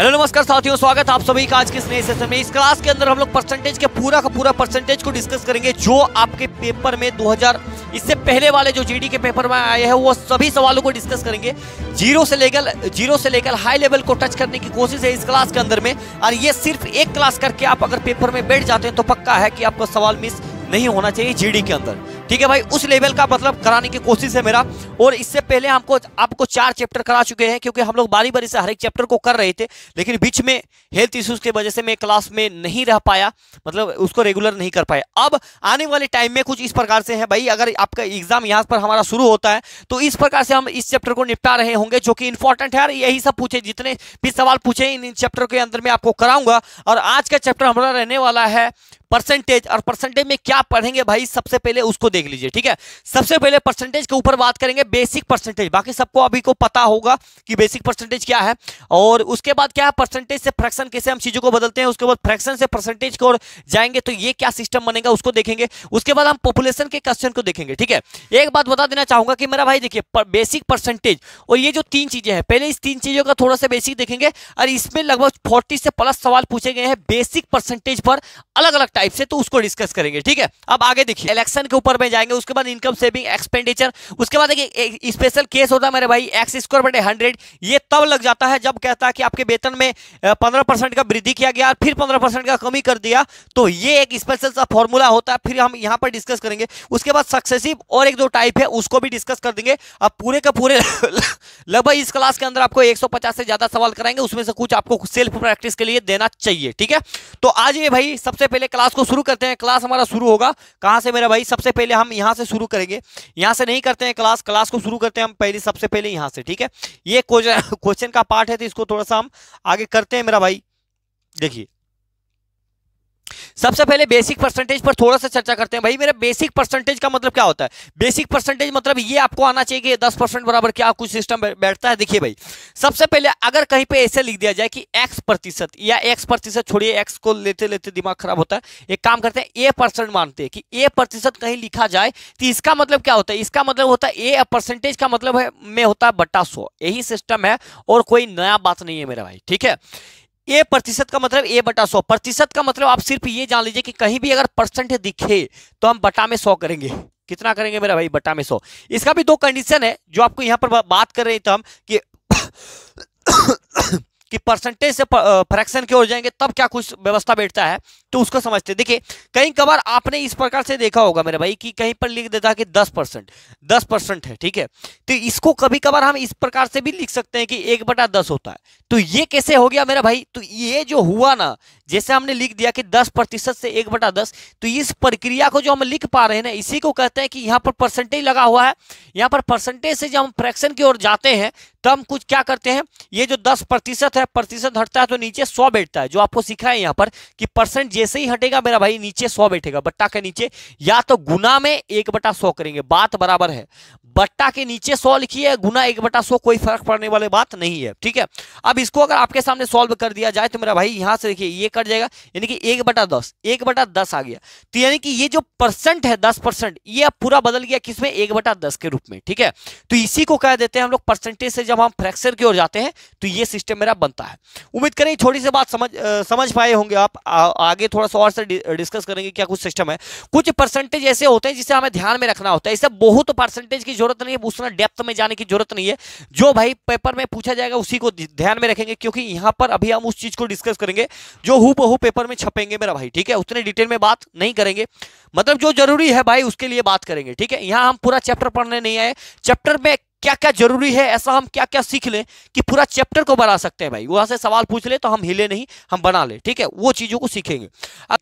hello नमस्कार साथियों स्वागत आप सभी का आज के नए सेशन में इस क्लास के अंदर हम लोग परसेंटेज के पूरा का पूरा परसेंटेज को डिस्कस करेंगे जो आपके पेपर में 2000 इससे पहले वाले जो जीडी के पेपर में आए हैं वो सभी सवालों को डिस्कस करेंगे जीरो से लेकर जीरो से लेकर हाई लेवल को टच करने की कोशिश है इस क्लास के अंदर में और ये सिर्फ एक क्लास करके आप अगर पेपर में बैठ जाते हैं तो पक्का है कि आपको सवाल मिस नहीं होना चाहिए जी के अंदर ठीक है भाई उस लेवल का मतलब कराने की कोशिश है मेरा और इससे पहले हमको आपको चार चैप्टर करा चुके हैं क्योंकि हम लोग बारी बारी से हर एक चैप्टर को कर रहे थे लेकिन बीच में हेल्थ इश्यूज की वजह से मैं क्लास में नहीं रह पाया मतलब उसको रेगुलर नहीं कर पाया अब आने वाले टाइम में कुछ इस प्रकार से है भाई अगर आपका एग्जाम यहाँ पर हमारा शुरू होता है तो इस प्रकार से हम इस चैप्टर को निपटा रहे होंगे जो कि इंपॉर्टेंट है यही सब पूछे जितने भी सवाल पूछे इन चैप्टर के अंदर में आपको कराऊंगा और आज का चैप्टर हमारा रहने वाला है परसेंटेज और परसेंटेज में क्या पढ़ेंगे भाई सबसे पहले उसको देख लीजिए ठीक है सबसे पहले परसेंटेज के ऊपर बात करेंगे बेसिक परसेंटेज बाकी सबको अभी को पता होगा कि बेसिक परसेंटेज क्या है और उसके बाद क्या है परसेंटेज से फ्रैक्शन कैसे हम चीजों को बदलते हैं उसके बाद फ्रैक्शन से परसेंटेज को जाएंगे तो ये क्या सिस्टम बनेगा उसको देखेंगे उसके बाद हम पॉपुलेशन के क्वेश्चन को देखेंगे ठीक है एक बात बता देना चाहूंगा कि मेरा भाई देखिए बेसिक परसेंटेज और ये जो तीन चीजें हैं पहले इस तीन चीजों का थोड़ा सा बेसिक देखेंगे और इसमें लगभग फोर्टी से प्लस सवाल पूछे गए हैं बेसिक परसेंटेज पर अलग अलग टाइप से तो उसको डिस्कस करेंगे ठीक है अब आगे देखिए इलेक्शन के ऊपर में जाएंगे उसके बाद इनकम सेविंग एक्सपेंडिचर उसके बाद एक स्पेशल केस होता है मेरे भाई एक्स स्क्वायर बटे हंड्रेड ये तब लग जाता है जब कहता है कि आपके वेतन में पंद्रह परसेंट का वृद्धि किया गया फिर पंद्रह परसेंट का कमी कर दिया तो ये एक स्पेशल सा फॉर्मूला होता है फिर हम यहाँ पर डिस्कस करेंगे उसके बाद सक्सेसिव और एक दो टाइप है उसको भी डिस्कस कर देंगे अब पूरे का पूरे लगभग इस क्लास के अंदर आपको 150 से ज्यादा सवाल कराएंगे उसमें से कुछ आपको सेल्फ प्रैक्टिस के लिए देना चाहिए ठीक है तो आज ये भाई सबसे पहले क्लास क्लास को शुरू करते हैं क्लास हमारा शुरू होगा कहाँ से मेरा भाई सबसे पहले हम यहाँ से शुरू करेंगे यहाँ से नहीं करते हैं क्लास क्लास को शुरू करते हैं हम पहले सबसे पहले यहाँ से ठीक है ये क्वेश्चन का पार्ट है तो इसको थोड़ा सा हम आगे करते हैं मेरा भाई देखिए सबसे पहले बेसिक परसेंटेज पर थोड़ा सा चर्चा करते हैं भाई मेरा बेसिक परसेंटेज का मतलब क्या होता है बेसिक परसेंटेज मतलब ये आपको आना चाहिए कि दस परसेंट बराबर क्या कुछ सिस्टम बैठता है देखिए भाई सबसे पहले अगर कहीं पे ऐसे लिख दिया जाए कि एक्स प्रतिशत या एक्स प्रतिशत छोड़िए एक्स को लेते लेते दिमाग खराब होता है एक काम करते हैं ए परसेंट मानते हैं कि ए प्रतिशत कहीं लिखा जाए तो इसका मतलब क्या होता है इसका मतलब होता है ए परसेंटेज का मतलब है में होता है बट्टा सो यही सिस्टम है और कोई नया बात नहीं है मेरा भाई ठीक है ए प्रतिशत का मतलब ए बटा सौ प्रतिशत का मतलब आप सिर्फ ये जान लीजिए कि कहीं भी अगर परसेंट दिखे तो हम बटा में सौ करेंगे कितना करेंगे मेरा भाई बटा में सौ इसका भी दो कंडीशन है जो आपको यहाँ पर बात कर रहे थे तो हम कि कि परसेंटेज से फ्रैक्शन के हो जाएंगे तब क्या कुछ व्यवस्था बैठता है तो उसको समझते देखिए कहीं कबार आपने इस प्रकार से देखा होगा मेरे भाई कि कहीं पर लिख देता है कि दस परसेंट दस परसेंट है ठीक है तो इसको कभी कभार हम इस प्रकार से भी लिख सकते हैं कि एक बटा दस होता है तो ये कैसे हो गया मेरा भाई तो ये जो हुआ ना जैसे हमने लिख दिया कि दस प्रतिशत से एक बटा दस तो इस प्रक्रिया को जो हम लिख पा रहे हैं ना इसी को कहते हैं कि यहाँ पर परसेंटेज लगा हुआ है यहाँ पर परसेंटेज से जब हम फ्रैक्शन की ओर जाते हैं तो हम कुछ क्या करते हैं ये जो दस प्रतिशत है है प्रतिशत हटता है तो नीचे सौ बैठता है जो आपको सीखा है यहाँ पर कि परसेंट जैसे ही हटेगा मेरा भाई नीचे सौ बैठेगा बट्टा के नीचे या तो गुना में एक बटा सौ करेंगे बात बराबर है बट्टा के नीचे सौ लिखिए गुना एक बटा सौ कोई फर्क पड़ने वाले बात नहीं है ठीक है अब इसको अगर आपके सामने सॉल्व कर दिया जाए तो मेरा भाई यहाँ से देखिए ये कट जाएगा यानी कि एक बटा दस एक बटा दस आ गया तो यानी कि ये जो परसेंट है दस परसेंट ये पूरा बदल गया किसमें एक बटा दस के रूप में ठीक है तो इसी को कह देते हैं हम लोग परसेंटेज से जब हम फ्रैक्चर की ओर जाते हैं तो ये सिस्टम मेरा बन बनता है उम्मीद करें थोड़ी सी बात समझ आ, समझ पाए होंगे आप आ, आगे थोड़ा सा और से डिस्कस करेंगे क्या कुछ सिस्टम है कुछ परसेंटेज ऐसे होते हैं जिसे हमें ध्यान में रखना होता है इसे बहुत परसेंटेज की जरूरत नहीं है उतना डेप्थ में जाने की जरूरत नहीं है जो भाई पेपर में पूछा जाएगा उसी को ध्यान में रखेंगे क्योंकि यहाँ पर अभी हम उस चीज को डिस्कस करेंगे जो हु बहु पेपर में छपेंगे मेरा भाई ठीक है उतने डिटेल में बात नहीं करेंगे मतलब जो जरूरी है भाई उसके लिए बात करेंगे ठीक है यहाँ हम पूरा चैप्टर पढ़ने नहीं आए चैप्टर में क्या क्या जरूरी है ऐसा हम क्या क्या सीख लें कि पूरा चैप्टर को बना सकते हैं भाई वहां से सवाल पूछ ले तो हम हिले नहीं हम बना ले ठीक है वो चीजों को सीखेंगे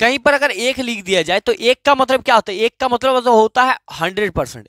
कहीं पर अगर एक लिख दिया जाए तो एक का मतलब क्या होता है एक का मतलब तो होता है हंड्रेड परसेंट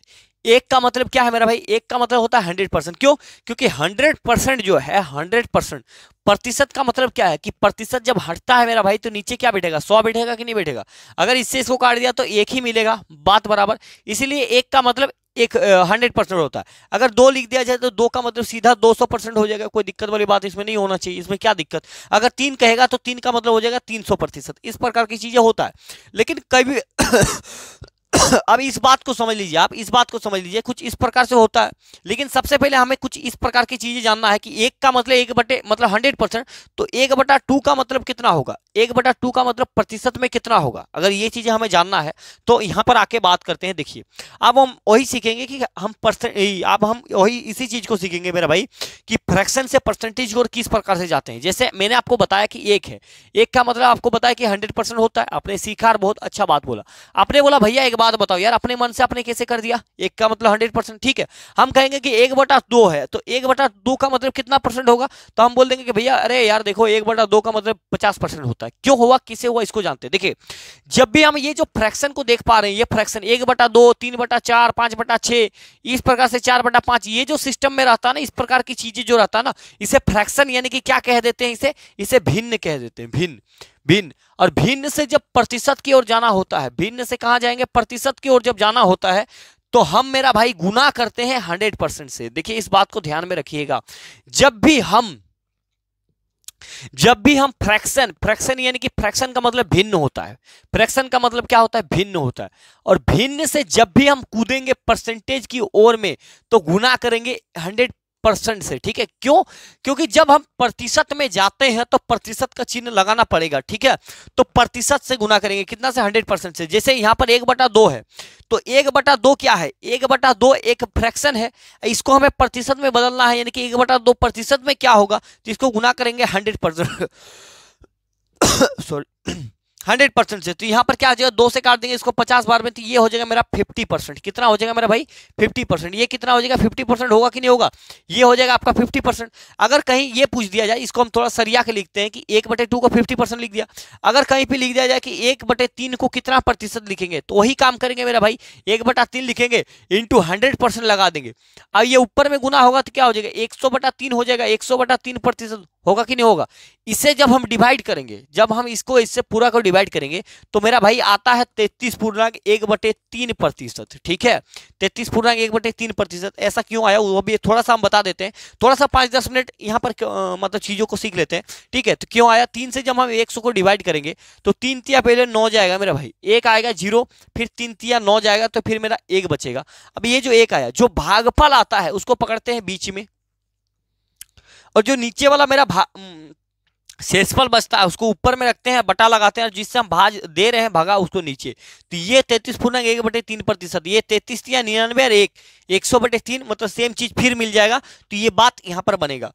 एक का मतलब क्या है मेरा भाई एक का मतलब होता है हंड्रेड परसेंट क्यों क्योंकि हंड्रेड परसेंट जो है हंड्रेड परसेंट प्रतिशत का मतलब क्या है कि प्रतिशत जब हटता है मेरा भाई तो नीचे क्या बैठेगा सौ बैठेगा कि नहीं बैठेगा अगर इससे इसको काट दिया तो एक ही मिलेगा बात बराबर इसीलिए एक का मतलब एक हंड्रेड परसेंट होता है अगर दो लिख दिया जाए तो दो का मतलब सीधा दो सौ परसेंट हो जाएगा कोई दिक्कत वाली बात इसमें नहीं होना चाहिए इसमें क्या दिक्कत अगर तीन कहेगा तो तीन का मतलब हो जाएगा तीन सौ प्रतिशत इस प्रकार की चीज़ें होता है लेकिन कभी अब इस बात को समझ लीजिए आप इस बात को समझ लीजिए कुछ इस प्रकार से होता है लेकिन सबसे पहले हमें कुछ इस प्रकार की चीजें जानना है कि एक का मतलब एक बटे मतलब हंड्रेड परसेंट तो एक बटा टू का मतलब कितना होगा एक बटा टू का मतलब प्रतिशत में कितना होगा अगर ये चीजें हमें जानना है तो यहाँ पर आके बात करते हैं देखिए अब हम वही सीखेंगे कि हम परसेंट अब हम वही इसी चीज को सीखेंगे मेरा भाई कि फ्रैक्शन से परसेंटेज और किस प्रकार से जाते हैं जैसे मैंने आपको बताया कि एक है एक का मतलब आपको बताया कि हंड्रेड होता है आपने सीखा और बहुत अच्छा बात बोला आपने बोला भैया एक बात बात बताओ यार अपने मन से आपने कैसे कर दिया एक का मतलब हंड्रेड परसेंट ठीक है हम कहेंगे कि एक बटा दो है तो एक बटा दो का मतलब कितना परसेंट होगा तो हम बोल देंगे कि भैया अरे यार देखो एक बटा दो का मतलब पचास परसेंट होता है क्यों हुआ किसे हुआ इसको जानते हैं देखिए जब भी हम ये जो फ्रैक्शन को देख पा रहे हैं ये फ्रैक्शन एक बटा दो तीन बटा चार पांच बटा छे इस प्रकार से चार बटा पांच ये जो सिस्टम में रहता है ना इस प्रकार की चीजें जो रहता है ना इसे फ्रैक्शन यानी कि क्या कह देते हैं इसे इसे भिन्न कह देते हैं भिन्न भिन्न और भिन्न से जब प्रतिशत की ओर जाना होता है भिन्न से कहा जाएंगे प्रतिशत की ओर जब जाना होता है तो हम मेरा भाई गुना करते हैं हंड्रेड परसेंट से देखिए इस बात को ध्यान में रखिएगा जब भी हम जब भी हम फ्रैक्शन फ्रैक्शन यानी कि फ्रैक्शन का मतलब भिन्न होता है फ्रैक्शन का मतलब क्या होता है भिन्न होता है और भिन्न से जब भी हम कूदेंगे परसेंटेज की ओर में तो गुना करेंगे हंड्रेड परसेंट से ठीक है क्यों क्योंकि जब हम प्रतिशत में जाते हैं तो प्रतिशत का चिन्ह लगाना पड़ेगा ठीक है तो प्रतिशत से गुना करेंगे कितना से हंड्रेड परसेंट से जैसे यहां पर एक बटा दो है तो एक बटा दो क्या है एक बटा दो एक फ्रैक्शन है इसको हमें प्रतिशत में बदलना है यानी कि एक बटा दो प्रतिशत में क्या होगा तो इसको गुना करेंगे hundred percent sorry hundred percent से तो यहाँ पर क्या हो जाएगा दो से काट देंगे इसको पचास बार में तो ये हो जाएगा मेरा फिफ्टी परसेंट कितना हो जाएगा मेरा भाई फिफ्टी परसेंट ये कितना हो जाएगा फिफ्टी परसेंट होगा कि नहीं होगा ये हो जाएगा आपका फिफ्टी परसेंट अगर कहीं ये पूछ दिया जाए इसको हम थोड़ा सरिया के लिखते हैं कि एक बटे टू को फिफ्टी परसेंट लिख दिया अगर कहीं पर लिख दिया जाए कि एक बटे तीन को कितना प्रतिशत लिखेंगे तो वही काम करेंगे मेरा भाई एक बटा तीन लिखेंगे इंटू हंड्रेड परसेंट लगा देंगे अब ये ऊपर में गुना होगा तो क्या हो जाएगा एक सौ बटा तीन हो जाएगा एक सौ बटा तीन प्रतिशत होगा कि नहीं होगा इसे जब हम डिवाइड करेंगे जब हम इसको इससे पूरा को डिवाइड करेंगे तो मेरा भाई आता है तैतीस पूर्णांक एक बटे तीन प्रतिशत ठीक है तैतीस पूर्णांक एक बटे तीन प्रतिशत ऐसा क्यों आया वो भी थोड़ा सा हम बता देते हैं थोड़ा सा पाँच दस मिनट यहाँ पर मतलब चीज़ों को सीख लेते हैं ठीक है तो क्यों आया तीन से जब हम एक को डिवाइड करेंगे तो तीन तिया पहले नौ जाएगा मेरा भाई एक आएगा जीरो फिर तीन तिया नौ जाएगा तो फिर मेरा एक बचेगा अब ये जो एक आया जो भागफल आता है उसको पकड़ते हैं बीच में और जो नीचे वाला मेरा शेषफल बचता है उसको ऊपर में रखते हैं बटा लगाते हैं जिससे हम भाज दे रहे हैं भागा उसको नीचे तो ये तैतीस पूर्णांक एक बटे तीन प्रतिशत ये तैतीस या निन्यानवे और एक एक सौ बटे तीन मतलब सेम चीज फिर मिल जाएगा तो ये बात यहाँ पर बनेगा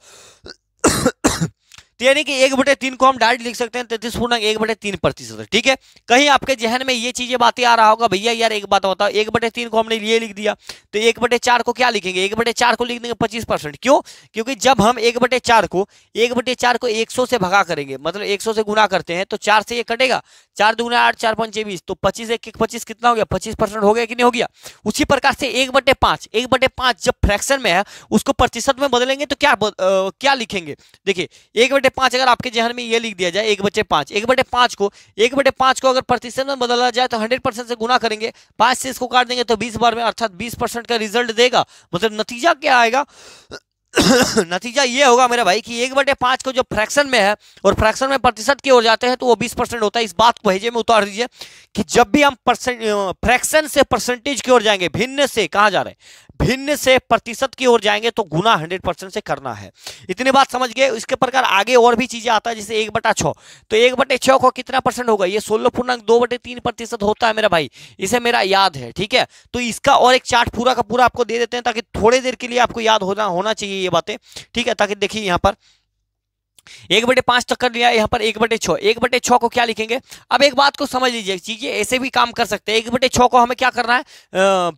यानी कि एक बटे तीन को हम डायरेक्ट लिख सकते हैं तैतीस पूर्णांक एक बटे तीन प्रतिशत ठीक है कहीं आपके जहन में ये चीजें बातें आ रहा होगा भैया यार एक बात बताओ एक बटे तीन को हमने ये लिख दिया तो एक बटे चार को क्या लिखेंगे एक बटे चार को लिख देंगे पच्चीस परसेंट क्यों क्योंकि जब हम एक बटे चार को एक बटे चार को एक सौ से भगा करेंगे मतलब एक सौ से गुना करते हैं तो चार से ये कटेगा चार दुगुना आठ चार पंचे बीस तो पच्चीस एक एक पच्चीस कितना हो गया पच्चीस परसेंट हो गया कि नहीं हो गया उसी प्रकार से एक बटे पांच एक बटे पांच जब फ्रैक्शन में है उसको प्रतिशत में बदलेंगे तो क्या आ, क्या लिखेंगे देखिए एक बटे पांच अगर आपके जहन में ये लिख दिया जाए एक बटे पांच एक बटे पांच को एक बटे पांच को अगर प्रतिशत में बदला जाए तो हंड्रेड परसेंट से गुना करेंगे पांच से इसको काट देंगे तो बीस बार में अर्थात बीस परसेंट का रिजल्ट देगा मतलब नतीजा क्या आएगा नतीजा ये होगा मेरे भाई कि एक बटे पांच को जो फ्रैक्शन में है और फ्रैक्शन में प्रतिशत की ओर जाते हैं तो वो बीस परसेंट होता है इस बात को भेजे में उतार दीजिए कि जब भी हम परसेंट फ्रैक्शन से परसेंटेज की ओर जाएंगे भिन्न से कहा जा रहे हैं भिन्न से प्रतिशत की ओर जाएंगे तो गुना हंड्रेड परसेंट से करना है इतनी बात समझ गए इसके प्रकार आगे और भी चीजें आता है जैसे एक बटा छो तो एक बटे छो को कितना परसेंट होगा ये सोलह पूर्णांक दो बटे तीन प्रतिशत होता है मेरा भाई इसे मेरा याद है ठीक है तो इसका और एक चार्ट पूरा का पूरा आपको दे देते हैं ताकि थोड़ी देर के लिए आपको याद होना होना चाहिए ये बातें ठीक है ताकि देखिए यहाँ पर एक बटे पांच तक तो कर लिया यहाँ पर एक बटे छो एक बटे छो को क्या लिखेंगे अब एक बात को समझ लीजिए चीजें ऐसे भी काम कर सकते हैं एक बटे छो को हमें क्या करना है आ,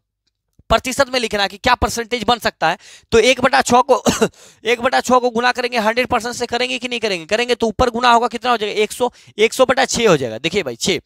प्रतिशत में लिखना कि क्या परसेंटेज बन सकता है तो एक बटा छः को एक बटा छः को गुना करेंगे हंड्रेड परसेंट से करेंगे कि नहीं करेंगे करेंगे तो ऊपर गुना होगा कितना हो जाएगा एक सौ एक सौ बटा छः हो जाएगा देखिए भाई छः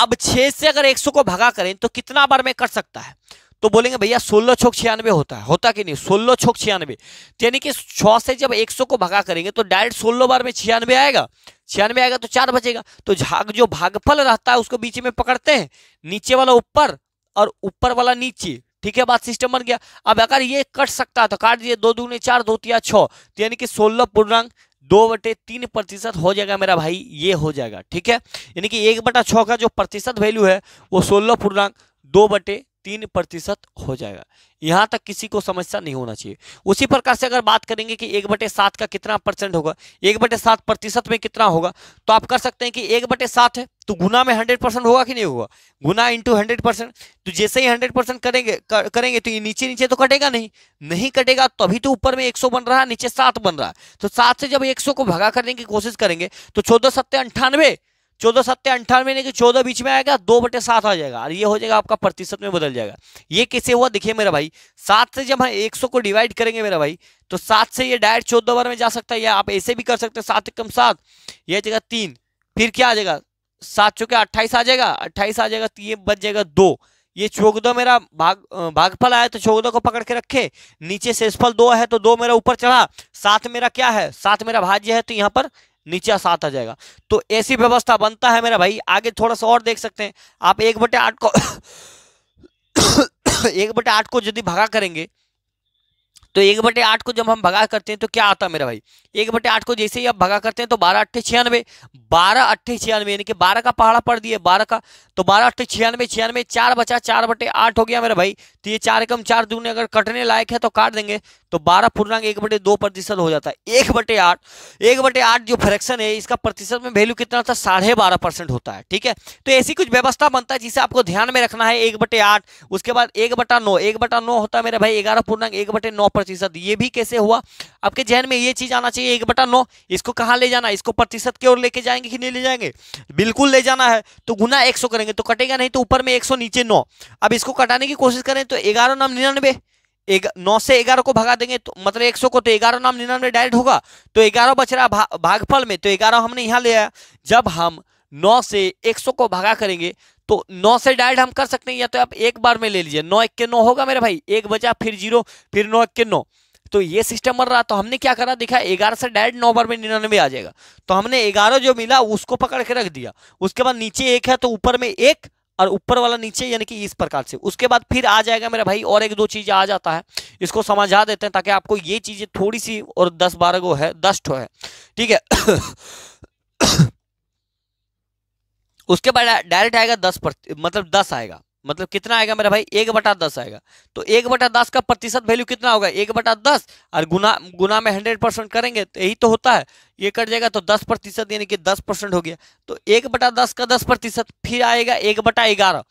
अब छः से अगर एक सौ को भगा करें तो कितना बार में कर सकता है तो बोलेंगे भैया सोलह छोक छियानवे होता है होता कि नहीं सोलह छोक छियानवे तो यानी कि छः से जब एक सौ को भगा करेंगे तो डायरेक्ट सोलह बार में छियानवे आएगा छियानवे आएगा तो चार बचेगा तो झाग जो भागफल रहता है उसको बीच में पकड़ते हैं नीचे वाला ऊपर और ऊपर वाला नीचे ठीक है बात सिस्टम बन गया अब अगर ये कट सकता है तो काट दिए दो दूने चार दो तिया छो तो यानी कि सोलह पूर्णांग दो बटे तीन प्रतिशत हो जाएगा मेरा भाई ये हो जाएगा ठीक है यानी कि एक बटा छ का जो प्रतिशत वैल्यू है वो सोलह पूर्णांक दो बटे तीन प्रतिशत हो जाएगा यहां तक किसी को समस्या नहीं होना चाहिए उसी प्रकार से अगर बात करेंगे कि एक बटे सात का कितना परसेंट होगा एक बटे सात प्रतिशत में कितना होगा तो आप कर सकते हैं कि एक बटे सात है तो गुना में हंड्रेड परसेंट होगा कि नहीं होगा गुना इंटू हंड्रेड परसेंट तो जैसे ही हंड्रेड परसेंट करेंगे कर, करेंगे तो ये नीचे नीचे तो कटेगा नहीं नहीं कटेगा तो अभी तो ऊपर में एक सौ बन रहा है नीचे सात बन रहा है तो सात से जब एक सौ को भगा करने की कोशिश करेंगे तो चौदह सत्तर अंठानवे चौदह सत्य अंठानवे यानी कि चौदह बीच में आएगा दो बटे सात आ जाएगा और ये हो जाएगा आपका प्रतिशत में बदल जाएगा ये कैसे हुआ देखिए मेरा भाई सात से जब हम एक सौ को डिवाइड करेंगे मेरा भाई तो सात से ये डायरेक्ट चौदह बार में जा सकता है या आप ऐसे भी कर सकते हैं सात एकम सात ये आ जाएगा तीन फिर क्या आ जाएगा सात चौके अट्ठाईस आ जाएगा अट्ठाईस आ जाएगा तो ये बच जाएगा दो ये चौगदह मेरा भाग भागफल आया तो चौगदह को पकड़ के रखे नीचे शेषफल दो है तो दो मेरा ऊपर चढ़ा सात मेरा क्या है सात मेरा भाज्य है तो यहाँ पर नीचे सात आ जाएगा तो ऐसी व्यवस्था बनता है मेरा भाई आगे थोड़ा सा और देख सकते हैं आप एक बटे आठ को एक बटे आठ को यदि भगा करेंगे तो एक बटे आठ को जब हम भगा करते हैं तो क्या आता है मेरा भाई एक बटे आठ को जैसे ही आप भगा करते हैं तो बारह अट्ठे छियानवे बारह अट्ठे छियानवे यानी कि बारह का पहाड़ा पड़ दिया बारह का तो बारह अट्ठे छियानवे छियानवे चार बचा चार बटे आठ हो गया मेरा भाई तो ये चार कम चार दूने अगर कटने लायक है तो काट देंगे तो बारह पूर्णांक एक बटे दो प्रतिशत हो जाता है एक बटे आठ एक बटे आठ जो फ्रैक्शन है इसका प्रतिशत में वैल्यू कितना था साढ़े बारह परसेंट होता है ठीक है तो ऐसी कुछ व्यवस्था बनता है जिसे आपको ध्यान में रखना है एक बटे आठ उसके बाद एक बटा नौ एक बटा नौ होता है मेरा भाई ग्यारह पूर्णांक एक बटे नौ प्रतिशत ये भी कैसे हुआ आपके जहन में ये चीज आना चाहिए एक बटा नौ इसको कहाँ ले जाना इसको प्रतिशत की ओर लेके जाएंगे कि नहीं ले जाएंगे बिल्कुल ले जाना है तो गुना एक करेंगे तो कटेगा नहीं तो ऊपर में एक नीचे नौ अब इसको कटाने की कोशिश करें तो ग्यारह नाम निन्यानवे एक नौ से ग्यारह को भगा देंगे तो मतलब एक सौ को तो ग्यारह नाम निन्यानवे डायरेक्ट होगा तो ग्यारह बच रहा भागफल में तो ग्यारह हमने यहाँ ले आया जब हम नौ से एक सौ को भगा करेंगे तो नौ से डायरेक्ट हम कर सकते हैं या तो आप एक बार में ले लीजिए नौ इक्के नौ होगा मेरे भाई एक बचा फिर जीरो फिर नौ इक्के नौ तो ये सिस्टम बन रहा तो हमने क्या करा देखा ग्यारह से डायरेक्ट नौ बार में निन्यानवे आ जाएगा तो हमने ग्यारह जो मिला उसको पकड़ के रख दिया उसके बाद नीचे एक है तो ऊपर में एक और ऊपर वाला नीचे यानी कि इस प्रकार से उसके बाद फिर आ जाएगा मेरा भाई और एक दो चीज़ आ जाता है इसको समझा देते हैं ताकि आपको ये चीज़ें थोड़ी सी और दस बारह गो है दस ठो है ठीक है उसके बाद डायरेक्ट आएगा दस मतलब दस आएगा मतलब कितना आएगा मेरा भाई एक बटा दस आएगा तो एक बटा दस का प्रतिशत वैल्यू कितना होगा एक बटा दस और गुना गुना में हंड्रेड परसेंट करेंगे तो यही तो होता है ये कट जाएगा तो दस प्रतिशत यानी कि दस परसेंट हो गया तो एक बटा दस का दस प्रतिशत फिर आएगा एक बटा ग्यारह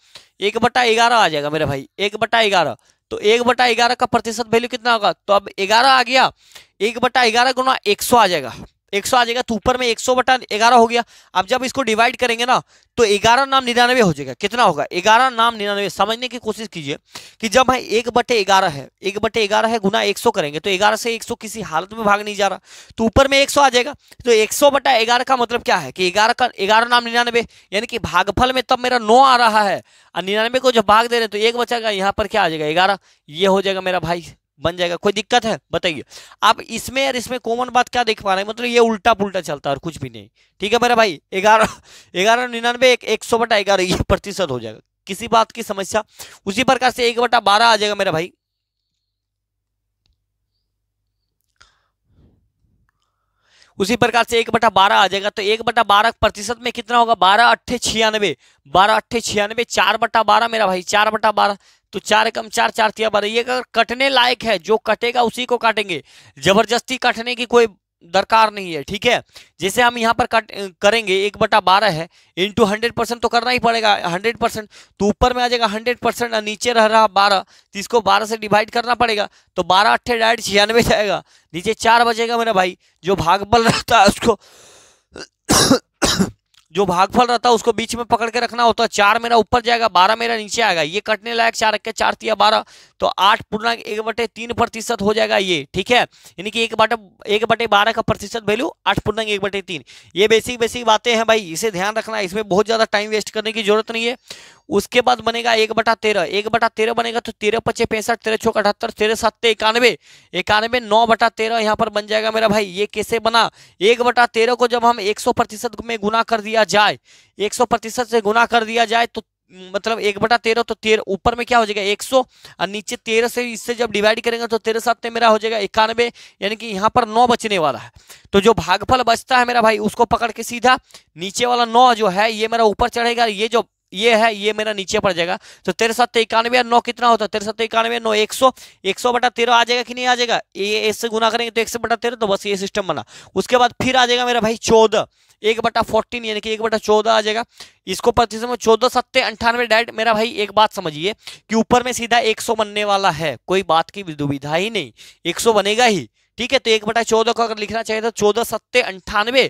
एक बटा ग्यारह आ जाएगा मेरे भाई एक बटा ग्यारह तो एक बटा ग्यारह का प्रतिशत वैल्यू कितना होगा तो अब ग्यारह आ गया एक बटा ग्यारह गुना एक सौ आ जाएगा एक सौ आ जाएगा तो ऊपर में एक सौ बटा ग्यारह हो गया अब जब इसको डिवाइड करेंगे ना तो ग्यारह नाम निन्यानवे हो जाएगा कितना होगा ग्यारह नाम निन्यानवे समझने की कोशिश कीजिए कि जब हम एक बटे ग्यारह है एक बटे ग्यारह है गुना एक सौ करेंगे तो ग्यारह से एक सौ किसी हालत में भाग नहीं जा रहा तो ऊपर में एक सौ आ जाएगा तो एक सौ बटा ग्यारह का मतलब क्या है कि ग्यारह का ग्यारह नाम निन्यानवे यानी कि भागफल में तब मेरा नौ आ रहा है और निन्यानवे को जब भाग दे रहे तो एक बचेगा यहाँ पर क्या आ जाएगा ग्यारह ये हो जाएगा मेरा भाई बन जाएगा कोई दिक्कत है बताइए आप इसमें और इसमें कॉमन बात क्या देख पा रहे हैं मतलब ये उल्टा पुल्टा चलता है और कुछ भी नहीं ठीक है मेरे भाई ग्यारह ग्यारह निन्यानवे एक, एक सौ बटा ग्यारह ये प्रतिशत हो जाएगा किसी बात की समस्या उसी प्रकार से एक बटा बारह आ जाएगा मेरा भाई उसी प्रकार से एक बटा बारह आ जाएगा तो एक बटा बारह प्रतिशत में कितना होगा बारह अट्ठे छियानवे बारह अट्ठे छियानवे चार बटा बारह मेरा भाई चार बटा बारह तो चार कम चार चार तिया बारह ये अगर कटने लायक है जो कटेगा उसी को काटेंगे जबरदस्ती काटने की कोई दरकार नहीं है ठीक है जैसे हम यहाँ पर कट करेंगे एक बटा बारह है इंटू हंड्रेड परसेंट तो करना ही पड़ेगा हंड्रेड परसेंट तो ऊपर में आ जाएगा हंड्रेड परसेंट और नीचे रह रहा बारह तो इसको बारह से डिवाइड करना पड़ेगा तो बारह अट्ठे डायरेक्ट छियानवे जाएगा नीचे चार बजेगा मेरा भाई जो भाग बल रहता है उसको जो भागफल रहता है उसको बीच में पकड़ के रखना होता है चार मेरा ऊपर जाएगा बारह मेरा नीचे आएगा ये कटने लायक चार रखे चार तीन बारह तो आठ पूर्णांक एक बटे तीन प्रतिशत हो जाएगा ये ठीक है यानी कि एक बटे एक बटे बारह का प्रतिशत वैल्यू आठ पूर्णांक एक बटे तीन ये बेसिक बेसिक बातें हैं भाई इसे ध्यान रखना इसमें बहुत ज़्यादा टाइम वेस्ट करने की जरूरत नहीं है उसके बाद बनेगा एक बटा तेरह एक बटा तेरह बनेगा तो तेरह पचे पैंसठ तेरह छो अठहत्तर तेरह सत्ते इक्यानवे इक्यानवे नौ बटा तेरह यहाँ पर बन जाएगा मेरा भाई ये कैसे बना एक बटा तेरह को जब हम एक सौ प्रतिशत में गुना कर दिया जाए एक सौ प्रतिशत से गुना कर दिया जाए तो मतलब एक बटा तेरह तो तेरह ऊपर में क्या हो जाएगा एक सौ और नीचे तेरह से इससे जब डिवाइड करेंगे तो तेरह साथ में मेरा हो जाएगा इक्यानवे यानी कि यहाँ पर नौ बचने वाला है तो जो भागफल बचता है मेरा भाई उसको पकड़ के सीधा नीचे वाला नौ जो है ये मेरा ऊपर चढ़ेगा ये जो ये है ये मेरा नीचे पड़ जाएगा तो तेरे साथ इक्यानवे नौ कितना होता है तेरे साथ इक्यानवे नौ एक सौ एक सौ बटा तेरह आ जाएगा कि नहीं आ जाएगा ये एस से गुना करेंगे तो एक सौ बटा तेरह तो बस ये सिस्टम बना उसके बाद फिर आ जाएगा मेरा भाई चौदह एक बटा फोर्टीन यानी कि एक बटा चौदह आ जाएगा इसको प्रतिशत में चौदह सत्ते अंठानवे डायरेक्ट मेरा भाई एक बात समझिए कि ऊपर में सीधा एक सौ बनने वाला है कोई बात की दुविधा ही नहीं एक सौ बनेगा ही ठीक है तो एक बटा चौदह को अगर लिखना चाहिए तो चौदह सत्ते अंठानवे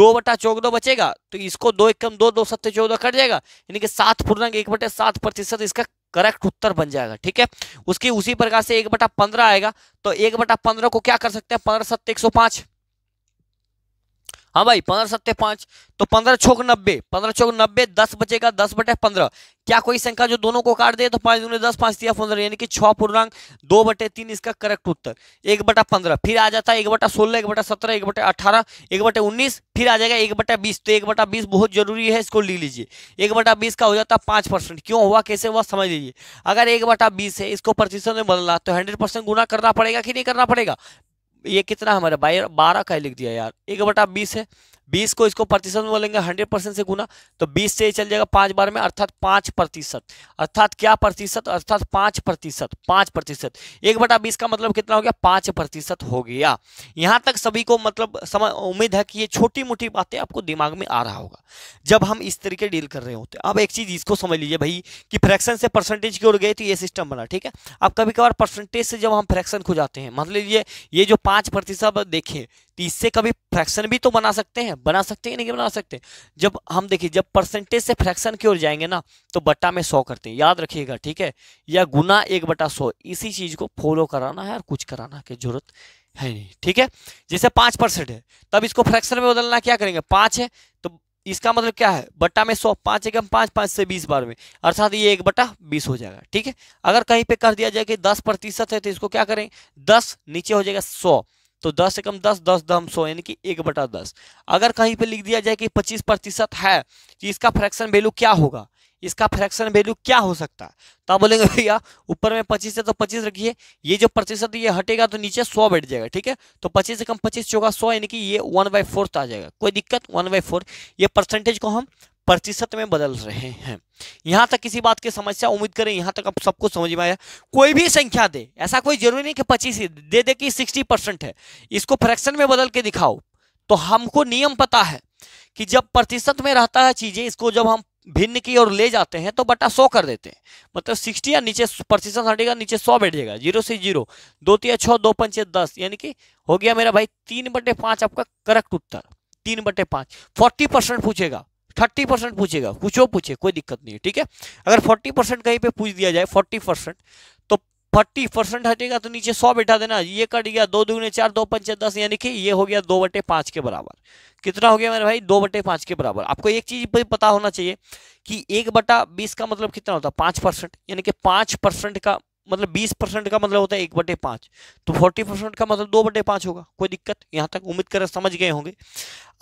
दो बटा चौदह बचेगा तो इसको दो एक कम दो दो सत्ते चौदह कट जाएगा यानी कि सात पूर्णांक एक बटे सात प्रतिशत इसका करेक्ट उत्तर बन जाएगा ठीक है उसकी उसी प्रकार से एक बटा पंद्रह आएगा तो एक बटा पंद्रह को क्या कर सकते हैं पंद्रह सत्ते एक सौ पांच हाँ भाई पंद्रह सत्य पांच तो पंद्रह छोक नब्बे पंद्रह छोक नब्बे दस बचेगा दस बटे पंद्रह क्या कोई संख्या जो दोनों को काट दे तो पाँच दूने दस पांच दिया पंद्रह यानी कि छह पूर्णांक दो बटे तीन इसका करेक्ट उत्तर एक बटा पंद्रह फिर आ जाता है एक बटा सोलह एक बटा सत्रह एक बटे अठारह एक बटे उन्नीस फिर आ जाएगा एक बटा बीस तो एक बटा बीस बहुत जरूरी है इसको ले लीजिए एक बटा बीस का हो जाता है पांच परसेंट क्यों हुआ कैसे हुआ समझ लीजिए अगर एक बटा बीस है इसको प्रतिशत में बदलना तो हंड्रेड परसेंट गुना करना पड़ेगा कि नहीं करना पड़ेगा ये कितना हमारा बारह का लिख दिया यार एक बटा बीस है बीस को इसको प्रतिशत में बोलेंगे हंड्रेड परसेंट से गुना तो बीस से चल जाएगा पांच बार में अर्थात पांच प्रतिशत अर्थात क्या प्रतिशत अर्थात पांच प्रतिशत पांच प्रतिशत एक बटा बीस का मतलब कितना हो गया पांच प्रतिशत हो गया यहां तक सभी को मतलब समय उम्मीद है कि ये छोटी मोटी बातें आपको दिमाग में आ रहा होगा जब हम इस तरीके डील कर रहे होते अब एक चीज इसको समझ लीजिए भाई कि फ्रैक्शन से परसेंटेज की ओर गए तो ये सिस्टम बना ठीक है अब कभी कभार परसेंटेज से जब हम फ्रैक्शन खुजाते हैं मान लीजिए ये जो पांच प्रतिशत देखें तो इससे कभी फ्रैक्शन भी तो बना सकते हैं बना सकते हैं नहीं बना सकते जब हम देखिए जब परसेंटेज से फ्रैक्शन की ओर जाएंगे ना तो बट्टा में सौ करते हैं याद रखिएगा ठीक है या गुना एक बटा सौ इसी चीज़ को फॉलो कराना है और कुछ कराना की जरूरत है नहीं ठीक है जैसे पाँच परसेंट है तब इसको फ्रैक्शन में बदलना क्या करेंगे पाँच है तो इसका मतलब क्या है बट्टा में सौ पाँच एक पाँच पाँच से बीस बार में अर्थात ये एक बटा बीस हो जाएगा ठीक है अगर कहीं पे कर दिया जाए कि दस प्रतिशत है तो इसको क्या करें दस नीचे हो जाएगा सौ तो दस से कम दस दस दम सौ यानी कि एक बटा दस अगर कहीं पे लिख दिया जाए कि पच्चीस प्रतिशत है कि इसका फ्रैक्शन वैल्यू क्या होगा इसका फ्रैक्शन वैल्यू क्या हो सकता है तो आप बोलेंगे भैया ऊपर में पच्चीस है तो पच्चीस रखिए ये जो प्रतिशत ये हटेगा तो नीचे सौ बैठ जाएगा ठीक है तो पच्चीस से कम पच्चीस चौगा सौ यानी कि ये वन बाई फोर्थ तो आ जाएगा कोई दिक्कत वन बाई फोर ये परसेंटेज को हम प्रतिशत में बदल रहे हैं यहाँ तक किसी बात की समस्या उम्मीद करें यहां तक आप सबको समझ में आया कोई भी संख्या दे ऐसा कोई जरूरी नहीं कि पच्चीस दे दे कि सिक्सटी परसेंट है इसको फ्रैक्शन में बदल के दिखाओ तो हमको नियम पता है कि जब प्रतिशत में रहता है चीज़ें इसको जब हम भिन्न की ओर ले जाते हैं तो बटा सौ कर देते हैं मतलब सिक्सटी या नीचे प्रतिशत हटेगा नीचे सौ बैठ जाएगा जीरो से जीरो दो तीन छः दो पंचे दस यानी कि हो गया मेरा भाई तीन बटे पाँच आपका करेक्ट उत्तर तीन बटे पाँच फोर्टी परसेंट पूछेगा थर्टी परसेंट पूछेगा कुछ और पूछे कोई दिक्कत नहीं है ठीक है अगर फोर्टी परसेंट कहीं पे पूछ दिया जाए फोर्टी परसेंट तो फोर्टी परसेंट हटेगा तो नीचे सौ बैठा देना ये कट गया दो दुगने चार दो पंचे दस यानी कि ये हो गया दो बटे पाँच के बराबर कितना हो गया मेरे भाई दो बटे पाँच के बराबर आपको एक चीज पता होना चाहिए कि एक बटा बीस का मतलब कितना होता है पाँच परसेंट यानी कि पाँच परसेंट का मतलब बीस परसेंट का मतलब होता है एक बटे पांच तो फोर्टी परसेंट का मतलब दो बटे पांच होगा कोई दिक्कत यहाँ तक उम्मीद कर समझ गए होंगे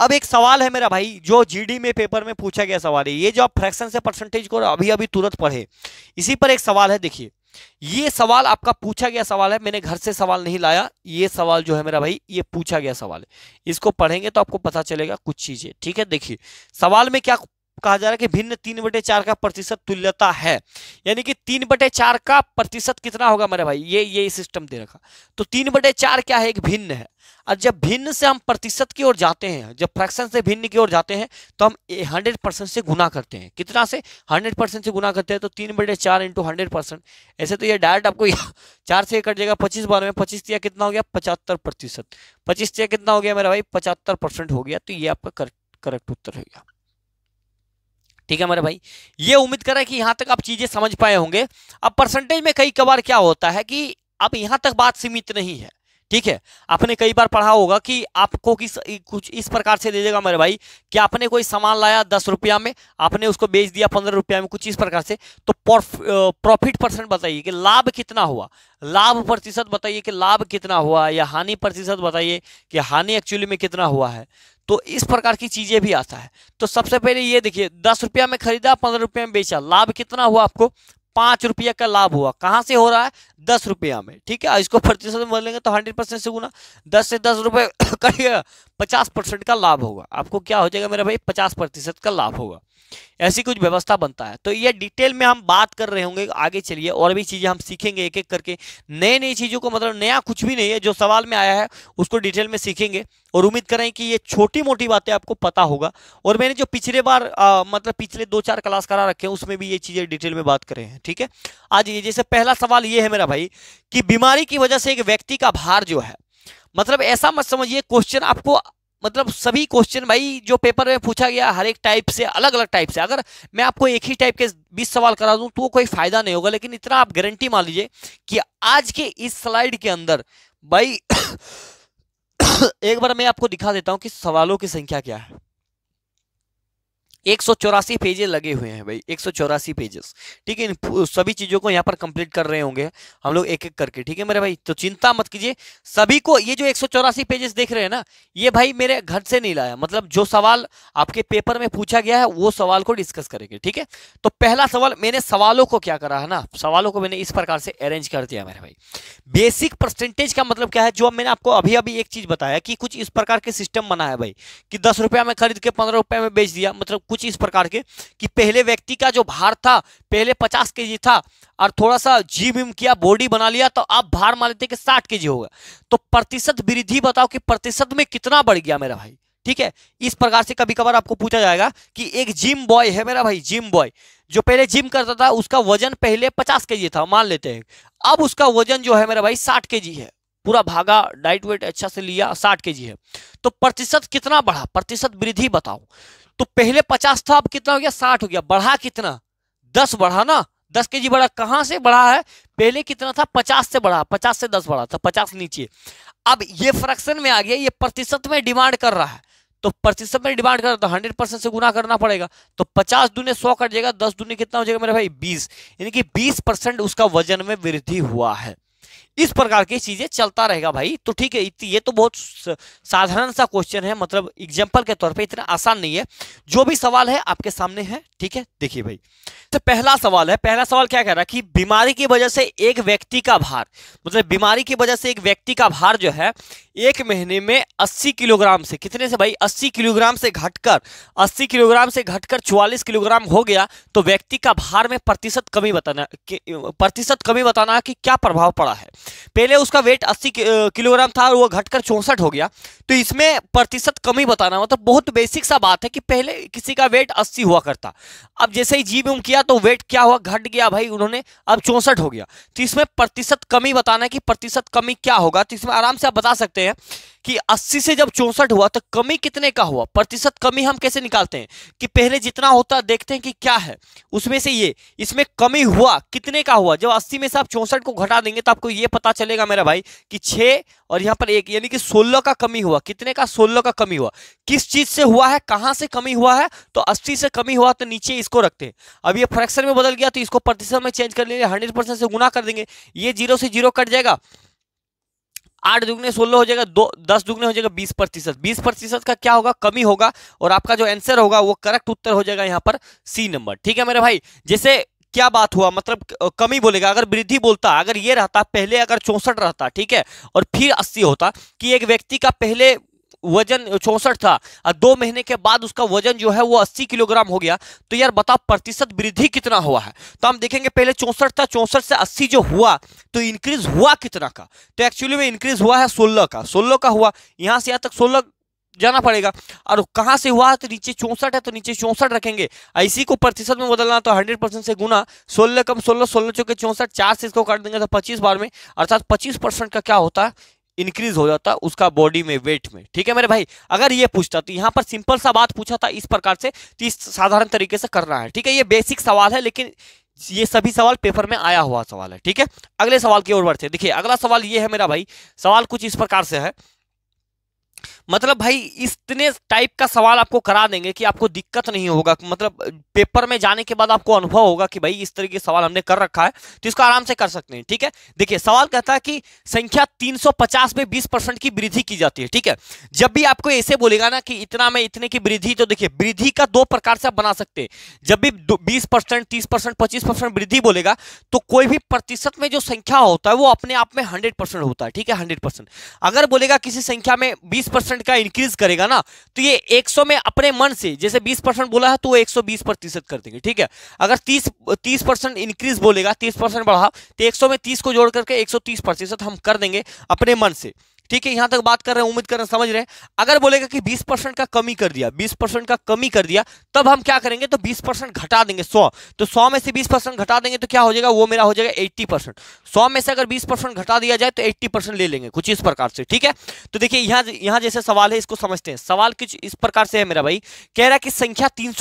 अब एक सवाल है मेरा भाई जो जीडी में पेपर में पूछा गया सवाल है ये जो आप फ्रैक्शन से परसेंटेज को अभी अभी तुरंत पढ़े इसी पर एक सवाल है देखिए ये सवाल आपका पूछा गया सवाल है मैंने घर से सवाल नहीं लाया ये सवाल जो है मेरा भाई ये पूछा गया सवाल है इसको पढ़ेंगे तो आपको पता चलेगा कुछ चीजें ठीक है देखिए सवाल में क्या कहा जा रहा है कि भिन्न तीन बटे चार का प्रतिशत तुल्यता है यानी कि तीन बटे चार का प्रतिशत कितना होगा मेरे भाई ये ये सिस्टम दे रखा तो तीन बटे चार क्या है एक भिन्न है और जब भिन्न से हम प्रतिशत की ओर जाते हैं जब फ्रैक्शन से भिन्न की ओर जाते हैं तो हम हंड्रेड परसेंट से गुना करते हैं कितना से हंड्रेड परसेंट से गुना करते हैं तो तीन बटे चार इंटू हंड्रेड परसेंट ऐसे तो ये डायरेक्ट आपको चार से कट जाएगा पच्चीस बार में पच्चीस तिया कितना हो गया पचहत्तर प्रतिशत पच्चीस तिया कितना हो गया मेरा भाई पचहत्तर परसेंट हो गया तो ये आपका करेक्ट उत्तर हो गया ठीक है मेरे भाई ये उम्मीद करें कि यहाँ तक आप चीज़ें समझ पाए होंगे अब परसेंटेज में कई कबार क्या होता है कि अब यहाँ तक बात सीमित नहीं है ठीक है आपने कई बार पढ़ा होगा कि आपको किस कुछ इस प्रकार से दे देगा मेरे भाई कि आपने कोई सामान लाया दस रुपया में आपने उसको बेच दिया पंद्रह रुपया में कुछ इस प्रकार से तो प्रॉफिट परसेंट बताइए कि लाभ कितना हुआ लाभ प्रतिशत बताइए कि लाभ कितना हुआ या हानि प्रतिशत बताइए कि हानि एक्चुअली में कितना हुआ है तो इस प्रकार की चीज़ें भी आता है तो सबसे पहले ये देखिए दस रुपया में खरीदा पंद्रह रुपया में बेचा लाभ कितना हुआ आपको पांच रुपया का लाभ हुआ कहाँ से हो रहा है दस रुपया में ठीक है इसको प्रतिशत में बदलेंगे तो हंड्रेड परसेंट से गुना दस से दस रुपये करिएगा पचास परसेंट का लाभ होगा आपको क्या हो जाएगा मेरा भाई पचास प्रतिशत का लाभ होगा ऐसी कुछ व्यवस्था बनता है तो ये डिटेल में हम बात कर रहे होंगे आगे चलिए और भी चीज़ें हम सीखेंगे एक एक करके नई नई चीज़ों को मतलब नया कुछ भी नहीं है जो सवाल में आया है उसको डिटेल में सीखेंगे और उम्मीद करें कि ये छोटी मोटी बातें आपको पता होगा और मैंने जो पिछले बार आ, मतलब पिछले दो चार क्लास करा रखे हैं उसमें भी ये चीज़ें डिटेल में बात करें हैं ठीक है आज ये जैसे पहला सवाल ये है मेरा भाई कि बीमारी की वजह से एक व्यक्ति का भार जो है मतलब ऐसा मत समझिए क्वेश्चन आपको मतलब सभी क्वेश्चन भाई जो पेपर में पूछा गया हर एक टाइप से अलग अलग टाइप से अगर मैं आपको एक ही टाइप के 20 सवाल करा दूं तो वो कोई फायदा नहीं होगा लेकिन इतना आप गारंटी मान लीजिए कि आज के इस स्लाइड के अंदर भाई एक बार मैं आपको दिखा देता हूं कि सवालों की संख्या क्या है एक सौ चौरासी पेजेस लगे हुए हैं भाई एक सौ चौरासी पेजेस ठीक है सभी चीज़ों को यहाँ पर कंप्लीट कर रहे होंगे हम लोग एक एक करके ठीक है मेरे भाई तो चिंता मत कीजिए सभी को ये जो एक सौ चौरासी पेजेस देख रहे हैं ना ये भाई मेरे घर से नहीं लाया मतलब जो सवाल आपके पेपर में पूछा गया है वो सवाल को डिस्कस करेंगे ठीक है तो पहला सवाल मैंने सवालों को क्या करा है ना सवालों को मैंने इस प्रकार से अरेंज कर दिया मेरे भाई बेसिक परसेंटेज का मतलब क्या है जो मैंने आपको अभी अभी एक चीज़ बताया कि कुछ इस प्रकार के सिस्टम बना है भाई कि दस रुपया में खरीद के पंद्रह रुपया में बेच दिया मतलब कुछ इस प्रकार के कि पहले व्यक्ति का जो भार था पहले पचास के जी था और थोड़ा सा जिम विम किया बॉडी बना लिया तो अब भार मान लेते कि साठ के जी होगा तो प्रतिशत वृद्धि बताओ कि प्रतिशत में कितना बढ़ गया मेरा भाई ठीक है इस प्रकार से कभी कभार आपको पूछा जाएगा कि एक जिम बॉय है मेरा भाई जिम बॉय जो पहले जिम करता था उसका वजन पहले पचास के था मान लेते हैं अब उसका वजन जो है मेरा भाई साठ के है पूरा भागा डाइट वेट अच्छा से लिया साठ के है तो प्रतिशत कितना बढ़ा प्रतिशत वृद्धि बताओ तो पहले पचास था तो अब कितना हो गया साठ हो गया बढ़ा कितना दस बढ़ा ना दस के जी बढ़ा कहां से बढ़ा है पहले कितना था पचास से बढ़ा पचास से दस बढ़ा था पचास नीचे अब ये फ्रैक्शन में आ गया ये प्रतिशत में डिमांड कर रहा है तो प्रतिशत में डिमांड कर रहा था हंड्रेड परसेंट से गुना करना पड़ेगा तो पचास दूने सौ कट जाएगा दस दूने कितना हो जाएगा मेरे भाई बीस यानी कि बीस परसेंट उसका वजन में वृद्धि हुआ है इस प्रकार की चीजें चलता रहेगा भाई तो ठीक है ये तो बहुत साधारण सा क्वेश्चन है मतलब एग्जाम्पल के तौर पर इतना आसान नहीं है जो भी सवाल है आपके सामने है ठीक है देखिए भाई तो पहला सवाल है पहला सवाल क्या कह रहा है कि बीमारी की वजह से एक व्यक्ति का भार मतलब बीमारी की वजह से एक व्यक्ति का भार जो है एक महीने में 80 किलोग्राम से कितने से भाई 80 किलोग्राम से घटकर 80 किलोग्राम से घटकर 44 किलोग्राम हो गया तो व्यक्ति का भार में प्रतिशत कमी बताना प्रतिशत कमी बताना कि क्या प्रभाव पड़ा है पहले उसका वेट 80 किलोग्राम था और वो घटकर चौंसठ हो गया तो इसमें प्रतिशत कमी बताना मतलब बहुत बेसिक सा बात है कि पहले किसी का वेट 80 हुआ करता अब जैसे ही जीव किया तो वेट क्या हुआ घट गया भाई उन्होंने अब चौंसठ हो गया तो इसमें प्रतिशत कमी बताना है कि प्रतिशत कमी क्या होगा तो इसमें आराम से आप बता सकते हैं कि 80 से जब चौंसठ हुआ तो कमी कितने का हुआ प्रतिशत कमी हम कैसे निकालते हैं कि पहले जितना होता देखते हैं कि क्या है उसमें से ये इसमें कमी हुआ कितने का हुआ जब 80 में से आप चौसठ को घटा देंगे तो आपको ये पता चलेगा मेरा भाई कि छः और यहाँ पर एक यानी कि सोलह का कमी हुआ कितने का सोलह का कमी हुआ किस चीज़ से हुआ है कहाँ से कमी हुआ है तो अस्सी से कमी हुआ तो नीचे इसको रखते हैं अब ये फ्रैक्शन में बदल गया तो इसको प्रतिशत में चेंज कर लेंगे हंड्रेड से गुना कर देंगे ये जीरो से जीरो कट जाएगा आठ दुगने सोलह हो जाएगा दो दस दुगने हो जाएगा बीस प्रतिशत बीस प्रतिशत का क्या होगा कमी होगा और आपका जो आंसर होगा वो करेक्ट उत्तर हो जाएगा यहाँ पर सी नंबर ठीक है मेरे भाई जैसे क्या बात हुआ मतलब कमी बोलेगा अगर वृद्धि बोलता अगर ये रहता पहले अगर चौंसठ रहता ठीक है और फिर अस्सी होता कि एक व्यक्ति का पहले वजन चौसठ था दो महीने के बाद उसका वजन जो है वो अस्सी किलोग्राम हो गया तो यार बताओ प्रतिशत वृद्धि कितना हुआ है तो हम देखेंगे पहले चौसठ था चौसठ से अस्सी जो हुआ तो इंक्रीज हुआ कितना का तो एक्चुअली में इंक्रीज हुआ है सोलह का सोलह का हुआ यहाँ से यहाँ तक सोलह जाना पड़ेगा और कहाँ से हुआ तो नीचे चौंसठ है तो नीचे चौंसठ रखेंगे इसी को प्रतिशत में बदलना तो हंड्रेड परसेंट से गुना सोलह कम सोलह सोलह चौके चौंसठ चार से इसको काट देंगे तो पच्चीस बार में अर्थात पच्चीस परसेंट का क्या होता है इंक्रीज हो जाता उसका बॉडी में वेट में ठीक है मेरे भाई अगर ये पूछता तो यहाँ पर सिंपल सा बात पूछा था इस प्रकार से तो इस साधारण तरीके से करना है ठीक है ये बेसिक सवाल है लेकिन ये सभी सवाल पेपर में आया हुआ सवाल है ठीक है अगले सवाल की ओर बढ़ते देखिए अगला सवाल ये है मेरा भाई सवाल कुछ इस प्रकार से है मतलब भाई इतने टाइप का सवाल आपको करा देंगे कि आपको दिक्कत नहीं होगा मतलब पेपर में जाने के बाद आपको अनुभव होगा कि भाई इस तरीके के सवाल हमने कर रखा है तो इसको आराम से कर सकते हैं ठीक है देखिए सवाल कहता है कि संख्या 350 में 20 परसेंट की वृद्धि की जाती है ठीक है जब भी आपको ऐसे बोलेगा ना कि इतना में इतने की वृद्धि तो देखिए वृद्धि का दो प्रकार से आप बना सकते हैं जब भी बीस परसेंट तीस परसेंट पच्चीस परसेंट वृद्धि बोलेगा तो कोई भी प्रतिशत में जो संख्या होता है वो अपने आप में हंड्रेड परसेंट होता है ठीक है हंड्रेड परसेंट अगर बोलेगा किसी संख्या में बीस परसेंट का इंक्रीज करेगा ना तो ये 100 में अपने मन से जैसे 20 परसेंट बोला है तो वो 120 प्रतिशत कर देंगे ठीक है अगर 30 30 परसेंट इंक्रीज बोलेगा 30 परसेंट बढ़ा तो 100 में 30 को जोड़ करके 130 प्रतिशत हम कर देंगे अपने मन से ठीक है यहां तक बात कर रहे हैं उम्मीद कर रहे हैं समझ रहे हैं अगर बोलेगा कि 20 परसेंट का कमी कर दिया 20 परसेंट का कमी कर दिया तब हम क्या करेंगे तो 20 परसेंट घटा देंगे 100 तो 100 में से 20 परसेंट घटा देंगे तो क्या हो जाएगा वो मेरा हो जाएगा 80 परसेंट सौ में से अगर 20 परसेंट घटा दिया जाए तो 80 परसेंट ले लेंगे कुछ इस प्रकार से ठीक है तो देखिए यहाँ यहाँ जैसे सवाल है इसको समझते हैं सवाल कुछ इस प्रकार से है मेरा भाई कह रहा है कि संख्या तीन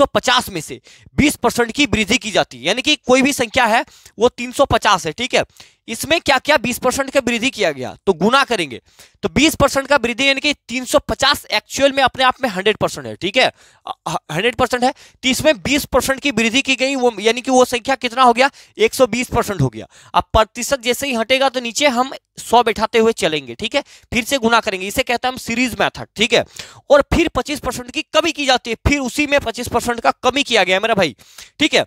में से बीस परसेंट की वृद्धि की जाती है यानी कि कोई भी संख्या है वो तीन है ठीक है इसमें क्या क्या 20 परसेंट का वृद्धि किया गया तो गुना करेंगे तो 20 परसेंट का वृद्धि यानी कि 350 एक्चुअल में अपने आप में 100 परसेंट है ठीक है 100 परसेंट है तो इसमें 20 परसेंट की वृद्धि की गई वो यानी कि वो संख्या कितना हो गया 120 परसेंट हो गया अब प्रतिशत जैसे ही हटेगा तो नीचे हम सौ बैठाते हुए चलेंगे ठीक है फिर से गुना करेंगे इसे कहते हैं हम सीरीज मैथड ठीक है और फिर पच्चीस की कमी की जाती है फिर उसी में पच्चीस का कमी किया गया मेरा भाई ठीक है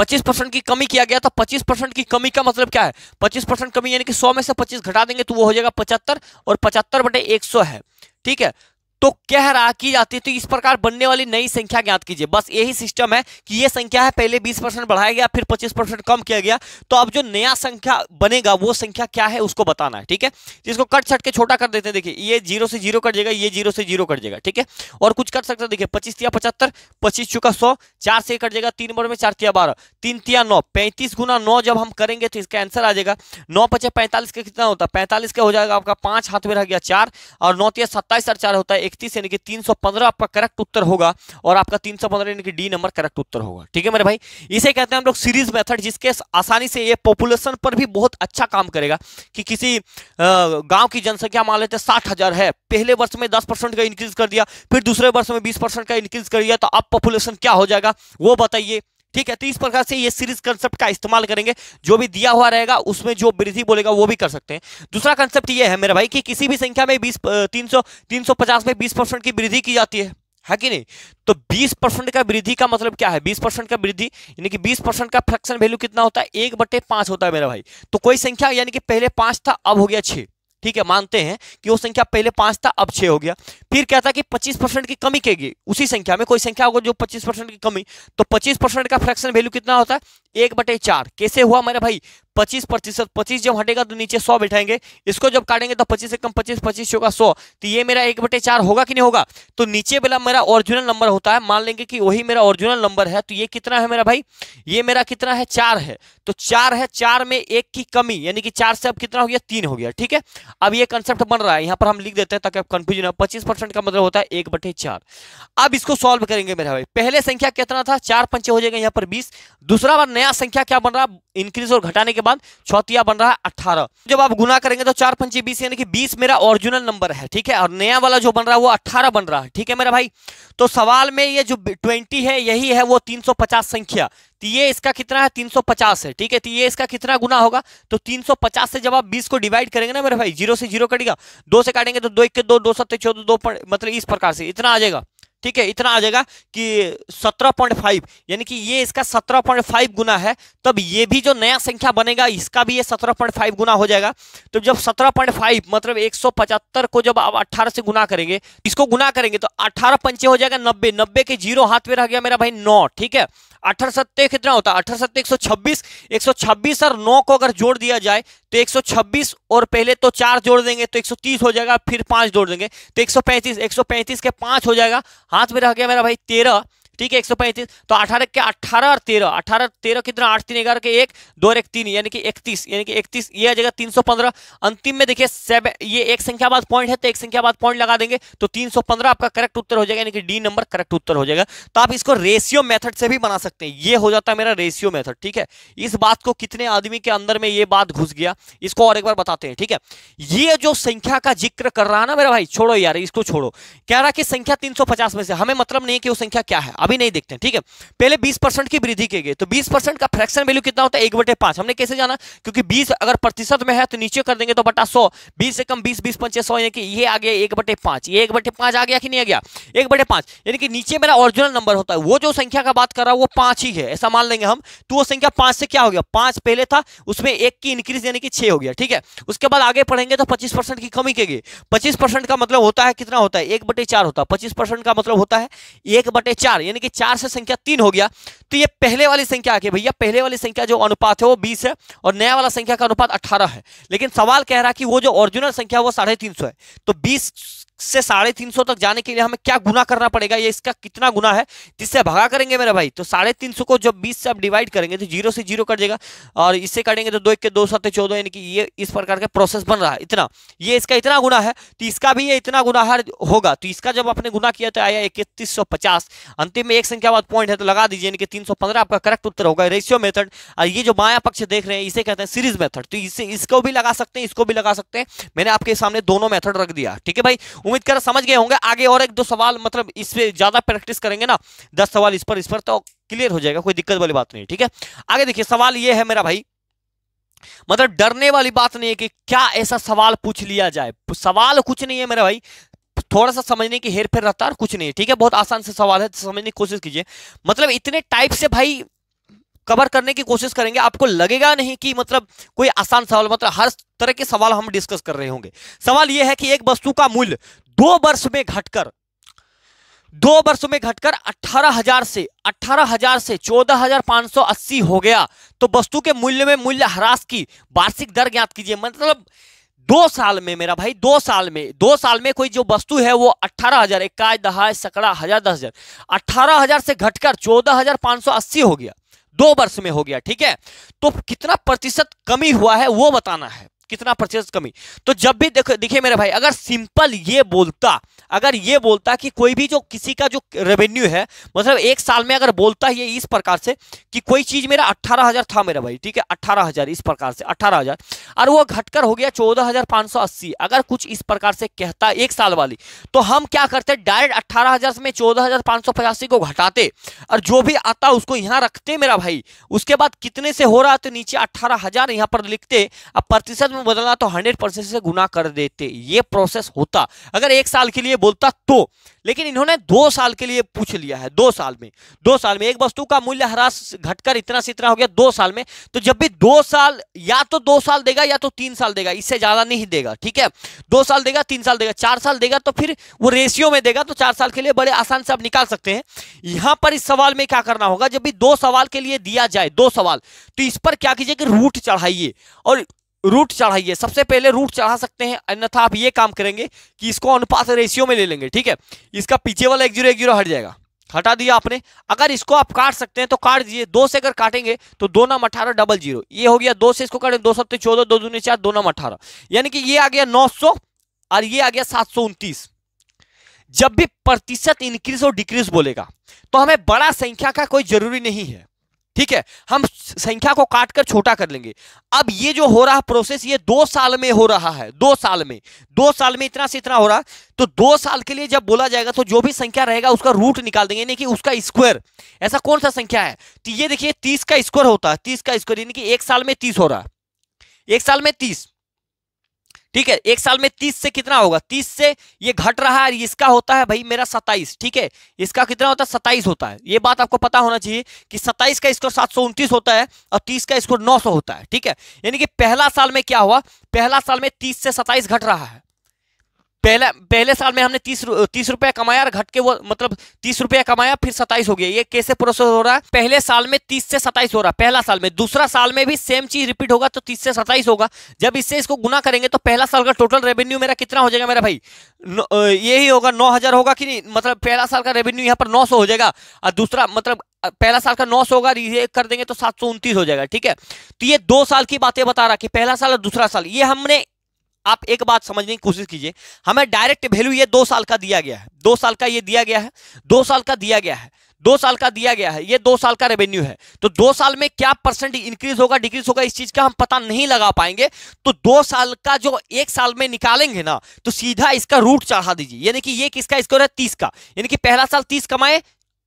पच्चीस परसेंट की कमी किया गया तो पच्चीस परसेंट की कमी का मतलब क्या है पच्चीस परसेंट कमी यानी कि सौ में से पच्चीस घटा देंगे तो वो हो जाएगा पचहत्तर और पचहत्तर बटे एक सौ है ठीक है तो कह रहा की जाती है तो इस प्रकार बनने वाली नई संख्या ज्ञात कीजिए बस यही सिस्टम है कि ये संख्या है पहले 20 परसेंट बढ़ाया गया फिर 25 परसेंट कम किया गया तो अब जो नया संख्या बनेगा वो संख्या क्या है उसको बताना है ठीक है जिसको कट छट के छोटा कर देते हैं देखिए ये जीरो से जीरो कट जाएगा ये जीरो से जीरो कट जाएगा ठीक है और कुछ कर सकते देखिए पच्चीस तिया पचहत्तर पच्चीस चुका सौ चार से कट जाएगा तीन बार में चार तिया बारह तीन तिया नौ पैंतीस गुना नौ जब हम करेंगे तो इसका आंसर आ जाएगा नौ पचास पैंतालीस का कितना होता है पैंतालीस का हो जाएगा आपका पांच हाथ में रह गया चार और नौ तिया सत्ताईस और चार होता है इकतीस यानी कि तीन सौ पंद्रह आपका करेक्ट उत्तर होगा और आपका तीन सौ पंद्रह डी नंबर करेक्ट उत्तर होगा ठीक है मेरे भाई इसे कहते हैं हम लोग सीरीज मेथड जिसके आसानी से ये पॉपुलेशन पर भी बहुत अच्छा काम करेगा कि किसी गांव की जनसंख्या मान लेते साठ हजार है पहले वर्ष में दस परसेंट का इंक्रीज कर दिया फिर दूसरे वर्ष में बीस परसेंट का इंक्रीज कर दिया तो अब पॉपुलेशन क्या हो जाएगा वो बताइए ठीक है तो इस प्रकार से ये सीरीज कंसेप्ट का इस्तेमाल करेंगे जो भी दिया हुआ रहेगा उसमें जो वृद्धि बोलेगा वो भी कर सकते हैं दूसरा कंसेप्ट ये है मेरा भाई कि किसी भी संख्या में बीस तीन सौ तीन सौ पचास में बीस परसेंट की वृद्धि की जाती है है कि नहीं तो 20 परसेंट का वृद्धि का मतलब क्या है 20 परसेंट का वृद्धि यानी कि 20 परसेंट का फ्रैक्शन वैल्यू कितना होता है एक बटे पांच होता है मेरा भाई तो कोई संख्या यानी कि पहले पांच था अब हो गया छह ठीक है मानते हैं कि वो संख्या पहले पांच था अब छह हो गया फिर क्या था कि पच्चीस परसेंट की कमी कहेगी उसी संख्या में कोई संख्या होगा जो पच्चीस परसेंट की कमी तो पच्चीस परसेंट का फ्रैक्शन वैल्यू कितना होता है एक बटे चार कैसे हुआ मेरे भाई पच्चीस प्रतिशत पच्चीस जब हटेगा तो नीचे सौ बैठाएंगे इसको जब काटेंगे तो पच्चीस से कम पच्चीस पच्चीस होगा सौ तो ये मेरा एक बटे चार होगा कि नहीं होगा तो नीचे वाला मेरा ओरिजिनल नंबर होता है मान लेंगे कि वही मेरा ओरिजिनल नंबर है तो ये कितना है मेरा भाई ये मेरा कितना है चार है तो चार है चार में एक की कमी यानी कि चार से अब कितना हो गया तीन हो गया ठीक है अब ये कंसेप्ट बन रहा है यहाँ पर हम लिख देते हैं ताकि आप कंफ्यूजन हो पच्चीस का मतलब होता है एक बटे अब इसको सॉल्व करेंगे मेरा भाई पहले संख्या कितना था चार पंचे हो जाएगा यहाँ पर बीस दूसरा बार नया संख्या क्या बन रहा है इंक्रीज और घटाने के बाद चौथिया बन रहा है अट्ठारह जब आप गुना करेंगे तो चार पंचे बीस यानी कि बीस मेरा ओरिजिनल नंबर है ठीक है और नया वाला जो बन रहा है वो अट्ठारह बन रहा है ठीक है मेरा भाई तो सवाल में ये जो ट्वेंटी है यही है वो तीन संख्या तो ये इसका कितना है तीन है ठीक है तो ये इसका कितना गुना होगा तो तीन से जब आप बीस को डिवाइड करेंगे ना मेरे भाई जीरो से जीरो कटेगा दो से काटेंगे तो दो इक्के दो दो सत्ते चौदह दो, दो मतलब इस प्रकार से इतना आ जाएगा ठीक है इतना आ जाएगा कि 17.5 यानी कि ये इसका 17.5 गुना है तब ये भी जो नया संख्या बनेगा इसका भी ये 17.5 गुना हो जाएगा तो जब 17.5 मतलब 175 को जब आप 18 से गुना करेंगे इसको गुना करेंगे तो 18 पंचे हो जाएगा 90 90 के जीरो हाथ में रह गया मेरा भाई नौ ठीक है अठारह सत्ते कितना होता है अठारह सत्ते एक सौ छब्बीस और नौ को अगर जोड़ दिया जाए तो 126 और पहले तो चार जोड़ देंगे तो 130 हो जाएगा फिर पांच जोड़ देंगे तो 135 135 के पांच हो जाएगा हाथ में रह गया मेरा भाई तेरह ठीक है एक सौ पैंतीस तो अठारह के अठारह और तेरह अठारह तेरह कितना आठ तीन ग्यारह के एक दो एक तीन यानी कि इकतीस यानी कि इकतीस ये आ जाएगा तीन सौ पंद्रह अंतिम में देखिए सेवन ये एक संख्या बाद पॉइंट है तो एक संख्या बाद पॉइंट लगा देंगे तो तीन सौ पंद्रह आपका करेक्ट उत्तर हो जाएगा यानी कि डी नंबर करेक्ट उत्तर हो जाएगा तो आप इसको रेशियो मेथड से भी बना सकते हैं ये हो जाता है मेरा रेशियो मेथड ठीक है इस बात को कितने आदमी के अंदर में ये बात घुस गया इसको और एक बार बताते हैं ठीक है ये जो संख्या का जिक्र कर रहा है ना मेरा भाई छोड़ो यार इसको छोड़ो कह रहा कि संख्या पचास में से हमें मतलब नहीं है कि वो संख्या क्या है अभी नहीं देखते हैं ठीक है पहले 20 परसेंट की वृद्धि की गई तो 20 परसेंट का फ्रैक्शन वैल्यू कितना होता है एक बटे पांच हमने कैसे जाना क्योंकि 20 अगर प्रतिशत में है तो नीचे कर देंगे तो बटा 100 20 से कम 20 बीस पंचे सौ यानी कि ये आ गया एक बटे पांच ये एक बटे पांच आ गया कि नहीं आ गया एक बटे पांच यानी कि नीचे मेरा ऑरिजिनल नंबर होता है वो जो संख्या का बात कर रहा है वो पांच ही है ऐसा मान लेंगे हम तो वो संख्या पांच से क्या हो गया पांच पहले था उसमें एक की इंक्रीज यानी कि छह हो गया ठीक है उसके बाद आगे पढ़ेंगे तो पच्चीस की कमी के गई पच्चीस का मतलब होता है कितना होता है एक बटे होता है पच्चीस का मतलब होता है एक बटे यानी यानी कि चार से संख्या तीन हो गया तो ये पहले वाली संख्या आके भैया पहले वाली संख्या जो अनुपात है वो बीस है और नया वाला संख्या का अनुपात अट्ठारह है लेकिन सवाल कह रहा कि वो जो ओरिजिनल संख्या वो साढ़े तीन सौ है तो बीस से साढ़े तीन सौ तक जाने के लिए हमें क्या गुना करना पड़ेगा ये इसका कितना गुना है जिससे भगा करेंगे मेरे भाई तो साढ़े तीन सौ को जब बीस से आप डिवाइड करेंगे तो जीरो से जीरो कर देगा और इससे करेंगे तो दो एक के दो सत्य चौदह यानी कि ये इस प्रकार का प्रोसेस बन रहा है इतना ये इसका इतना गुना है तो इसका भी ये इतना गुना होगा तो इसका जब आपने गुना किया तो आया इकतीस अंतिम में एक संख्या बाद पॉइंट है तो लगा दीजिए यानी कि 315 आपका करेक्ट उत्तर होगा रेशियो मेथड ये जो माया पक्ष देख रहे हैं इसे कहते हैं सीरीज मेथड तो इसे इसको भी लगा सकते हैं इसको भी लगा सकते हैं मैंने आपके सामने दोनों मेथड रख दिया ठीक है भाई उम्मीद कर समझ गए होंगे आगे और एक दो सवाल मतलब इस पर ज्यादा प्रैक्टिस करेंगे ना दस सवाल इस पर इस पर तो क्लियर हो जाएगा कोई दिक्कत वाली बात नहीं ठीक है आगे देखिए सवाल ये है मेरा भाई मतलब डरने वाली बात नहीं है कि क्या ऐसा सवाल पूछ लिया जाए सवाल कुछ नहीं है मेरा भाई थोड़ा सा समझने की हेर फेर रहता है कुछ नहीं ठीक है बहुत आसान से सवाल है तो समझने की कोशिश कीजिए मतलब इतने टाइप से भाई कवर करने की कोशिश करेंगे आपको लगेगा नहीं कि मतलब कोई आसान सवाल मतलब हर तरह के सवाल हम डिस्कस कर रहे होंगे सवाल यह है कि एक वस्तु का मूल्य दो वर्ष में घटकर दो वर्ष में घटकर अठारह हजार से अठारह हजार से चौदह हजार पांच सौ अस्सी हो गया तो वस्तु के मूल्य में मूल्य ह्रास की वार्षिक दर ज्ञात कीजिए मतलब दो साल में मेरा भाई दो साल में दो साल में कोई जो वस्तु है वो अट्ठारह हजार इक्का दहाय सकड़ा हजार दस हजार अट्ठारह हजार से घटकर चौदह हजार पांच सौ अस्सी हो गया दो वर्ष में हो गया ठीक है तो कितना प्रतिशत कमी हुआ है वो बताना है कितना परचेज कमी तो जब भी देखो देखिए मेरे भाई अगर सिंपल ये बोलता अगर ये बोलता कि कोई भी जो किसी का जो रेवेन्यू है मतलब एक साल में अगर बोलता ये इस प्रकार से कि कोई चीज मेरा अट्ठारह हजार था मेरा भाई ठीक है अट्ठारह हजार इस प्रकार से अट्ठारह हजार और वो घटकर हो गया चौदह हजार पांच सौ अस्सी अगर कुछ इस प्रकार से कहता एक साल वाली तो हम क्या करते डायरेक्ट अट्ठारह हजार से चौदह हजार पांच सौ पचासी को घटाते और जो भी आता उसको यहां रखते मेरा भाई उसके बाद कितने से हो रहा तो नीचे अट्ठारह हजार यहां पर लिखते प्रतिशत में बदलना तो हंड्रेड परसेंट से गुना कर देते ये प्रोसेस होता अगर एक साल के लिए बोलता तो लेकिन इन्होंने दो साल के लिए पूछ लिया है दो साल में दो साल में एक वस्तु का मूल्य ह्रास घटकर इतना से इतना हो गया दो साल में तो जब भी दो साल या तो दो साल देगा या तो तीन साल देगा इससे ज्यादा नहीं देगा ठीक है दो साल देगा तीन साल देगा चार साल देगा तो फिर वो रेशियो में देगा तो चार साल के लिए बड़े आसान से आप निकाल सकते हैं यहां पर इस सवाल में क्या करना होगा जब भी दो सवाल के लिए दिया जाए दो सवाल तो इस पर क्या कीजिए कि रूट चढ़ाइए और रूट चढ़ाइए सबसे पहले रूट चढ़ा सकते हैं अन्यथा आप ये काम करेंगे कि इसको अनुपात रेशियो में ले लेंगे ठीक है इसका पीछे वाला एक जीरो एक जीरो हट जाएगा हटा दिया आपने अगर इसको आप काट सकते हैं तो काट दीजिए दो से अगर काटेंगे तो दो नाम अठारह डबल जीरो ये हो गया दो से इसको काटें दो सत्तर चौदह दो दूनी चार दो नाम अठारह यानी कि ये आ गया नौ सौ और ये आ गया सात सौ उनतीस जब भी प्रतिशत इंक्रीज और डिक्रीज बोलेगा तो हमें बड़ा संख्या का कोई जरूरी नहीं है ठीक है हम संख्या को काट कर छोटा कर लेंगे अब ये जो हो रहा प्रोसेस ये दो साल में हो रहा है दो साल में दो साल में इतना से इतना हो रहा तो दो साल के लिए जब बोला जाएगा तो जो भी संख्या रहेगा उसका रूट निकाल देंगे यानी कि उसका स्क्वायर ऐसा कौन सा संख्या है तो ये देखिए तीस का स्क्वायर होता है तीस का स्क्वायर यानी कि एक साल में तीस हो रहा है एक साल में तीस ठीक है एक साल में तीस से कितना होगा तीस से ये घट रहा है इसका होता है भाई मेरा सताइस ठीक है इसका कितना होता है सताइस होता है ये बात आपको पता होना चाहिए कि सताइस का स्कोर सात सौ होता है और तीस का स्कोर नौ सौ होता है ठीक है यानी कि पहला साल में क्या हुआ पहला साल में तीस से सताइस घट रहा है पहला पहले साल में हमने तीस तीस रुपया कमाया और घट के वो मतलब तीस रुपया कमाया फिर सताइस हो गया ये कैसे प्रोसेस हो रहा है पहले साल में तीस से सताइस हो रहा है पहला साल में दूसरा साल में भी सेम चीज रिपीट होगा तो तीस से सताइस होगा जब इससे इसको गुना करेंगे तो पहला साल का टोटल रेवेन्यू मेरा कितना हो जाएगा मेरा भाई यही होगा नौ हजार होगा कि नहीं मतलब पहला साल का रेवेन्यू यहाँ पर नौ सौ हो जाएगा और दूसरा मतलब पहला साल का नौ सौ होगा ये कर देंगे तो सात सौ उनतीस हो जाएगा ठीक है तो ये दो साल की बातें बता रहा कि पहला साल और दूसरा साल ये हमने आप एक बात समझने की कोशिश कीजिए हमें डायरेक्ट वैल्यू ये दो साल का दिया गया है दो साल का ये दिया गया है दो साल का दिया गया है दो साल का दिया गया है ये दो साल का रेवेन्यू है तो दो साल में क्या परसेंट इंक्रीज होगा डिक्रीज होगा इस चीज का हम पता नहीं लगा पाएंगे तो दो साल का जो एक साल में निकालेंगे ना तो सीधा इसका रूट चढ़ा दीजिए यानी कि ये किसका स्कोर है तीस का यानी कि पहला साल तीस कमाए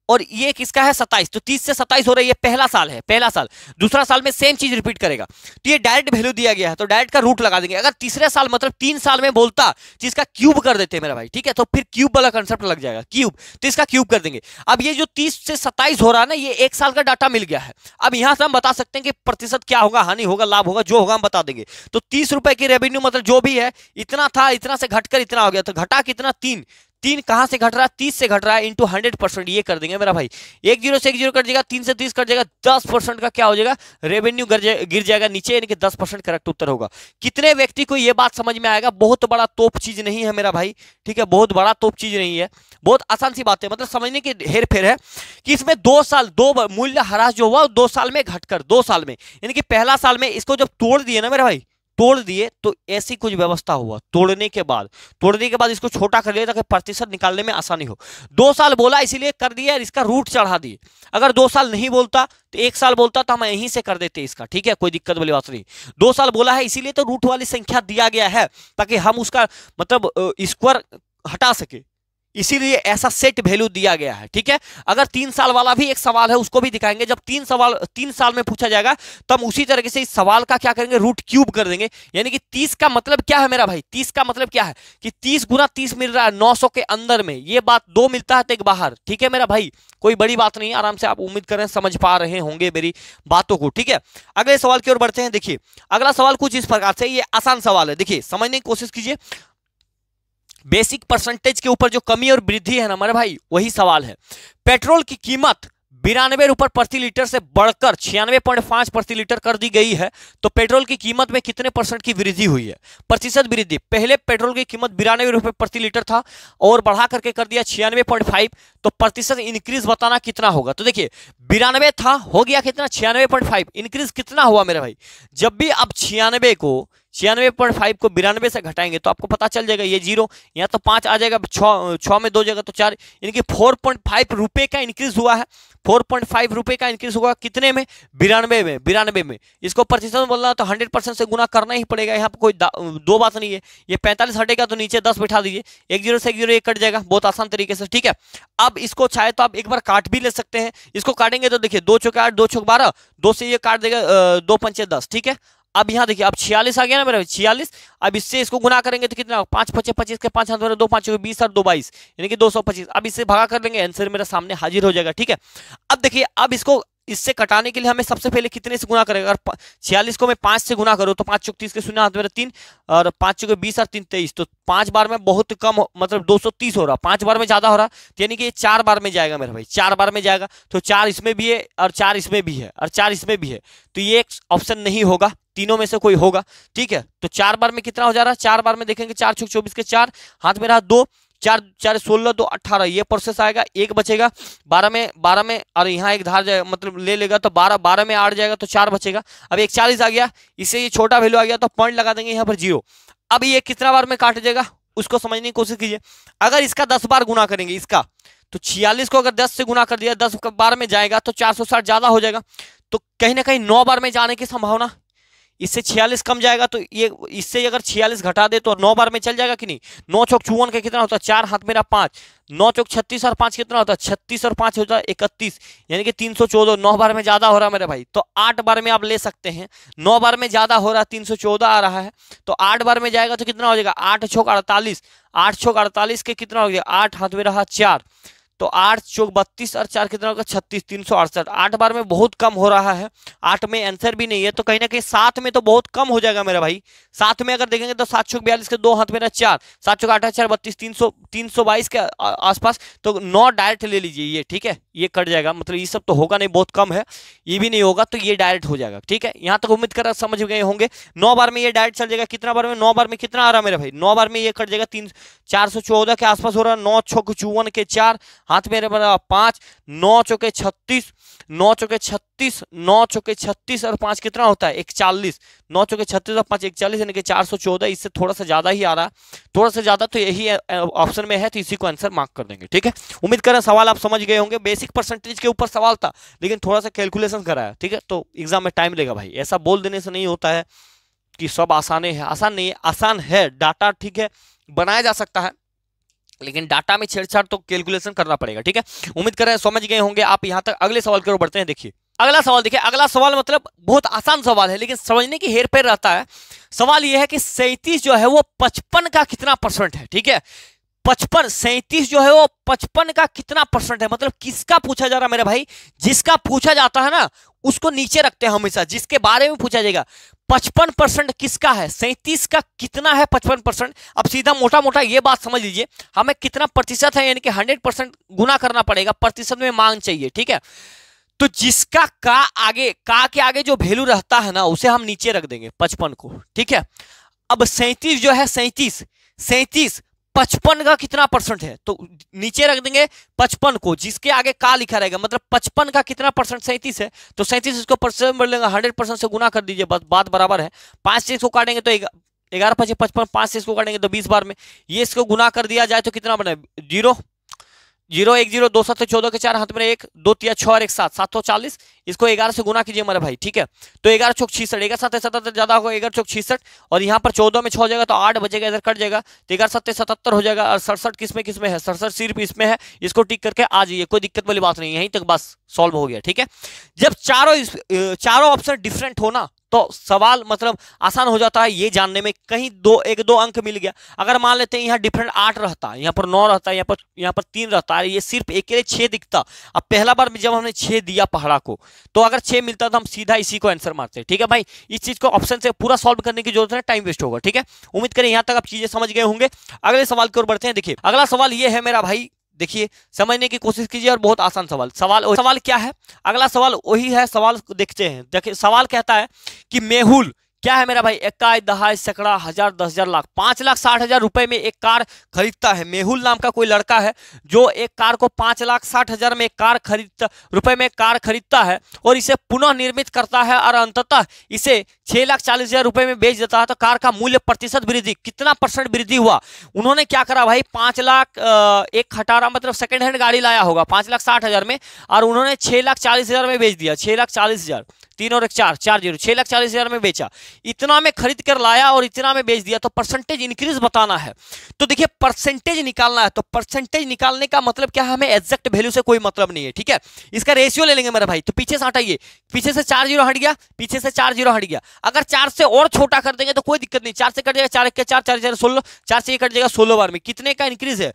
और ये किसका है सत्ताईस तो तीस से सत्ताईस हो रही है पहला साल है पहला साल दूसरा साल में सेम चीज रिपीट करेगा तो ये डायरेक्ट वैल्यू दिया गया है तो डायरेक्ट का रूट लगा देंगे अगर तीसरे साल मतलब तीन साल में बोलता इसका क्यूब कर देते मेरा भाई ठीक है तो फिर क्यूब वाला कंसेप्ट लग जाएगा क्यूब तो इसका क्यूब कर देंगे अब ये जो तीस से सत्ताईस हो रहा है ना ये एक साल का डाटा मिल गया है अब यहां से हम बता सकते हैं कि प्रतिशत क्या होगा हानि होगा लाभ होगा जो होगा हम बता देंगे तो तीस की रेवेन्यू मतलब जो भी है इतना था इतना से घटकर इतना हो गया तो घटा कितना तीन तीन कहां से घट रहा है तीस से घट रहा है इंटू हंड्रेड परसेंट ये कर देंगे मेरा भाई एक जीरो से एक जीरो कट जाएगा तीन से तीस कट जाएगा दस परसेंट का क्या हो जाएगा रेवेन्यू गिर जाएगा नीचे यानी कि दस परसेंट करेक्ट उत्तर होगा कितने व्यक्ति को ये बात समझ में आएगा बहुत बड़ा तोप चीज नहीं है मेरा भाई ठीक है बहुत बड़ा तोप चीज नहीं है बहुत आसान सी बात है मतलब समझने की हेर फेर है कि इसमें दो साल दो मूल्य हराश जो हुआ दो साल में घटकर दो साल में यानी कि पहला साल में इसको जब तोड़ दिए ना मेरा भाई तोड़ दिए तो ऐसी कुछ व्यवस्था हुआ तोड़ने के बाद तोड़ने के बाद इसको छोटा कर दिया ताकि प्रतिशत निकालने में आसानी हो दो साल बोला इसीलिए कर दिया इसका रूट चढ़ा दिए अगर दो साल नहीं बोलता तो एक साल बोलता तो हम यहीं से कर देते इसका ठीक है कोई दिक्कत वाली बात नहीं दो साल बोला है इसीलिए तो रूट वाली संख्या दिया गया है ताकि हम उसका मतलब स्क्वायर हटा सके इसीलिए ऐसा सेट वैल्यू दिया गया है ठीक है अगर तीन साल वाला भी एक सवाल है उसको भी दिखाएंगे जब तीन सवाल तीन साल में पूछा जाएगा तब उसी तरीके से इस सवाल का क्या करेंगे रूट क्यूब कर देंगे यानी कि तीस का मतलब क्या है मेरा भाई तीस का मतलब क्या है कि तीस गुना तीस मिल रहा है नौ के अंदर में ये बात दो मिलता है तो एक बाहर ठीक है मेरा भाई कोई बड़ी बात नहीं आराम से आप उम्मीद करें समझ पा रहे होंगे मेरी बातों को ठीक है अगले सवाल की ओर बढ़ते हैं देखिए अगला सवाल कुछ इस प्रकार से ये आसान सवाल है देखिए समझने की कोशिश कीजिए बेसिक परसेंटेज के ऊपर जो कमी और वृद्धि है ना मेरे भाई वही सवाल है पेट्रोल की कीमत बिरानवे रुपए प्रति लीटर से बढ़कर छियानवे पॉइंट पांच प्रति लीटर कर दी गई है तो पेट्रोल की कीमत में कितने परसेंट की वृद्धि हुई है प्रतिशत वृद्धि पहले पेट्रोल की कीमत बिरानवे रुपए प्रति लीटर था और बढ़ा करके कर दिया छियानवे पॉइंट फाइव तो प्रतिशत इंक्रीज बताना कितना होगा तो देखिए बिरानवे था हो गया कितना छियानवे पॉइंट फाइव इंक्रीज कितना हुआ मेरा भाई जब भी आप छियानवे को छियानवे पॉइंट फाइव को बिरानवे से घटाएंगे तो आपको पता चल जाएगा ये जीरो यहाँ तो पाँच आ जाएगा छः छः में दो जाएगा तो चार यानी कि फोर पॉइंट फाइव रुपये का इंक्रीज हुआ है फोर पॉइंट फाइव रुपये का इंक्रीज हुआ कितने में बिरानवे में बिरानवे में इसको प्रतिशत में बोलना तो हंड्रेड परसेंट से गुना करना ही पड़ेगा यहाँ पर कोई दो बात नहीं है ये पैंतालीस हटेगा तो नीचे दस बैठा दीजिए एक जीरो से एक जीरो एक कट जाएगा बहुत आसान तरीके से ठीक है अब इसको चाहे तो आप एक बार काट भी ले सकते हैं इसको काटेंगे तो देखिए दो चौके आठ दो चौक बारह दो से ये काट देगा दो पंचे दस ठीक है अब यहाँ देखिए अब छियालीस आ गया ना मेरा छियालीस अब इससे इसको गुना करेंगे तो कितना पाँच पच्चे पच्चीस के पाँच हाथ दो पाँच बीस और दो बाईस यानी कि दो सौ पच्चीस अब इससे भागा कर देंगे आंसर मेरा सामने हाजिर हो जाएगा ठीक है अब देखिए अब इसको इससे कटाने के लिए हमें सबसे पहले कितने से गुना करेगा अगर छियालीस को मैं पाँच से गुना करूँ तो पाँच चौक तीस के शून्य हाथ मेरा तीन और पाँच चौके बीस और तीन तेईस तो पाँच बार में बहुत कम मतलब दो सौ तीस हो रहा पाँच बार में ज़्यादा हो रहा तो यानी कि ये चार बार में जाएगा मेरा भाई चार बार में जाएगा तो चार इसमें भी है और चार इसमें भी है और चार इसमें भी है तो ये एक ऑप्शन नहीं होगा तीनों में से कोई होगा ठीक है तो चार बार में कितना हो जा रहा है चार बार में देखेंगे चार चौक चौबीस के चार हाथ में रहा दो चार चार सोलह दो अट्ठारह ये प्रोसेस आएगा एक बचेगा बारह में बारह में और यहाँ एक धार जाएगा मतलब ले लेगा तो बारह बारह में आठ जाएगा तो चार बचेगा अब एक चालीस आ गया इससे ये छोटा वैल्यू आ गया तो पॉइंट लगा देंगे यहाँ पर जीरो अब ये कितना बार में काट जाएगा उसको समझने की कोशिश कीजिए अगर इसका दस बार गुना करेंगे इसका तो छियालीस को अगर दस से गुना कर दिया दस बार में जाएगा तो चार सौ साठ ज़्यादा हो जाएगा तो कहीं ना कहीं नौ बार में जाने की संभावना इससे छियालीस कम जाएगा तो ये इससे अगर छियालीस घटा दे तो नौ बार में चल जाएगा कि नहीं नौ चौक चौवन का कितना होता है चार हाथ मेरा पांच नौ चौक छत्तीस और पांच कितना होता है छत्तीस और पांच होता है इकतीस यानी कि तीन सौ चौदह नौ बार में ज़्यादा हो रहा है मेरे भाई तो आठ बार में आप ले सकते हैं नौ बार में ज़्यादा हो रहा है तीन सौ चौदह आ रहा है तो आठ बार में जाएगा तो कितना हो जाएगा आठ चौक अड़तालीस आठ चौक अड़तालीस के कितना हो गया आठ हाथ में रहा चार तो आठ चौक बत्तीस और चार कितना होगा छत्तीस तीन सौ अड़सठ आठ बार में बहुत कम हो रहा है आठ में आंसर भी नहीं है तो कहीं ना कहीं सात में तो बहुत कम हो जाएगा मेरा भाई सात में अगर देखेंगे तो सात चौक बयालीस के दो हाथ मेरा चार सात चौक आठ चार बत्तीस तीन सौ तीन सौ बाईस के आसपास तो नौ डायरेक्ट ले लीजिए ये ठीक है ये कट जाएगा मतलब ये सब तो होगा नहीं बहुत कम है ये भी नहीं होगा तो ये डायरेक्ट हो जाएगा ठीक है यहाँ तक उम्मीद कर समझ गए होंगे नौ बार में ये डायरेक्ट चल जाएगा कितना बार में नौ बार में कितना आ रहा है मेरा भाई नौ बार में ये कट जाएगा तीन चार सौ चौदह के आसपास हो रहा है नौ छो चौवन के चार हाथ मेरे बराबर पांच नौ चौके छत्तीस नौ चौके छत्तीस नौ चौके छत्तीस और पांच कितना होता है इकचालीस नौ चौके छत्तीस और पाँच इकचालीस यानी कि चार सौ चौदह इससे थोड़ा सा ज़्यादा ही आ रहा थोड़ा सा ज़्यादा तो यही ऑप्शन में है तो इसी को आंसर मार्क कर देंगे ठीक है उम्मीद करें सवाल आप समझ गए होंगे बेसिक परसेंटेज के ऊपर सवाल था लेकिन थोड़ा सा कैलकुलेशन कराया ठीक है तो एग्जाम में टाइम लेगा भाई ऐसा बोल देने से नहीं होता है कि सब आसान है आसान नहीं है आसान है डाटा ठीक है बनाया जा सकता है लेकिन डाटा में छेड़छाड़ तो कैलकुलेशन करना पड़ेगा ठीक है उम्मीद कर रहे हैं समझ गए होंगे आप यहाँ तक अगले सवाल की ओर बढ़ते हैं देखिए अगला सवाल देखिए अगला सवाल मतलब बहुत आसान सवाल है लेकिन समझने की हेर फेर रहता है सवाल यह है कि सैंतीस जो है वो पचपन का कितना परसेंट है ठीक है पचपन सैंतीस जो है वो पचपन का कितना परसेंट है मतलब किसका पूछा जा रहा है मेरे भाई जिसका पूछा जाता है ना उसको नीचे रखते हैं हमेशा जिसके बारे में पूछा जाएगा पचपन परसेंट किसका है सैंतीस का कितना है पचपन परसेंट अब सीधा मोटा मोटा ये बात समझ लीजिए हमें कितना प्रतिशत है यानी कि हंड्रेड परसेंट गुना करना पड़ेगा प्रतिशत में मांग चाहिए ठीक है तो जिसका का आगे का के आगे जो वैल्यू रहता है ना उसे हम नीचे रख देंगे पचपन को ठीक है अब सैंतीस जो है सैंतीस सैंतीस पचपन का कितना परसेंट है तो नीचे रख देंगे पचपन को जिसके आगे का लिखा रहेगा मतलब पचपन का कितना परसेंट सैंतीस है तो सैंतीस इसको परसेंट बढ़ लेंगे हंड्रेड परसेंट से गुना कर दीजिए बस बात बराबर है पांच से इसको काटेंगे तो ग्यारह पचे पचपन पांच से इसको काटेंगे तो बीस बार में ये इसको गुना कर दिया जाए तो कितना बने जीरो जीरो एक जीरो दो सत्तर चौदह के चार हाथ में एक दो तिया छः और एक सात सात सौ चालीस इसको ग्यारह से गुना कीजिए मेरे भाई ठीक है तो ग्यारह चौक छीसठ ग्यारह सत्तर सतहत्तर ज्यादा होगा ग्यारह चौक छीसठ और यहाँ पर चौदह में छः हो जाएगा तो आठ बजेगा इधर कट जाएगा तो ग्यारह सत्तर सतहत्तर हो जाएगा और सड़सठ किस में किस में है सड़सठ सिर्फ इसमें है इसको टिक करके आ जाइए कोई दिक्कत वाली बात नहीं यहीं तक बस सॉल्व हो गया ठीक है जब चारों चारों ऑप्शन डिफरेंट हो ना तो सवाल मतलब आसान हो जाता है ये जानने में कहीं दो एक दो अंक मिल गया अगर मान लेते हैं यहाँ डिफरेंट आठ रहता है यहाँ पर नौ रहता है यहाँ पर यहाँ पर तीन रहता है ये सिर्फ एक के लिए छः दिखता अब पहला बार जब हमने छः दिया पहाड़ा को तो अगर छः मिलता तो हम सीधा इसी को आंसर मारते ठीक है भाई इस चीज़ को ऑप्शन से पूरा सॉल्व करने की जरूरत है टाइम वेस्ट होगा ठीक है उम्मीद करें यहाँ तक आप चीज़ें समझ गए होंगे अगले सवाल की ओर बढ़ते हैं देखिए अगला सवाल ये है मेरा भाई देखिए समझने की कोशिश कीजिए और बहुत आसान सवाल सवाल सवाल क्या है अगला सवाल वही है सवाल देखते हैं देखिए सवाल कहता है कि मेहुल क्या है मेरा भाई इक्काईस दहाई सैकड़ा हजार दस हजार लाख पांच लाख साठ हजार रुपए में एक कार खरीदता है मेहुल नाम का कोई लड़का है जो एक कार को पांच लाख साठ हजार में एक कार खरीद रुपए में कार खरीदता है और इसे पुनः निर्मित करता है और अंततः इसे छह लाख चालीस हजार रुपए में बेच देता है तो कार का मूल्य प्रतिशत वृद्धि कितना परसेंट वृद्धि हुआ उन्होंने क्या करा भाई पांच लाख एक खटारा मतलब सेकेंड हैंड गाड़ी लाया होगा पांच लाख साठ हजार में और उन्होंने छह लाख चालीस हजार में बेच दिया छह लाख चालीस हजार तीन और एक चार चार जीरो छह लाख चालीस हजार में बेचा इतना में खरीद कर लाया और इतना में बेच दिया तो परसेंटेज इंक्रीज बताना है तो देखिए परसेंटेज निकालना है तो परसेंटेज निकालने का मतलब क्या है हमें एग्जैक्ट वैल्यू से कोई मतलब नहीं है ठीक है इसका रेशियो ले लेंगे मेरे भाई तो पीछे से हटाइए पीछे से चार जीरो हट गया पीछे से चार जीरो हट गया अगर चार से और छोटा कर देंगे तो कोई दिक्कत नहीं चार से कट जाएगा चार एक चार चार चार सोलह चार से कट जाएगा सोलह बार में कितने का इंक्रीज है